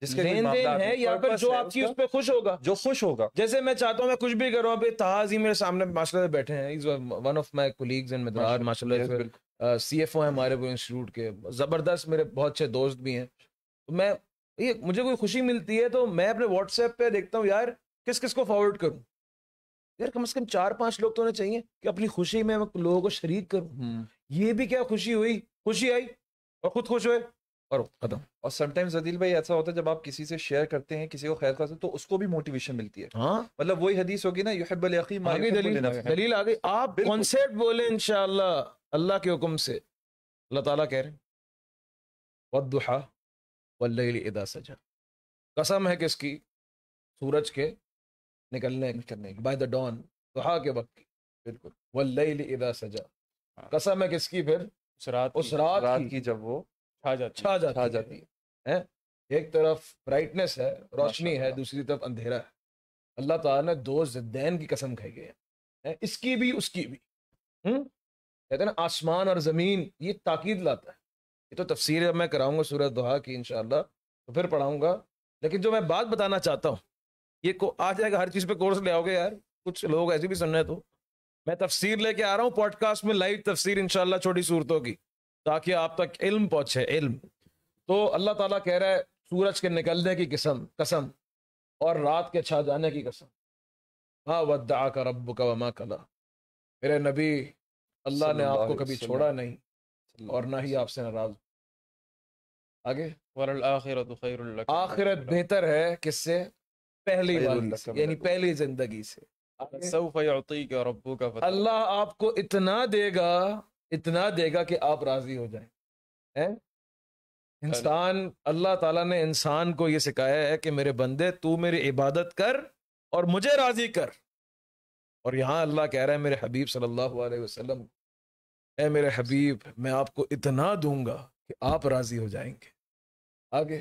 जिसके लेन देन है या फिर जो आपकी उस पर खुश होगा जो खुश होगा जैसे मैं चाहता हूँ मैं कुछ भी करूँ अभी तहाजी मेरे सामने माशाल्लाह बैठे हैं one of my colleagues and मदरार माशाल्लाह सी एफ ओ है हमारे इंस्टीट्यूट के ज़बरदस्त मेरे बहुत अच्छे दोस्त भी हैं तो मैं ये मुझे कोई खुशी मिलती है तो मैं अपने व्हाट्सएप पे देखता हूँ यार किस किस को फॉरवर्ड करूं यार कम से कम चार पांच लोग तो होने चाहिए कि अपनी खुशी में मैं लोगों को शरीक करूं हम्म। ये भी क्या खुशी हुई खुशी आई और खुद खुश हुए और खत्म और समटाइम्स अदील भाई ऐसा होता है जब आप किसी से शेयर करते हैं किसी को खैर करते हैं तो उसको भी मोटिवेशन मिलती है हाँ? मतलब वही हदीस होगी ना युहबल यकी दलील दलील आ गई आप कॉन्सेप्ट बोले इनशाला अल्लाह के हुक्म से अल्लाह ताला कह रहे वदुहा वल्लैल इदा सजा कसम है किसकी सूरज के निकलने निकलने बाय द डॉन सुहा के वक्त बिल्कुल वल्लैल इदा सजा हाँ। कसम है किसकी फिर उस रात उस रात, की, की जब वो छा जाती छा जाती, जाती है, है एक तरफ ब्राइटनेस है रोशनी है दूसरी तरफ अंधेरा है अल्लाह ताला ने दो जिद्दैन की कसम खाई गई है इसकी भी उसकी भी हम्म कहते ना आसमान और ज़मीन ये ताकीद लाता है ये तो तफसीर मैं कराऊंगा सूरत दोहा की इन तो फिर पढ़ाऊंगा लेकिन जो मैं बात बताना चाहता हूँ ये को आ जाएगा हर चीज पे कोर्स ले आओगे यार कुछ लोग ऐसे भी सुन रहे तो मैं तफसीर लेके आ रहा हूँ पॉडकास्ट में लाइव तफसीर इनशाला छोटी सूरतों की ताकि आप तक इल्म पहुंचे इल्म तो अल्लाह ताला कह रहा है सूरज के निकलने की किस्म कसम और रात के छा जाने की कसम हाँ वद्दा का रब का वमा कला मेरे नबी अल्लाह ने आपको कभी छोड़ा नहीं और ना ही आपसे नाराज आगे आखिरत बेहतर है किससे पहली यानी पहली जिंदगी से अल्लाह आपको इतना देगा इतना देगा कि आप राजी हो जाए इंसान अल्लाह ताला ने इंसान को यह सिखाया है कि मेरे बंदे तू मेरी इबादत कर और मुझे राजी कर और यहाँ अल्लाह कह रहा है मेरे हबीब सल्लल्लाहु अलैहि वसल्लम ए मेरे हबीब मैं आपको इतना दूंगा कि आप राजी हो जाएंगे आगे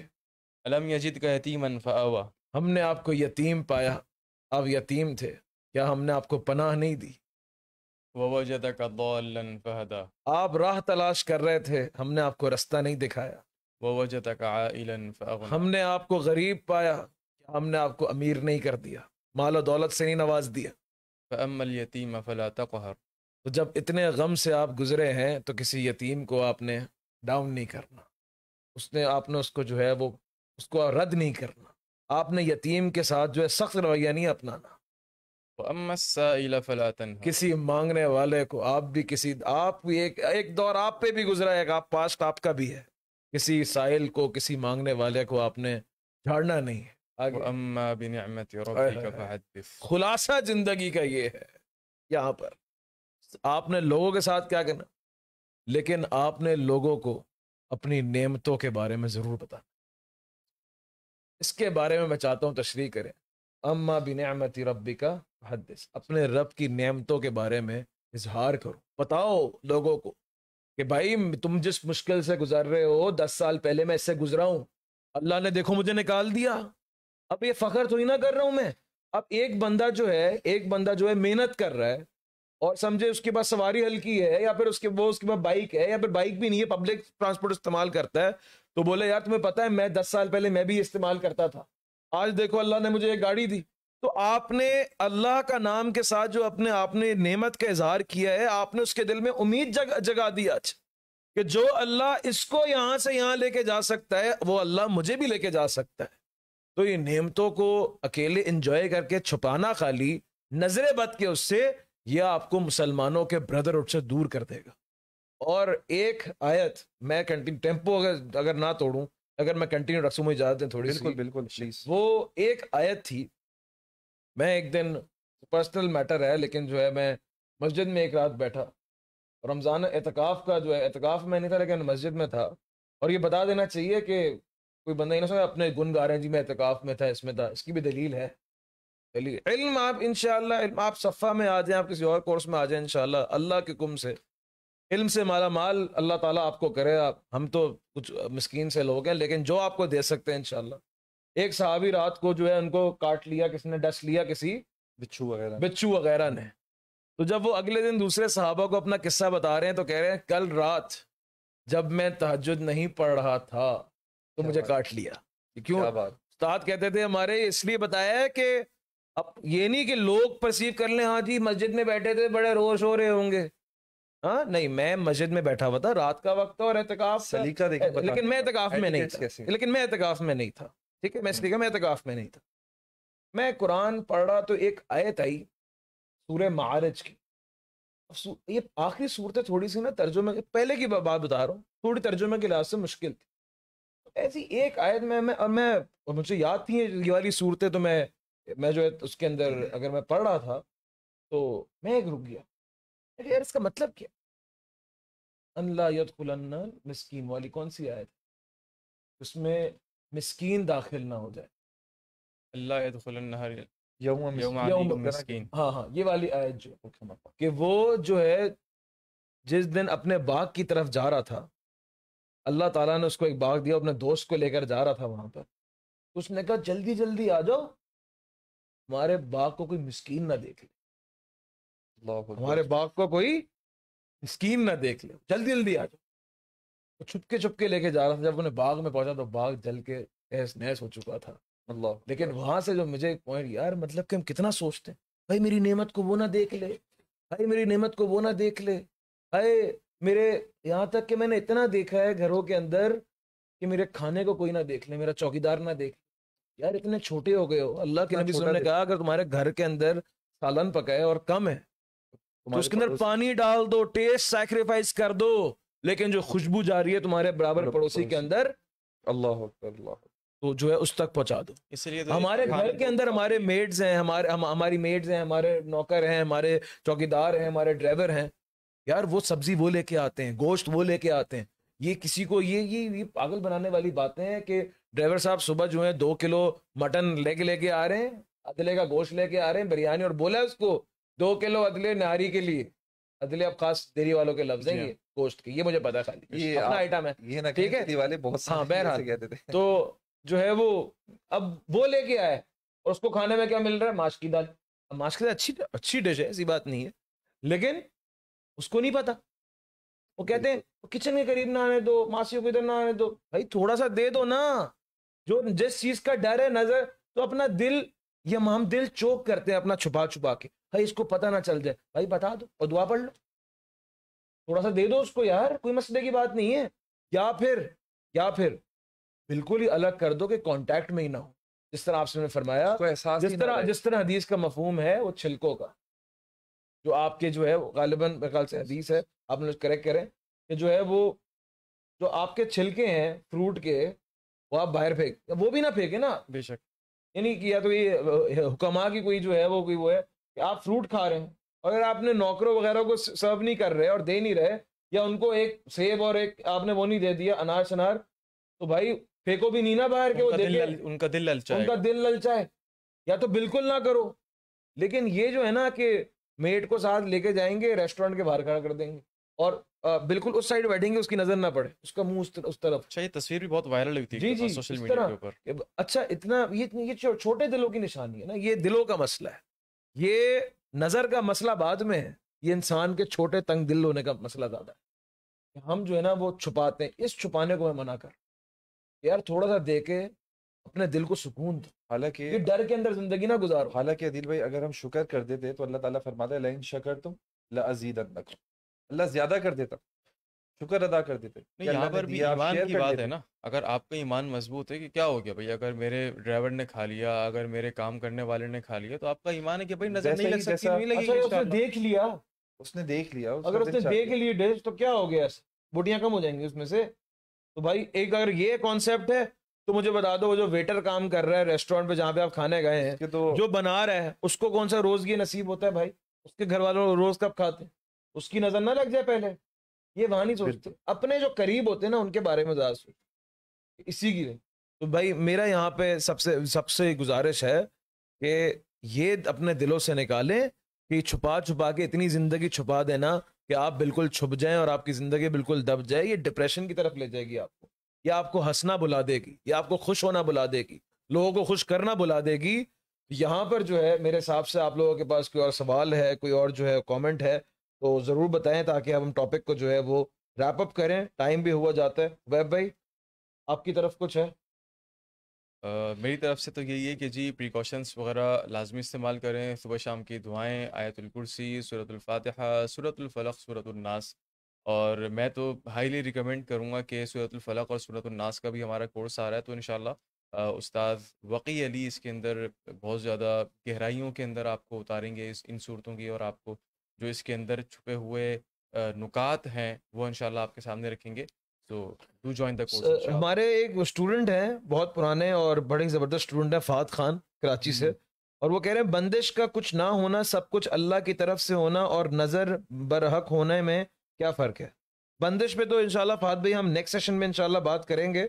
अलम यजिद का यतीमन फ़ावा हमने आपको यतीम पाया आप यतीम थे क्या हमने आपको पनाह नहीं दी फहदा आप राह तलाश कर रहे थे हमने आपको रास्ता नहीं दिखाया हमने आपको गरीब पाया हमने आपको अमीर नहीं कर दिया मालो दौलत से नहीं नवाज दिया यतीम तो जब इतने गम से आप गुजरे हैं तो किसी यतीम को आपने डाउन नहीं करना उसने आपने उसको जो है वो उसको रद्द नहीं करना आपने यतीम के साथ जो है सख्त रवैया नहीं अपनाना किसी मांगने वाले को आप भी किसी आप भी एक एक दौर आप पे भी गुजरा है आप पास्ट आपका भी है किसी साहिल को किसी मांगने वाले को आपने झाड़ना नहीं है खुलासा जिंदगी का ये है यहाँ पर आपने लोगों के साथ क्या करना लेकिन आपने लोगों को अपनी नेमतों के बारे में जरूर बताना इसके बारे में मैं चाहता हूँ तशरी करें अम्मा अमती रबी का हदस अपने रब की नियमतों के बारे में इजहार करो बताओ लोगों को कि भाई तुम जिस मुश्किल से गुजर रहे हो दस साल पहले मैं इससे गुजरा हूँ अल्लाह ने देखो मुझे निकाल दिया अब ये फ़ख्र थोड़ी ना कर रहा हूँ मैं अब एक बंदा जो है एक बंदा जो है मेहनत कर रहा है और समझे उसके पास सवारी हल्की है या फिर उसके वो उसके पास बाइक है या फिर बाइक भी नहीं है पब्लिक ट्रांसपोर्ट इस्तेमाल करता है तो बोले यार तुम्हें पता है मैं दस साल पहले मैं भी इस्तेमाल करता था आज देखो अल्लाह ने मुझे एक गाड़ी दी तो आपने अल्लाह का नाम के साथ जो अपने आपने नेमत का इजहार किया है आपने उसके दिल में उम्मीद जग, जगा दी आज कि जो अल्लाह इसको यहाँ से यहाँ लेके जा सकता है वो अल्लाह मुझे भी लेके जा सकता है तो ये नेमतों को अकेले इंजॉय करके छुपाना खाली नजरे बद के उससे यह आपको मुसलमानों के ब्रदरहुड से दूर कर देगा और एक आयत मैं कंटिन्यू टेम्पो अगर अगर ना तोड़ूं अगर मैं कंटिन्यू रख मुझे इजाजत है थोड़ी बिल्कुल बिल्कुल प्लीज वो एक आयत थी मैं एक दिन पर्सनल मैटर है लेकिन जो है मैं मस्जिद में एक रात बैठा रमज़ान एहतकाफ़ का जो है एतकाफ़ में नहीं था लेकिन मस्जिद में था और ये बता देना चाहिए कि कोई बंदा ही ना सोचा अपने गुन गा रहे हैं जी मैं एतकाफ़ में था इसमें था इसकी भी दलील है दलील इल्म आप इन इल्म आप सफ़ा में आ जाएं आप किसी और कोर्स में आ जाएं इन अल्लाह के कुम से इल्म से माला माल अल्लाह ताला आपको करे आप हम तो कुछ मस्किन से लोग हैं लेकिन जो आपको दे सकते हैं इनशाला एक सहाबी रात को जो है उनको काट लिया किसी ने डस लिया किसी बिच्छू वगैरह बिच्छू वगैरह ने तो जब वो अगले दिन दूसरे सहाबा को अपना किस्सा बता रहे हैं तो कह रहे हैं कल रात जब मैं तहजद नहीं पढ़ रहा था तो मुझे काट लिया क्यों उस्ताद कहते थे हमारे इसलिए बताया है कि अब ये नहीं कि लोग परसीव कर लें हाँ जी मस्जिद में बैठे थे बड़े रोश हो रहे होंगे हाँ नहीं मैं मस्जिद में बैठा हुआ था रात का वक्त और एहतिकाफ सलीका देखिए लेकिन मैं एहतिकाफ में नहीं था लेकिन मैं एहतिकाफ में नहीं था ठीक है मैं इसलिए हम्म। मैं एहतिकाफ में नहीं था मैं कुरान पढ़ रहा तो एक आयत आई सूर्य मारज की ये आखिरी सूरतें थोड़ी सी ना तर्जुमे पहले की बात बता रहा हूँ थोड़ी तर्जुमे के लिहाज से मुश्किल थी ऐसी एक आयत में मैं और मैं और मुझे याद थी ये वाली सूरतें तो मैं मैं जो है उसके अंदर हम्म। अगर मैं पढ़ रहा था तो मैं एक रुक गया यार इसका मतलब क्या अल्लाह यदन वाली कौन सी आयत उसमें मस्किन दाखिल ना हो जाए अल्लाह तो हाँ हाँ ये वाली आयत जो कि वो जो है जिस दिन अपने बाग की तरफ जा रहा था अल्लाह ताला ने उसको एक बाग दिया अपने दोस्त को लेकर जा रहा था वहां पर उसने कहा जल्दी जल्दी आ जाओ हमारे बाग को कोई मस्किन ना देख ले हमारे बाप को कोई स्कीम ना देख ले जल्दी जल्दी आ जाओ वो छुपके छुपके लेके जा रहा था जब उन्हें बाग में पहुंचा तो बाग जल के तहस नहस हो चुका था अल्लाह लेकिन वहां से जो मुझे एक पॉइंट यार मतलब कि हम कितना सोचते हैं भाई मेरी नेमत को वो ना देख ले भाई मेरी नेमत को वो ना देख ले भाई मेरे यहाँ तक कि मैंने इतना देखा है घरों के अंदर कि मेरे खाने को कोई ना देख ले मेरा चौकीदार ना देख ले यार इतने छोटे हो गए हो अल्लाह के नबी सुनने कहा अगर तुम्हारे घर के अंदर सालन पकाए और कम है तो उसके अंदर पानी डाल दो टेस्ट सैक्रिफाइस कर दो लेकिन जो खुशबू जा रही है तुम्हारे बराबर पड़ोसी के अंदर अल्लाह तो जो है उस तक पहुंचा दो इसलिए तो हमारे घर के अंदर हमारे मेड्स हैं हमारे हम हमारी मेड्स हैं हमारे नौकर हैं हमारे चौकीदार हैं हमारे ड्राइवर हैं यार वो सब्जी वो लेके आते हैं गोश्त वो लेके आते हैं ये किसी को ये ये ये पागल बनाने वाली बातें हैं कि ड्राइवर साहब सुबह जो है दो किलो मटन लेके लेके आ रहे हैं अदले का गोश्त लेके आ रहे हैं बिरयानी और बोला है उसको दो किलो अदले नारी के लिए अदले अब खास देरी वालों के लफ्ज हैं ये गोश्त के ये मुझे पता खाली ये अपना आइटम है ये ना ठीक है दिवाले बहुत हाँ बहरहाल तो जो है वो अब वो लेके आए और उसको खाने में क्या मिल रहा है माश की दाल माश की दाल अच्छी अच्छी डिश है ऐसी बात नहीं है लेकिन उसको नहीं पता वो कहते हैं तो किचन के करीब ना आने दो मासी को इधर ना आने दो भाई थोड़ा सा दे दो ना जो जिस चीज का डर है नजर तो अपना दिल या हम दिल चोक करते हैं अपना छुपा छुपा के भाई इसको पता ना चल जाए भाई बता दो और दुआ पढ़ लो थोड़ा सा दे दो उसको यार कोई मसले की बात नहीं है या फिर या फिर बिल्कुल ही अलग कर दो कि कांटेक्ट में ही ना हो जिस तरह आपसे फरमाया जिस तरह जिस तरह हदीस का मफहम है वो छिलकों का जो आपके जो है गालिबा ख्याल से हदीस है आप करेक्ट करें कि जो है वो जो आपके छिलके हैं फ्रूट के वो आप बाहर फेंक वो भी ना फेंके ना बेशक यानी कि या तो ये हुकमा की कोई जो है वो कोई वो है कि आप फ्रूट खा रहे हैं अगर आपने नौकरों वगैरह को सर्व नहीं कर रहे और दे नहीं रहे या उनको एक सेब और एक आपने वो नहीं दे दिया अनार शनार तो भाई फेंको भी नहीं ना बाहर के वो दिल लल, उनका दिल ललचा उनका दिल ललचाए या तो बिल्कुल ना करो लेकिन ये जो है ना कि मेट को साथ लेके जाएंगे रेस्टोरेंट के बाहर खड़ा कर देंगे और आ, बिल्कुल उस साइड बैठेंगे उसकी नजर ना पड़े उसका मुंह उस, तर, उस तरफ अच्छा ये तस्वीर भी बहुत वायरल हुई थी जी जी सोशल मीडिया के ऊपर अच्छा इतना ये ये छोटे दिलों की निशानी है ना ये दिलों का मसला है ये नजर का मसला बाद में है ये इंसान के छोटे तंग दिल होने का मसला ज्यादा है हम जो है ना वो छुपाते हैं इस छुपाने को मैं मना कर यार थोड़ा सा देखे अपने दिल को सुकून दो हालांकि ये डर के अंदर जिंदगी ना गुजारो हालांकि अदिल भाई अगर हम शुक्र कर देते तो अल्लाह ताला फरमाता है शकर तुम लजीदन अजीद अल्लाह ज्यादा कर देता शुक्र अदा कर देते नहीं यहाँ पर भी ईमान की बात है ना अगर आपका ईमान मजबूत है कि क्या हो गया भाई अगर मेरे ड्राइवर ने खा लिया अगर मेरे काम करने वाले ने खा लिया तो आपका ईमान है कि भाई नजर नहीं लग सकती नहीं लगेगी अच्छा, उसने देख लिया उसने देख लिया अगर उसने देख लिया डिश तो क्या हो गया बुटियां कम हो जाएंगी उसमें से तो भाई एक अगर ये कॉन्सेप्ट है तो मुझे बता दो वो जो वेटर काम कर रहा है रेस्टोरेंट पे जहाँ पे आप खाने गए हैं तो जो बना रहा है उसको कौन सा रोज ये नसीब होता है भाई उसके घर वालों रोज कब खाते हैं उसकी नजर ना लग जाए पहले ये वहां नहीं सोचते अपने जो करीब होते हैं ना उनके बारे में ज्यादा सोचते इसी की तो भाई मेरा यहाँ पे सबसे सबसे गुजारिश है कि ये अपने दिलों से निकालें कि छुपा छुपा के इतनी जिंदगी छुपा देना कि आप बिल्कुल छुप जाएं और आपकी जिंदगी बिल्कुल दब जाए ये डिप्रेशन की तरफ ले जाएगी आपको या आपको हंसना बुला देगी या आपको खुश होना बुला देगी लोगों को खुश करना बुला देगी यहाँ पर जो है मेरे हिसाब से आप लोगों के पास कोई और सवाल है कोई और जो है कॉमेंट है तो ज़रूर बताएं ताकि हम टॉपिक को जो है वो रैप अप करें टाइम भी हुआ जाता है वैब भाई आपकी तरफ कुछ है Uh, मेरी तरफ से तो यही है कि जी प्रिकॉशंस वगैरह लाजमी इस्तेमाल करें सुबह शाम की दुआएं आयतुलकुर्सी सूरतुल्फातहा सूरतुल्फलक सूरतुलनास और मैं तो हाईली रिकमेंड करूँगा कि सूरतुल्फलक और सूरतनास का भी हमारा कोर्स आ रहा है तो इन उस्ताद वकी अली इसके अंदर बहुत ज़्यादा गहराइयों के अंदर आपको उतारेंगे इस इन सूरतों की और आपको जो इसके अंदर छुपे हुए नुकात हैं वो इनशाला आपके सामने रखेंगे तो डू ज्वाइन द कोर्स हमारे एक स्टूडेंट हैं बहुत पुराने और बड़े ज़बरदस्त स्टूडेंट हैं फात खान कराची से हम्म। और वो कह रहे हैं बंदिश का कुछ ना होना सब कुछ अल्लाह की तरफ से होना और नज़र बरहक होने में क्या फ़र्क है बंदिश पे तो इनशाला फात भाई हम नेक्स्ट सेशन में इनशाला बात करेंगे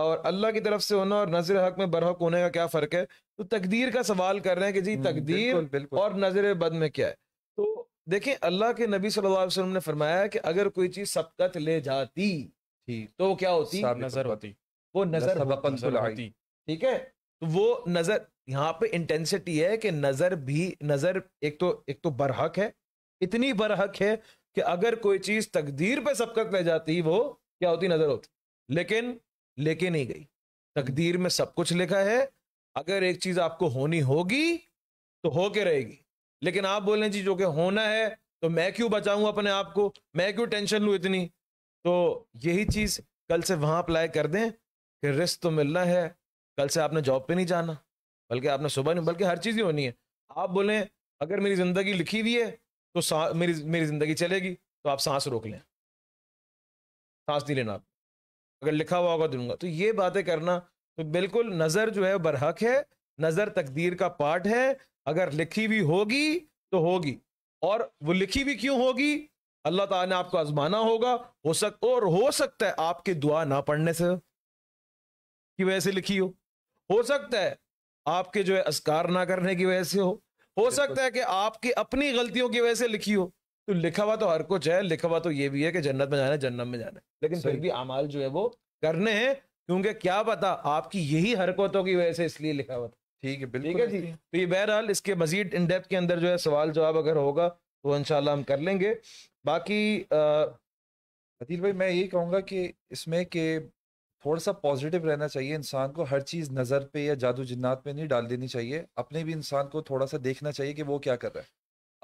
और अल्लाह की तरफ से होना और नजर हक में बरहक होने का क्या फ़र्क है तो तकदीर का सवाल कर रहे हैं कि जी हम्म, तकदीर बिल्कुल, बिल्कुल। और नजर बद में क्या है तो देखें अल्लाह के नबी सल्लल्लाहु अलैहि वसल्लम ने फरमाया कि अगर कोई चीज सबकत ले जाती तो वो क्या होती नजर होती वो नजर होती ठीक है तो वो नजर यहाँ पे इंटेंसिटी है कि नजर भी नजर एक तो एक तो बरहक है इतनी बरहक है कि अगर कोई चीज तकदीर पे सबकत ले जाती वो क्या होती नजर होती लेकिन लेके नहीं गई तकदीर में सब कुछ लिखा है अगर एक चीज आपको होनी होगी तो होके रहेगी लेकिन आप बोल रहे जी जो कि होना है तो मैं क्यों बचाऊं अपने आप को मैं क्यों टेंशन लू इतनी तो यही चीज़ कल से वहां अप्लाई कर दें कि रिस्क तो मिलना है कल से आपने जॉब पे नहीं जाना बल्कि आपने सुबह नहीं बल्कि हर चीज़ ही होनी है आप बोलें अगर मेरी ज़िंदगी लिखी हुई है तो मेरी मेरी ज़िंदगी चलेगी तो आप सांस रोक लें सांस नहीं लेना आप अगर लिखा हुआ होगा तो दूंगा तो ये बातें करना तो बिल्कुल नज़र जो है बरहक है नज़र तकदीर का पार्ट है अगर लिखी हुई होगी तो होगी और वो लिखी हुई क्यों होगी अल्लाह ताला ने आपको आजमाना होगा हो सक और हो सकता है आपकी दुआ ना पढ़ने से की वजह से लिखी हो हो सकता है आपके जो है अस्कार ना करने की वजह से हो हो सकता है कि आपकी अपनी गलतियों की वजह से लिखी हो तो लिखा हुआ तो हर कुछ है लिखा हुआ तो ये भी है कि जन्नत में जाना है जन्नत में जाना है लेकिन फिर भी अमाल जो है वो करने हैं क्योंकि क्या पता आपकी यही हरकतों की वजह से इसलिए लिखा हुआ था ठीक है बिल्कुल ठीक है जी तो ये बहरहाल इसके मजीद इन डेप्थ के अंदर जो है सवाल जवाब अगर होगा तो इनशाला हम कर लेंगे बाकी अदील भाई मैं यही कहूँगा कि इसमें कि थोड़ा सा पॉजिटिव रहना चाहिए इंसान को हर चीज़ नज़र पे या जादू जन्नात पे नहीं डाल देनी चाहिए अपने भी इंसान को थोड़ा सा देखना चाहिए कि वो क्या कर रहा है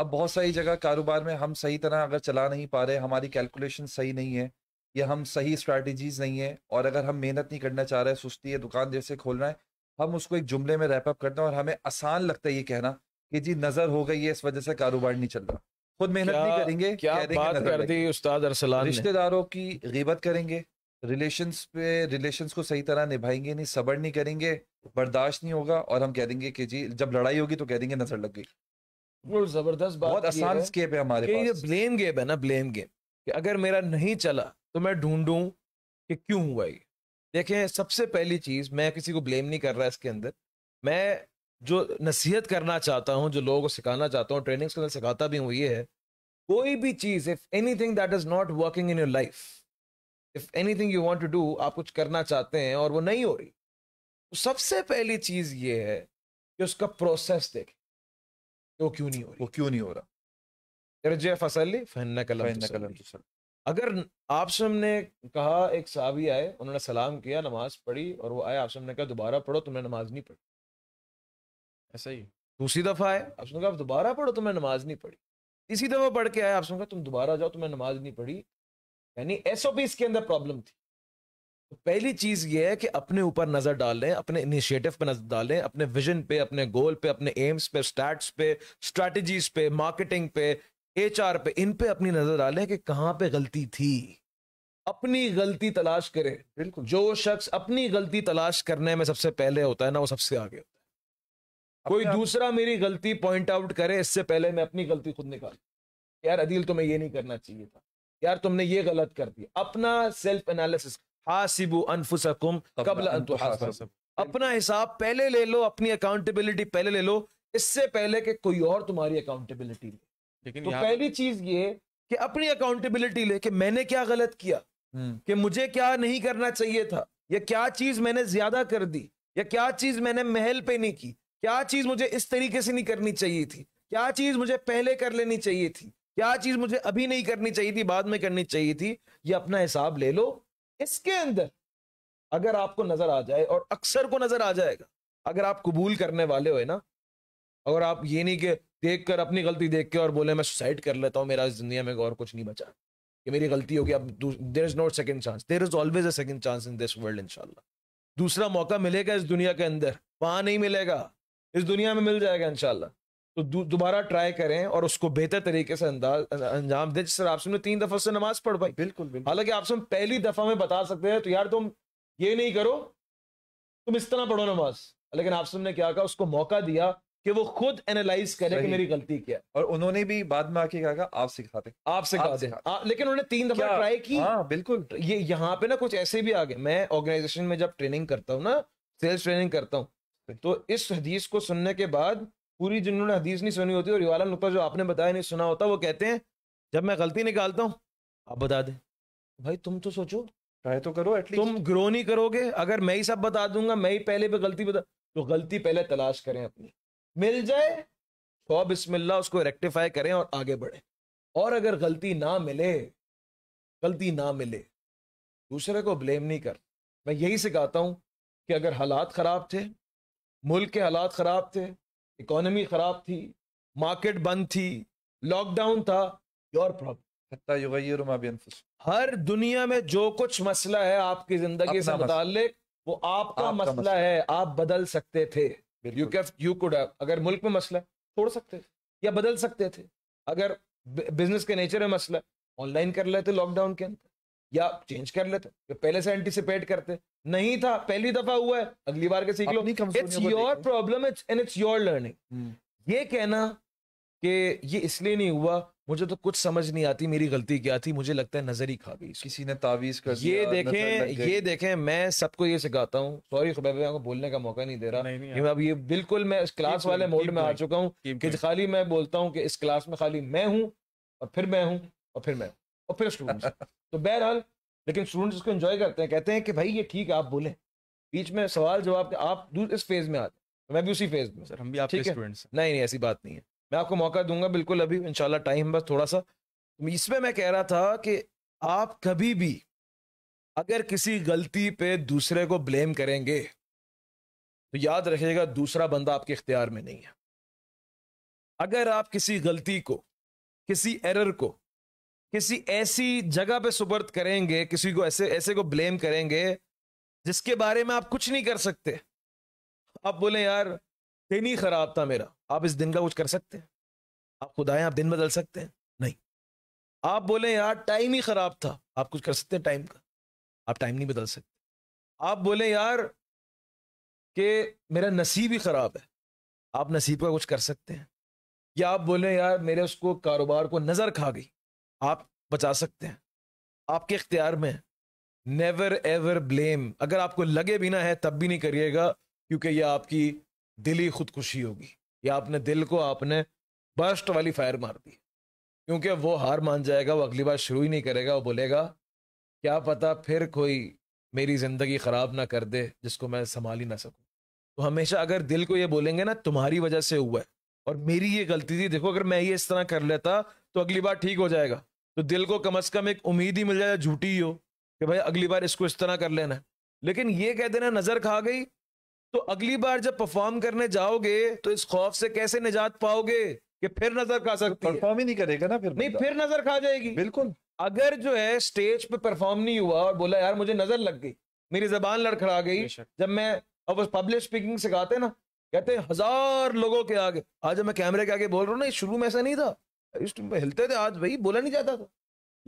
अब बहुत सारी जगह कारोबार में हम सही तरह अगर चला नहीं पा रहे हमारी कैलकुलेशन सही नहीं है या हम सही स्ट्रैटेजीज नहीं है और अगर हम मेहनत नहीं करना चाह रहे सुस्ती है दुकान जैसे खोलना है हम उसको एक जुमले में रैपअप करते हैं और हमें आसान लगता है ये कहना कि जी नजर हो गई है इस वजह से कारोबार नहीं चल रहा खुद मेहनत नहीं करेंगे क्या बात कर दी उस्ताद अरसलान रिश्तेदारों की गिबत करेंगे रिलेशन पे रिलेशन को सही तरह निभाएंगे नहीं सबर नहीं करेंगे बर्दाश्त नहीं होगा और हम कह देंगे कि जी जब लड़ाई होगी तो कह देंगे नजर लग गई जबरदस्त बात बहुत आसान स्केप है हमारे पास ये ब्लेम गेम है ना ब्लेम गेम कि अगर मेरा नहीं चला तो मैं ढूंढूं कि क्यों हुआ ये देखें सबसे पहली चीज़ मैं किसी को ब्लेम नहीं कर रहा इसके अंदर मैं जो नसीहत करना चाहता हूँ जो लोगों को सिखाना चाहता हूँ ट्रेनिंग्स के अंदर सिखाता भी हूँ ये है कोई भी चीज़ if anything that is not working in your life if anything you want to do आप कुछ करना चाहते हैं और वो नहीं हो रही तो सबसे पहली चीज़ ये है कि उसका प्रोसेस देखें वो क्यों नहीं हो रही वो क्यों नहीं हो रहा फसल फन्ना कलम फन्ना कलम अगर आप ने कहा एक साहबी आए उन्होंने सलाम किया नमाज पढ़ी और वो आए आप ने कहा दोबारा पढ़ो तुमने नमाज नहीं पढ़ी ऐसा ही दूसरी दफ़ा आए आप ने कहा दोबारा पढ़ो तुम्हें नमाज नहीं पढ़ी तीसरी दफ़ा पढ़ के आए आप कहा तुम दोबारा जाओ तुम्हें नमाज नहीं पढ़ी यानी एस इसके अंदर प्रॉब्लम थी तो पहली चीज़ ये है कि अपने ऊपर नज़र डालें अपने इनिशिएटिव पे नज़र डालें अपने विजन पे अपने गोल पे अपने एम्स पे स्टैट्स पे स्ट्रैटेजीज पे मार्केटिंग पे एच आर पे इन पे अपनी नजर डालें कि कहां पे गलती थी अपनी गलती तलाश करें बिल्कुल जो शख्स अपनी गलती तलाश करने में सबसे पहले होता है ना वो सबसे आगे होता है कोई दूसरा मेरी गलती पॉइंट आउट करे इससे पहले मैं अपनी गलती खुद निकाल यार अदील तुम्हें ये नहीं करना चाहिए था यार तुमने ये गलत कर दिया अपना सेल्फ एनालिसिस हासिबू अनफुसकुम कबल अपना हिसाब पहले ले लो अपनी अकाउंटेबिलिटी पहले ले लो इससे पहले कि कोई और तुम्हारी अकाउंटेबिलिटी ले लेकिन तो पहली चीज ये कि अपनी अकाउंटेबिलिटी ले कि मैंने क्या गलत किया हम्म। कि मुझे क्या नहीं करना चाहिए था या क्या चीज मैंने ज्यादा कर दी या क्या चीज मैंने महल पे नहीं की क्या चीज मुझे इस तरीके से नहीं करनी चाहिए थी क्या चीज मुझे पहले कर लेनी चाहिए थी क्या चीज मुझे अभी नहीं करनी चाहिए थी बाद में करनी चाहिए थी ये अपना हिसाब ले लो इसके अंदर अगर आपको नजर आ जाए और अक्सर को नजर आ जाएगा अगर आप कबूल करने वाले हो ना और आप ये नहीं कि देख कर अपनी गलती देख के और बोले मैं सुसाइड कर लेता हूँ मेरा इस दुनिया में और कुछ नहीं बचा कि मेरी गलती होगी अब there is not second chance there is always a second chance in this world इनशाला दूसरा मौका मिलेगा इस दुनिया के अंदर वहाँ नहीं मिलेगा इस दुनिया में मिल जाएगा इनशाला तो दोबारा ट्राई करें और उसको बेहतर तरीके से अं-, अंजाम दें जिस आप हमने तीन दफा से नमाज पढ़ पाई बिल्कुल, बिल्कुल। हालांकि आप सुन पहली दफा में बता सकते हैं तो यार तुम ये नहीं करो तुम इस तरह पढ़ो नमाज लेकिन आप सबने क्या कहा उसको मौका दिया कि वो खुद एनालाइज करे कि मेरी गलती क्या है और उन्होंने भी बाद में आके कहा आप सिखाते आप सिखाते लेकिन उन्होंने तीन दफा ट्राई की हाँ, बिल्कुल ये यहाँ पे ना कुछ ऐसे भी आ गए मैं ऑर्गेनाइजेशन में जब ट्रेनिंग करता हूँ ना सेल्स ट्रेनिंग करता हूँ तो इस हदीस को सुनने के बाद पूरी जिन्होंने हदीस नहीं सुनी होती और ये वाला नुकता जो आपने बताया नहीं सुना होता वो कहते हैं जब मैं गलती निकालता हूँ आप बता दें भाई तुम तो सोचो ट्राई तो करो एटलीस्ट तुम ग्रो नहीं करोगे अगर मैं ही सब बता दूंगा मैं ही पहले पे गलती बता तो गलती पहले तलाश करें अपनी मिल जाए तो बिस्मिल्लाह उसको रेक्टिफाई करें और आगे बढ़े और अगर गलती ना मिले गलती ना मिले दूसरे को ब्लेम नहीं कर मैं यही सिखाता हूँ कि अगर हालात ख़राब थे मुल्क के हालात ख़राब थे इकोनॉमी ख़राब थी मार्केट बंद थी लॉकडाउन था योर प्रॉब्लम हर दुनिया में जो कुछ मसला है आपकी ज़िंदगी से मुतल वो आपका, आपका मसला, मसला है आप बदल सकते थे यू कैफ यू कुड अगर मुल्क में मसला है छोड़ सकते थे या बदल सकते थे अगर बिजनेस के नेचर में मसला है ऑनलाइन कर लेते लॉकडाउन के अंदर या चेंज कर लेते या पहले से एंटिसिपेट करते नहीं था पहली दफा हुआ है अगली बार के सीख लो it's your problem it's and it's your learning ये कहना कि ये इसलिए नहीं हुआ मुझे तो कुछ समझ नहीं आती मेरी गलती क्या थी मुझे लगता है नजर ही खा गई किसी ने तावीज कर ये देखें ये देखें मैं सबको ये सिखाता हूँ सॉरी खुबैब बोलने का मौका नहीं दे रहा नहीं, नहीं अब ये बिल्कुल मैं इस क्लास वाले मोड में आ चुका हूँ कि खाली मैं बोलता हूँ कि इस क्लास में खाली मैं हूँ और फिर मैं हूँ और फिर मैं और फिर स्टूडेंट तो बहरहाल लेकिन स्टूडेंट्स इसको इन्जॉय करते हैं कहते हैं कि भाई ये ठीक है आप बोलें बीच में सवाल जवाब आप इस फेज में आते तो मैं भी उसी फेज में सर हम भी स्टूडेंट्स नहीं नहीं ऐसी बात नहीं है मैं आपको मौका दूंगा बिल्कुल अभी इनशाला टाइम बस थोड़ा सा इसमें मैं कह रहा था कि आप कभी भी अगर किसी गलती पे दूसरे को ब्लेम करेंगे तो याद रखिएगा दूसरा बंदा आपके इख्तियार में नहीं है अगर आप किसी गलती को किसी एरर को किसी ऐसी जगह पे सुपर्द करेंगे किसी को ऐसे ऐसे को ब्लेम करेंगे जिसके बारे में आप कुछ नहीं कर सकते आप बोले यार दिन ही खराब था मेरा आप इस दिन का कुछ कर सकते हैं आप आए आप दिन बदल सकते हैं नहीं आप बोले यार टाइम ही खराब था आप कुछ कर सकते हैं टाइम का आप टाइम नहीं बदल सकते आप बोले यार कि मेरा नसीब ही खराब है आप नसीब का कुछ कर सकते हैं या आप बोले यार मेरे उसको कारोबार को नज़र खा गई आप बचा सकते हैं आपके इख्तियार में नेवर एवर ब्लेम अगर आपको लगे भी ना है तब भी नहीं करिएगा क्योंकि यह आपकी दिल ही खुदकुशी होगी या आपने दिल को आपने बस्ट वाली फायर मार दी क्योंकि वो हार मान जाएगा वो अगली बार शुरू ही नहीं करेगा वो बोलेगा क्या पता फिर कोई मेरी ज़िंदगी ख़राब ना कर दे जिसको मैं संभाल ही ना सकूँ तो हमेशा अगर दिल को ये बोलेंगे ना तुम्हारी वजह से हुआ है और मेरी ये गलती थी देखो अगर मैं ये इस तरह कर लेता तो अगली बार ठीक हो जाएगा तो दिल को कम अज़ कम एक उम्मीद ही मिल जाए झूठी हो कि भाई अगली बार इसको इस तरह कर लेना है लेकिन ये कह देना नज़र खा गई तो अगली बार जब परफॉर्म करने जाओगे तो इस खौफ से कैसे निजात पाओगे कि फिर नजर खा तो सकती परफॉर्म ही नहीं करेगा ना फिर नहीं फिर नजर खा जाएगी बिल्कुल अगर जो है स्टेज पे परफॉर्म नहीं हुआ और बोला यार मुझे नजर लग गई मेरी जबान लड़खड़ा गई जब मैं अब पब्लिक स्पीकिंग सिखाते ना कहते हैं हजार लोगों के आगे आज मैं कैमरे के आगे बोल रहा हूँ ना शुरू में ऐसा नहीं था इस टाइम हिलते थे आज भाई बोला नहीं जाता था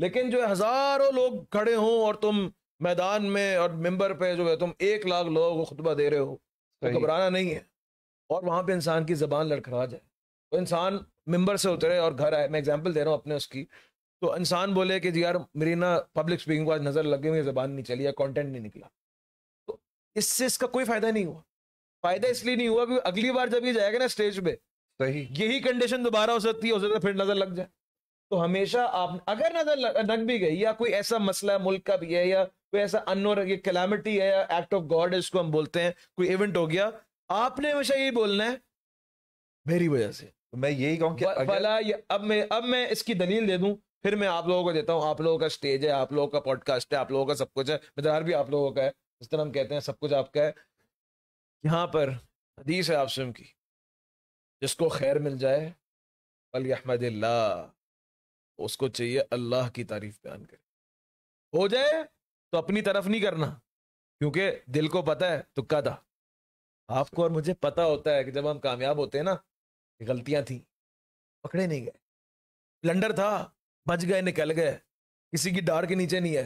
लेकिन जो है हजारों लोग खड़े हों और तुम मैदान में और मेंबर पे जो है तुम एक लाख लोगों को खुतबा दे रहे हो तो घबराना नहीं है और वहाँ पे इंसान की ज़बान लड़खड़ा जाए तो इंसान मेंबर से उतरे और घर आए मैं एग्जांपल दे रहा हूँ अपने उसकी तो इंसान बोले कि जी यार मेरी ना पब्लिक स्पीकिंग को आज नज़र लगी मेरी ज़बान नहीं चली या कॉन्टेंट नहीं निकला तो इससे इसका कोई फ़ायदा नहीं हुआ फ़ायदा इसलिए नहीं हुआ अगली बार जब ये जाएगा ना स्टेज पर सही यही कंडीशन दोबारा हो सकती है हो सकता है फिर नज़र लग जाए तो हमेशा आप अगर नजर लग भी गई या कोई ऐसा मसला मुल्क का भी है या कोई ऐसा अनोन ये कैलामिटी है या एक्ट ऑफ गॉड है जिसको हम बोलते हैं कोई इवेंट हो गया आपने हमेशा यही बोलना है मेरी वजह से तो मैं यही कहूँ भला ये अब मैं अब मैं इसकी दलील दे दूँ फिर मैं आप लोगों को देता हूँ आप लोगों का स्टेज है आप लोगों का पॉडकास्ट है आप लोगों का सब कुछ है मदार भी आप लोगों का है जिस तरह हम कहते हैं सब कुछ आपका है यहाँ पर हदीस है आपसे की जिसको खैर मिल जाए अली अहमद उसको चाहिए अल्लाह की तारीफ बयान करे हो जाए तो अपनी तरफ नहीं करना क्योंकि दिल को पता है तुक्का था आपको और मुझे पता होता है कि जब हम कामयाब होते हैं ना गलतियां थी पकड़े नहीं गए ब्लंडर था बच गए निकल गए किसी की डार के नीचे नहीं है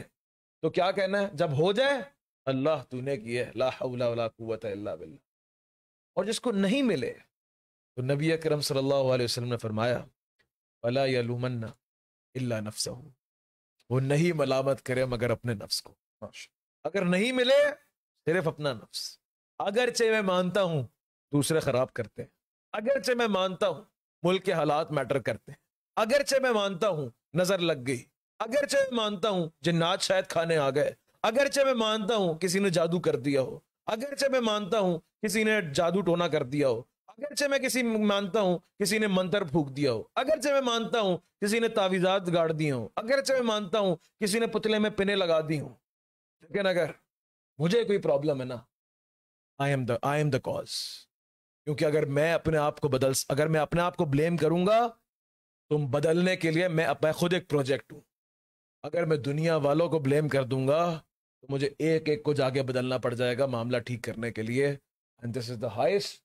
तो क्या कहना है जब हो जाए अल्लाह तूने किए लावत और जिसको नहीं मिले तो नबी अक्रम सल्ला वसलम ने फरमाया अला यलूमन्ना इल्ला हो वो नहीं मलामत करे मगर अपने नफ्स को अगर नहीं मिले सिर्फ अपना नफ्स अगरचे मैं मानता हूं दूसरे खराब करते हैं अगरचे मैं मानता हूं मुल्क के हालात मैटर करते हैं अगरचे मैं मानता हूं नजर लग गई अगरचे मैं मानता हूं जिन्नात शायद खाने आ गए अगरचे मैं मानता हूं किसी ने जादू कर दिया हो अगरचे मैं मानता हूं किसी ने जादू टोना कर दिया हो अगरचे मैं किसी मानता हूं किसी ने मंत्र फूक दिया हो अगरचे मैं मानता हूं किसी ने तावीजात गाड़ दिए हो अगरचे मैं मानता हूं किसी ने पुतले में पिने लगा दी हूं लेकिन अगर मुझे कोई प्रॉब्लम है ना I am the I am the cause क्योंकि अगर मैं अपने आप को बदल अगर मैं अपने आप को ब्लेम करूंगा तुम बदलने के लिए मैं अपना खुद एक प्रोजेक्ट हूं अगर मैं दुनिया वालों को ब्लेम कर दूंगा तो मुझे एक एक को जाके बदलना पड़ जाएगा मामला ठीक करने के लिए and this is the highest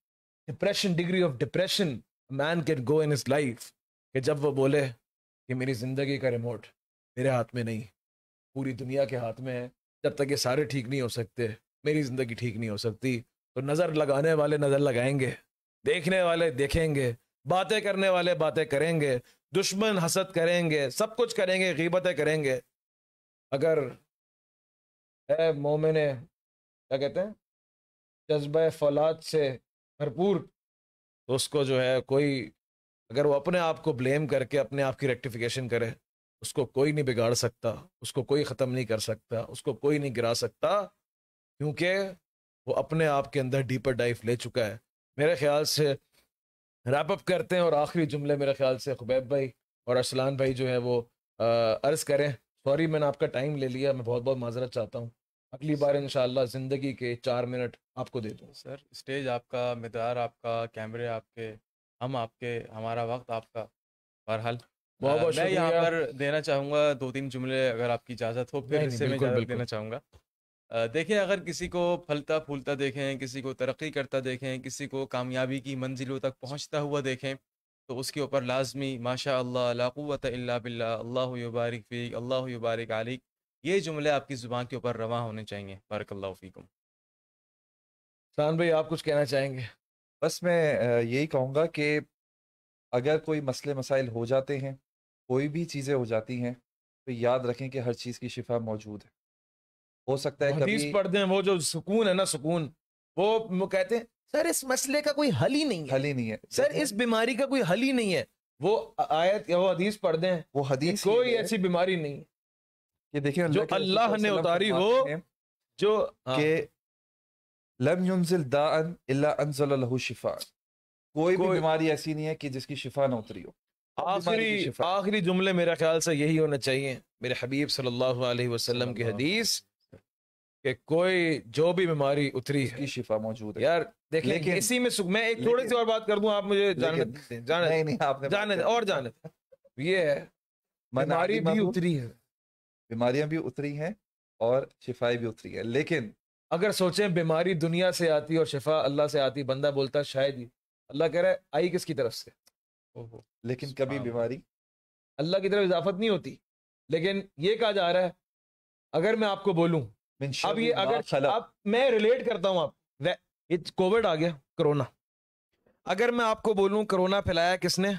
depression degree of depression man can go in his life कि जब वो बोले कि मेरी ज़िंदगी का रिमोट मेरे हाथ में नहीं पूरी दुनिया के हाथ में है जब तक ये सारे ठीक नहीं हो सकते मेरी ज़िंदगी ठीक नहीं हो सकती तो नज़र लगाने वाले नज़र लगाएंगे देखने वाले देखेंगे बातें करने वाले बातें करेंगे दुश्मन हसद करेंगे सब कुछ करेंगे गीबतें करेंगे अगर है मोमिन क्या कहते हैं जज्ब फौलाद से भरपूर तो उसको जो है कोई अगर वो अपने आप को ब्लेम करके अपने आप की रेक्टिफिकेशन करे उसको कोई नहीं बिगाड़ सकता उसको कोई ख़त्म नहीं कर सकता उसको कोई नहीं गिरा सकता क्योंकि वो अपने आप के अंदर डीपर डाइव ले चुका है मेरे ख्याल से रैपअप करते हैं और आखिरी जुमले मेरे ख्याल से खुबैब भाई और असलान भाई जो है वो अर्ज़ करें सॉरी मैंने आपका टाइम ले लिया मैं बहुत बहुत माजरत चाहता हूँ अगली बार इन ज़िंदगी के चार मिनट आपको दे दूँ सर स्टेज आपका मिदार आपका कैमरे आपके हम आपके हमारा वक्त आपका बहरहाल बहुत बहुत मैं यहाँ पर देना चाहूँगा दो तीन जुमले अगर आपकी इजाज़त हो फिर इससे मैं देना चाहूँगा देखें अगर किसी को फलता फूलता देखें किसी को तरक्की करता देखें किसी को कामयाबी की मंजिलों तक पहुँचता हुआ देखें तो उसके ऊपर लाजमी माशा लाक़वत बिल्ला अल्लाह यबारक फ़ीक अल्लाह आलिक ये जुमले आपकी ज़ुबान के ऊपर रवा होने चाहिए बरकल्ला फ़ीकम शान भाई आप कुछ कहना चाहेंगे बस मैं यही कहूँगा कि अगर कोई मसले मसाइल हो जाते हैं कोई भी चीज़ें हो जाती हैं तो याद रखें कि हर चीज़ की शिफा मौजूद है हो सकता है कभी पढ़ते हैं वो जो सुकून है ना सुकून वो, वो कहते हैं सर इस मसले का कोई हल ही नहीं है हल ही नहीं है सर इस बीमारी का कोई हल ही नहीं है वो आयत या वो हदीस पढ़ दें वो हदीस कोई ऐसी बीमारी नहीं है ये देखिए जो अल्लाह ने उतारी हो जो के लम युनजिल दान इल्ला अनजल शिफा कोई भी बीमारी ऐसी नहीं है कि जिसकी शिफा ना उतरी हो आखिरी आखिरी जुमले मेरे ख्याल से यही होना चाहिए मेरे हबीब सल्लल्लाहु अलैहि वसल्लम की हदीस कि कोई जो भी बीमारी उतरी है शिफा मौजूद है यार देख लेकिन- इसी में सुख मैं एक थोड़ी सी और बात कर दूं आप मुझे जाने जाने नहीं नहीं आपने जाने और जाने ये है बीमारी भी उतरी है बीमारियां भी उतरी हैं और शिफाएं भी उतरी है लेकिन अगर सोचें बीमारी दुनिया से आती और शिफा अल्लाह से आती बंदा बोलता शायद ही अल्लाह कह रहा है आई किसकी तरफ से लेकिन कभी बीमारी अल्लाह की तरफ इजाफत नहीं होती लेकिन ये कहा जा रहा है अगर मैं आपको बोलू अब ये अगर आप मैं रिलेट करता हूँ आप कोविड आ गया कोरोना अगर मैं आपको बोलू कोरोना फैलाया किसने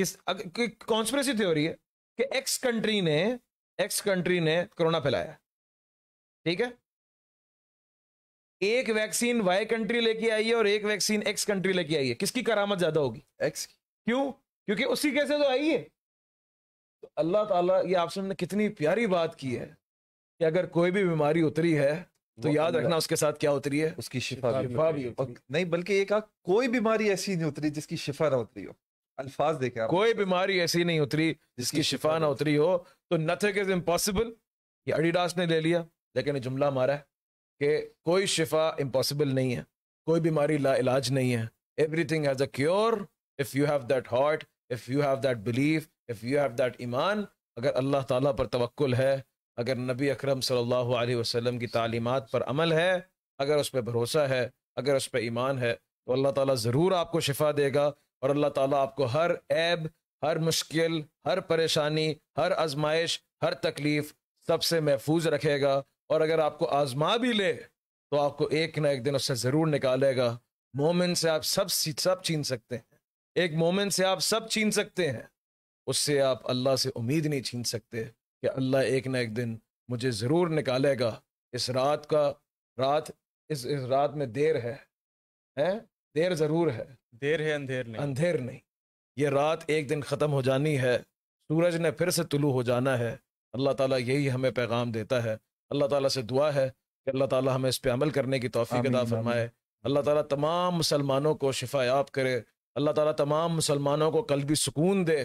किस कॉन्स्परेसी थ्योरी है कि एक्स कंट्री ने एक्स कंट्री ने कोरोना फैलाया ठीक है एक वैक्सीन वाई कंट्री लेके आई है और एक वैक्सीन एक्स कंट्री लेके आई है किसकी करामत ज्यादा होगी एक्स की क्यों क्योंकि उसी कैसे तो आई है तो अल्लाह ताला ये आप सबने कितनी प्यारी बात की है कि अगर कोई भी बीमारी उतरी है तो याद रखना उसके साथ क्या उतरी है उसकी शिफा भी, भी, भी, उतरी नहीं बल्कि एक कहा कोई बीमारी ऐसी नहीं उतरी जिसकी शिफा ना उतरी हो अल्फाज देखे कोई बीमारी ऐसी नहीं उतरी जिसकी शिफा ना उतरी हो तो नथिंग इज इम्पॉसिबल ये अडिडास ने ले लिया लेकिन जुमला मारा है कि कोई शिफा इम्पॉसिबल नहीं है कोई बीमारी ला इलाज नहीं है everything has a cure if you have that heart if you have that belief if you have that ईमान अगर अल्लाह ताला पर तवक्ल है अगर नबी अकरम सल्लल्लाहु अलैहि वसल्लम की तालीमात पर अमल है अगर उस पर भरोसा है अगर उस पर ईमान है तो अल्लाह ताला ज़रूर आपको शिफा देगा और अल्लाह ताला आपको हर ऐब हर मुश्किल हर परेशानी हर आजमाइश हर तकलीफ़ सबसे महफूज रखेगा और अगर आपको आजमा भी ले तो आपको एक ना एक दिन उससे ज़रूर निकालेगा मोमिन से आप सब सब छीन सकते हैं एक मोमिन से आप सब छीन सकते हैं उससे आप अल्लाह से उम्मीद नहीं छीन सकते कि अल्लाह एक ना एक दिन मुझे ज़रूर निकालेगा इस रात का रात इस, इस रात में देर है हैं देर ज़रूर है देर है अंधेर नहीं अंधेर नहीं ये रात एक दिन ख़त्म हो जानी है सूरज ने फिर से तुलू हो जाना है अल्लाह ताला यही हमें पैगाम देता है अल्लाह ताला से दुआ है कि अल्लाह ताला हमें इस पर अमल करने की तोफ़ी अदा फरमाए अल्लाह ताला तमाम मुसलमानों को शिफायाब करे अल्लाह ताला तमाम मुसलमानों को भी सुकून दे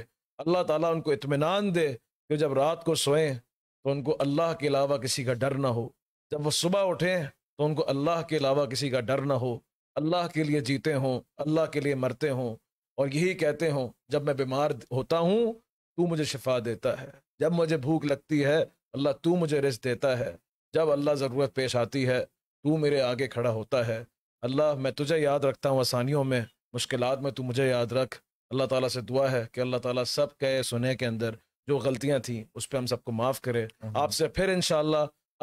अल्लाह ताला उनको इतमान दे कि जब रात को सोएं तो उनको अल्लाह के अलावा किसी का डर ना हो जब वो सुबह उठें तो उनको अल्लाह के अलावा किसी का डर ना हो अल्लाह के लिए जीते हों अल्लाह के लिए मरते हों और यही कहते हों जब मैं बीमार होता हूँ तू मुझे शिफा देता है जब मुझे भूख लगती है अल्लाह तू मुझे रिस्क देता है जब अल्लाह ज़रूरत पेश आती है तू मेरे आगे खड़ा होता है अल्लाह मैं तुझे याद रखता हूँ आसानियों में मुश्किल में तू मुझे याद रख अल्लाह ताला से दुआ है कि अल्लाह ताला सब कहे सुने के अंदर जो गलतियाँ थी उस पर हम सबको माफ़ करे आपसे फिर इन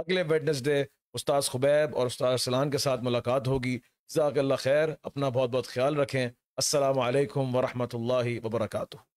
अगले वेडनेसडे उस्ताद खुबैब और उस्ताद सलान के साथ मुलाकात होगी जजाकल्ला खैर अपना बहुत बहुत ख्याल रखें असलकम वरहमल वबरकू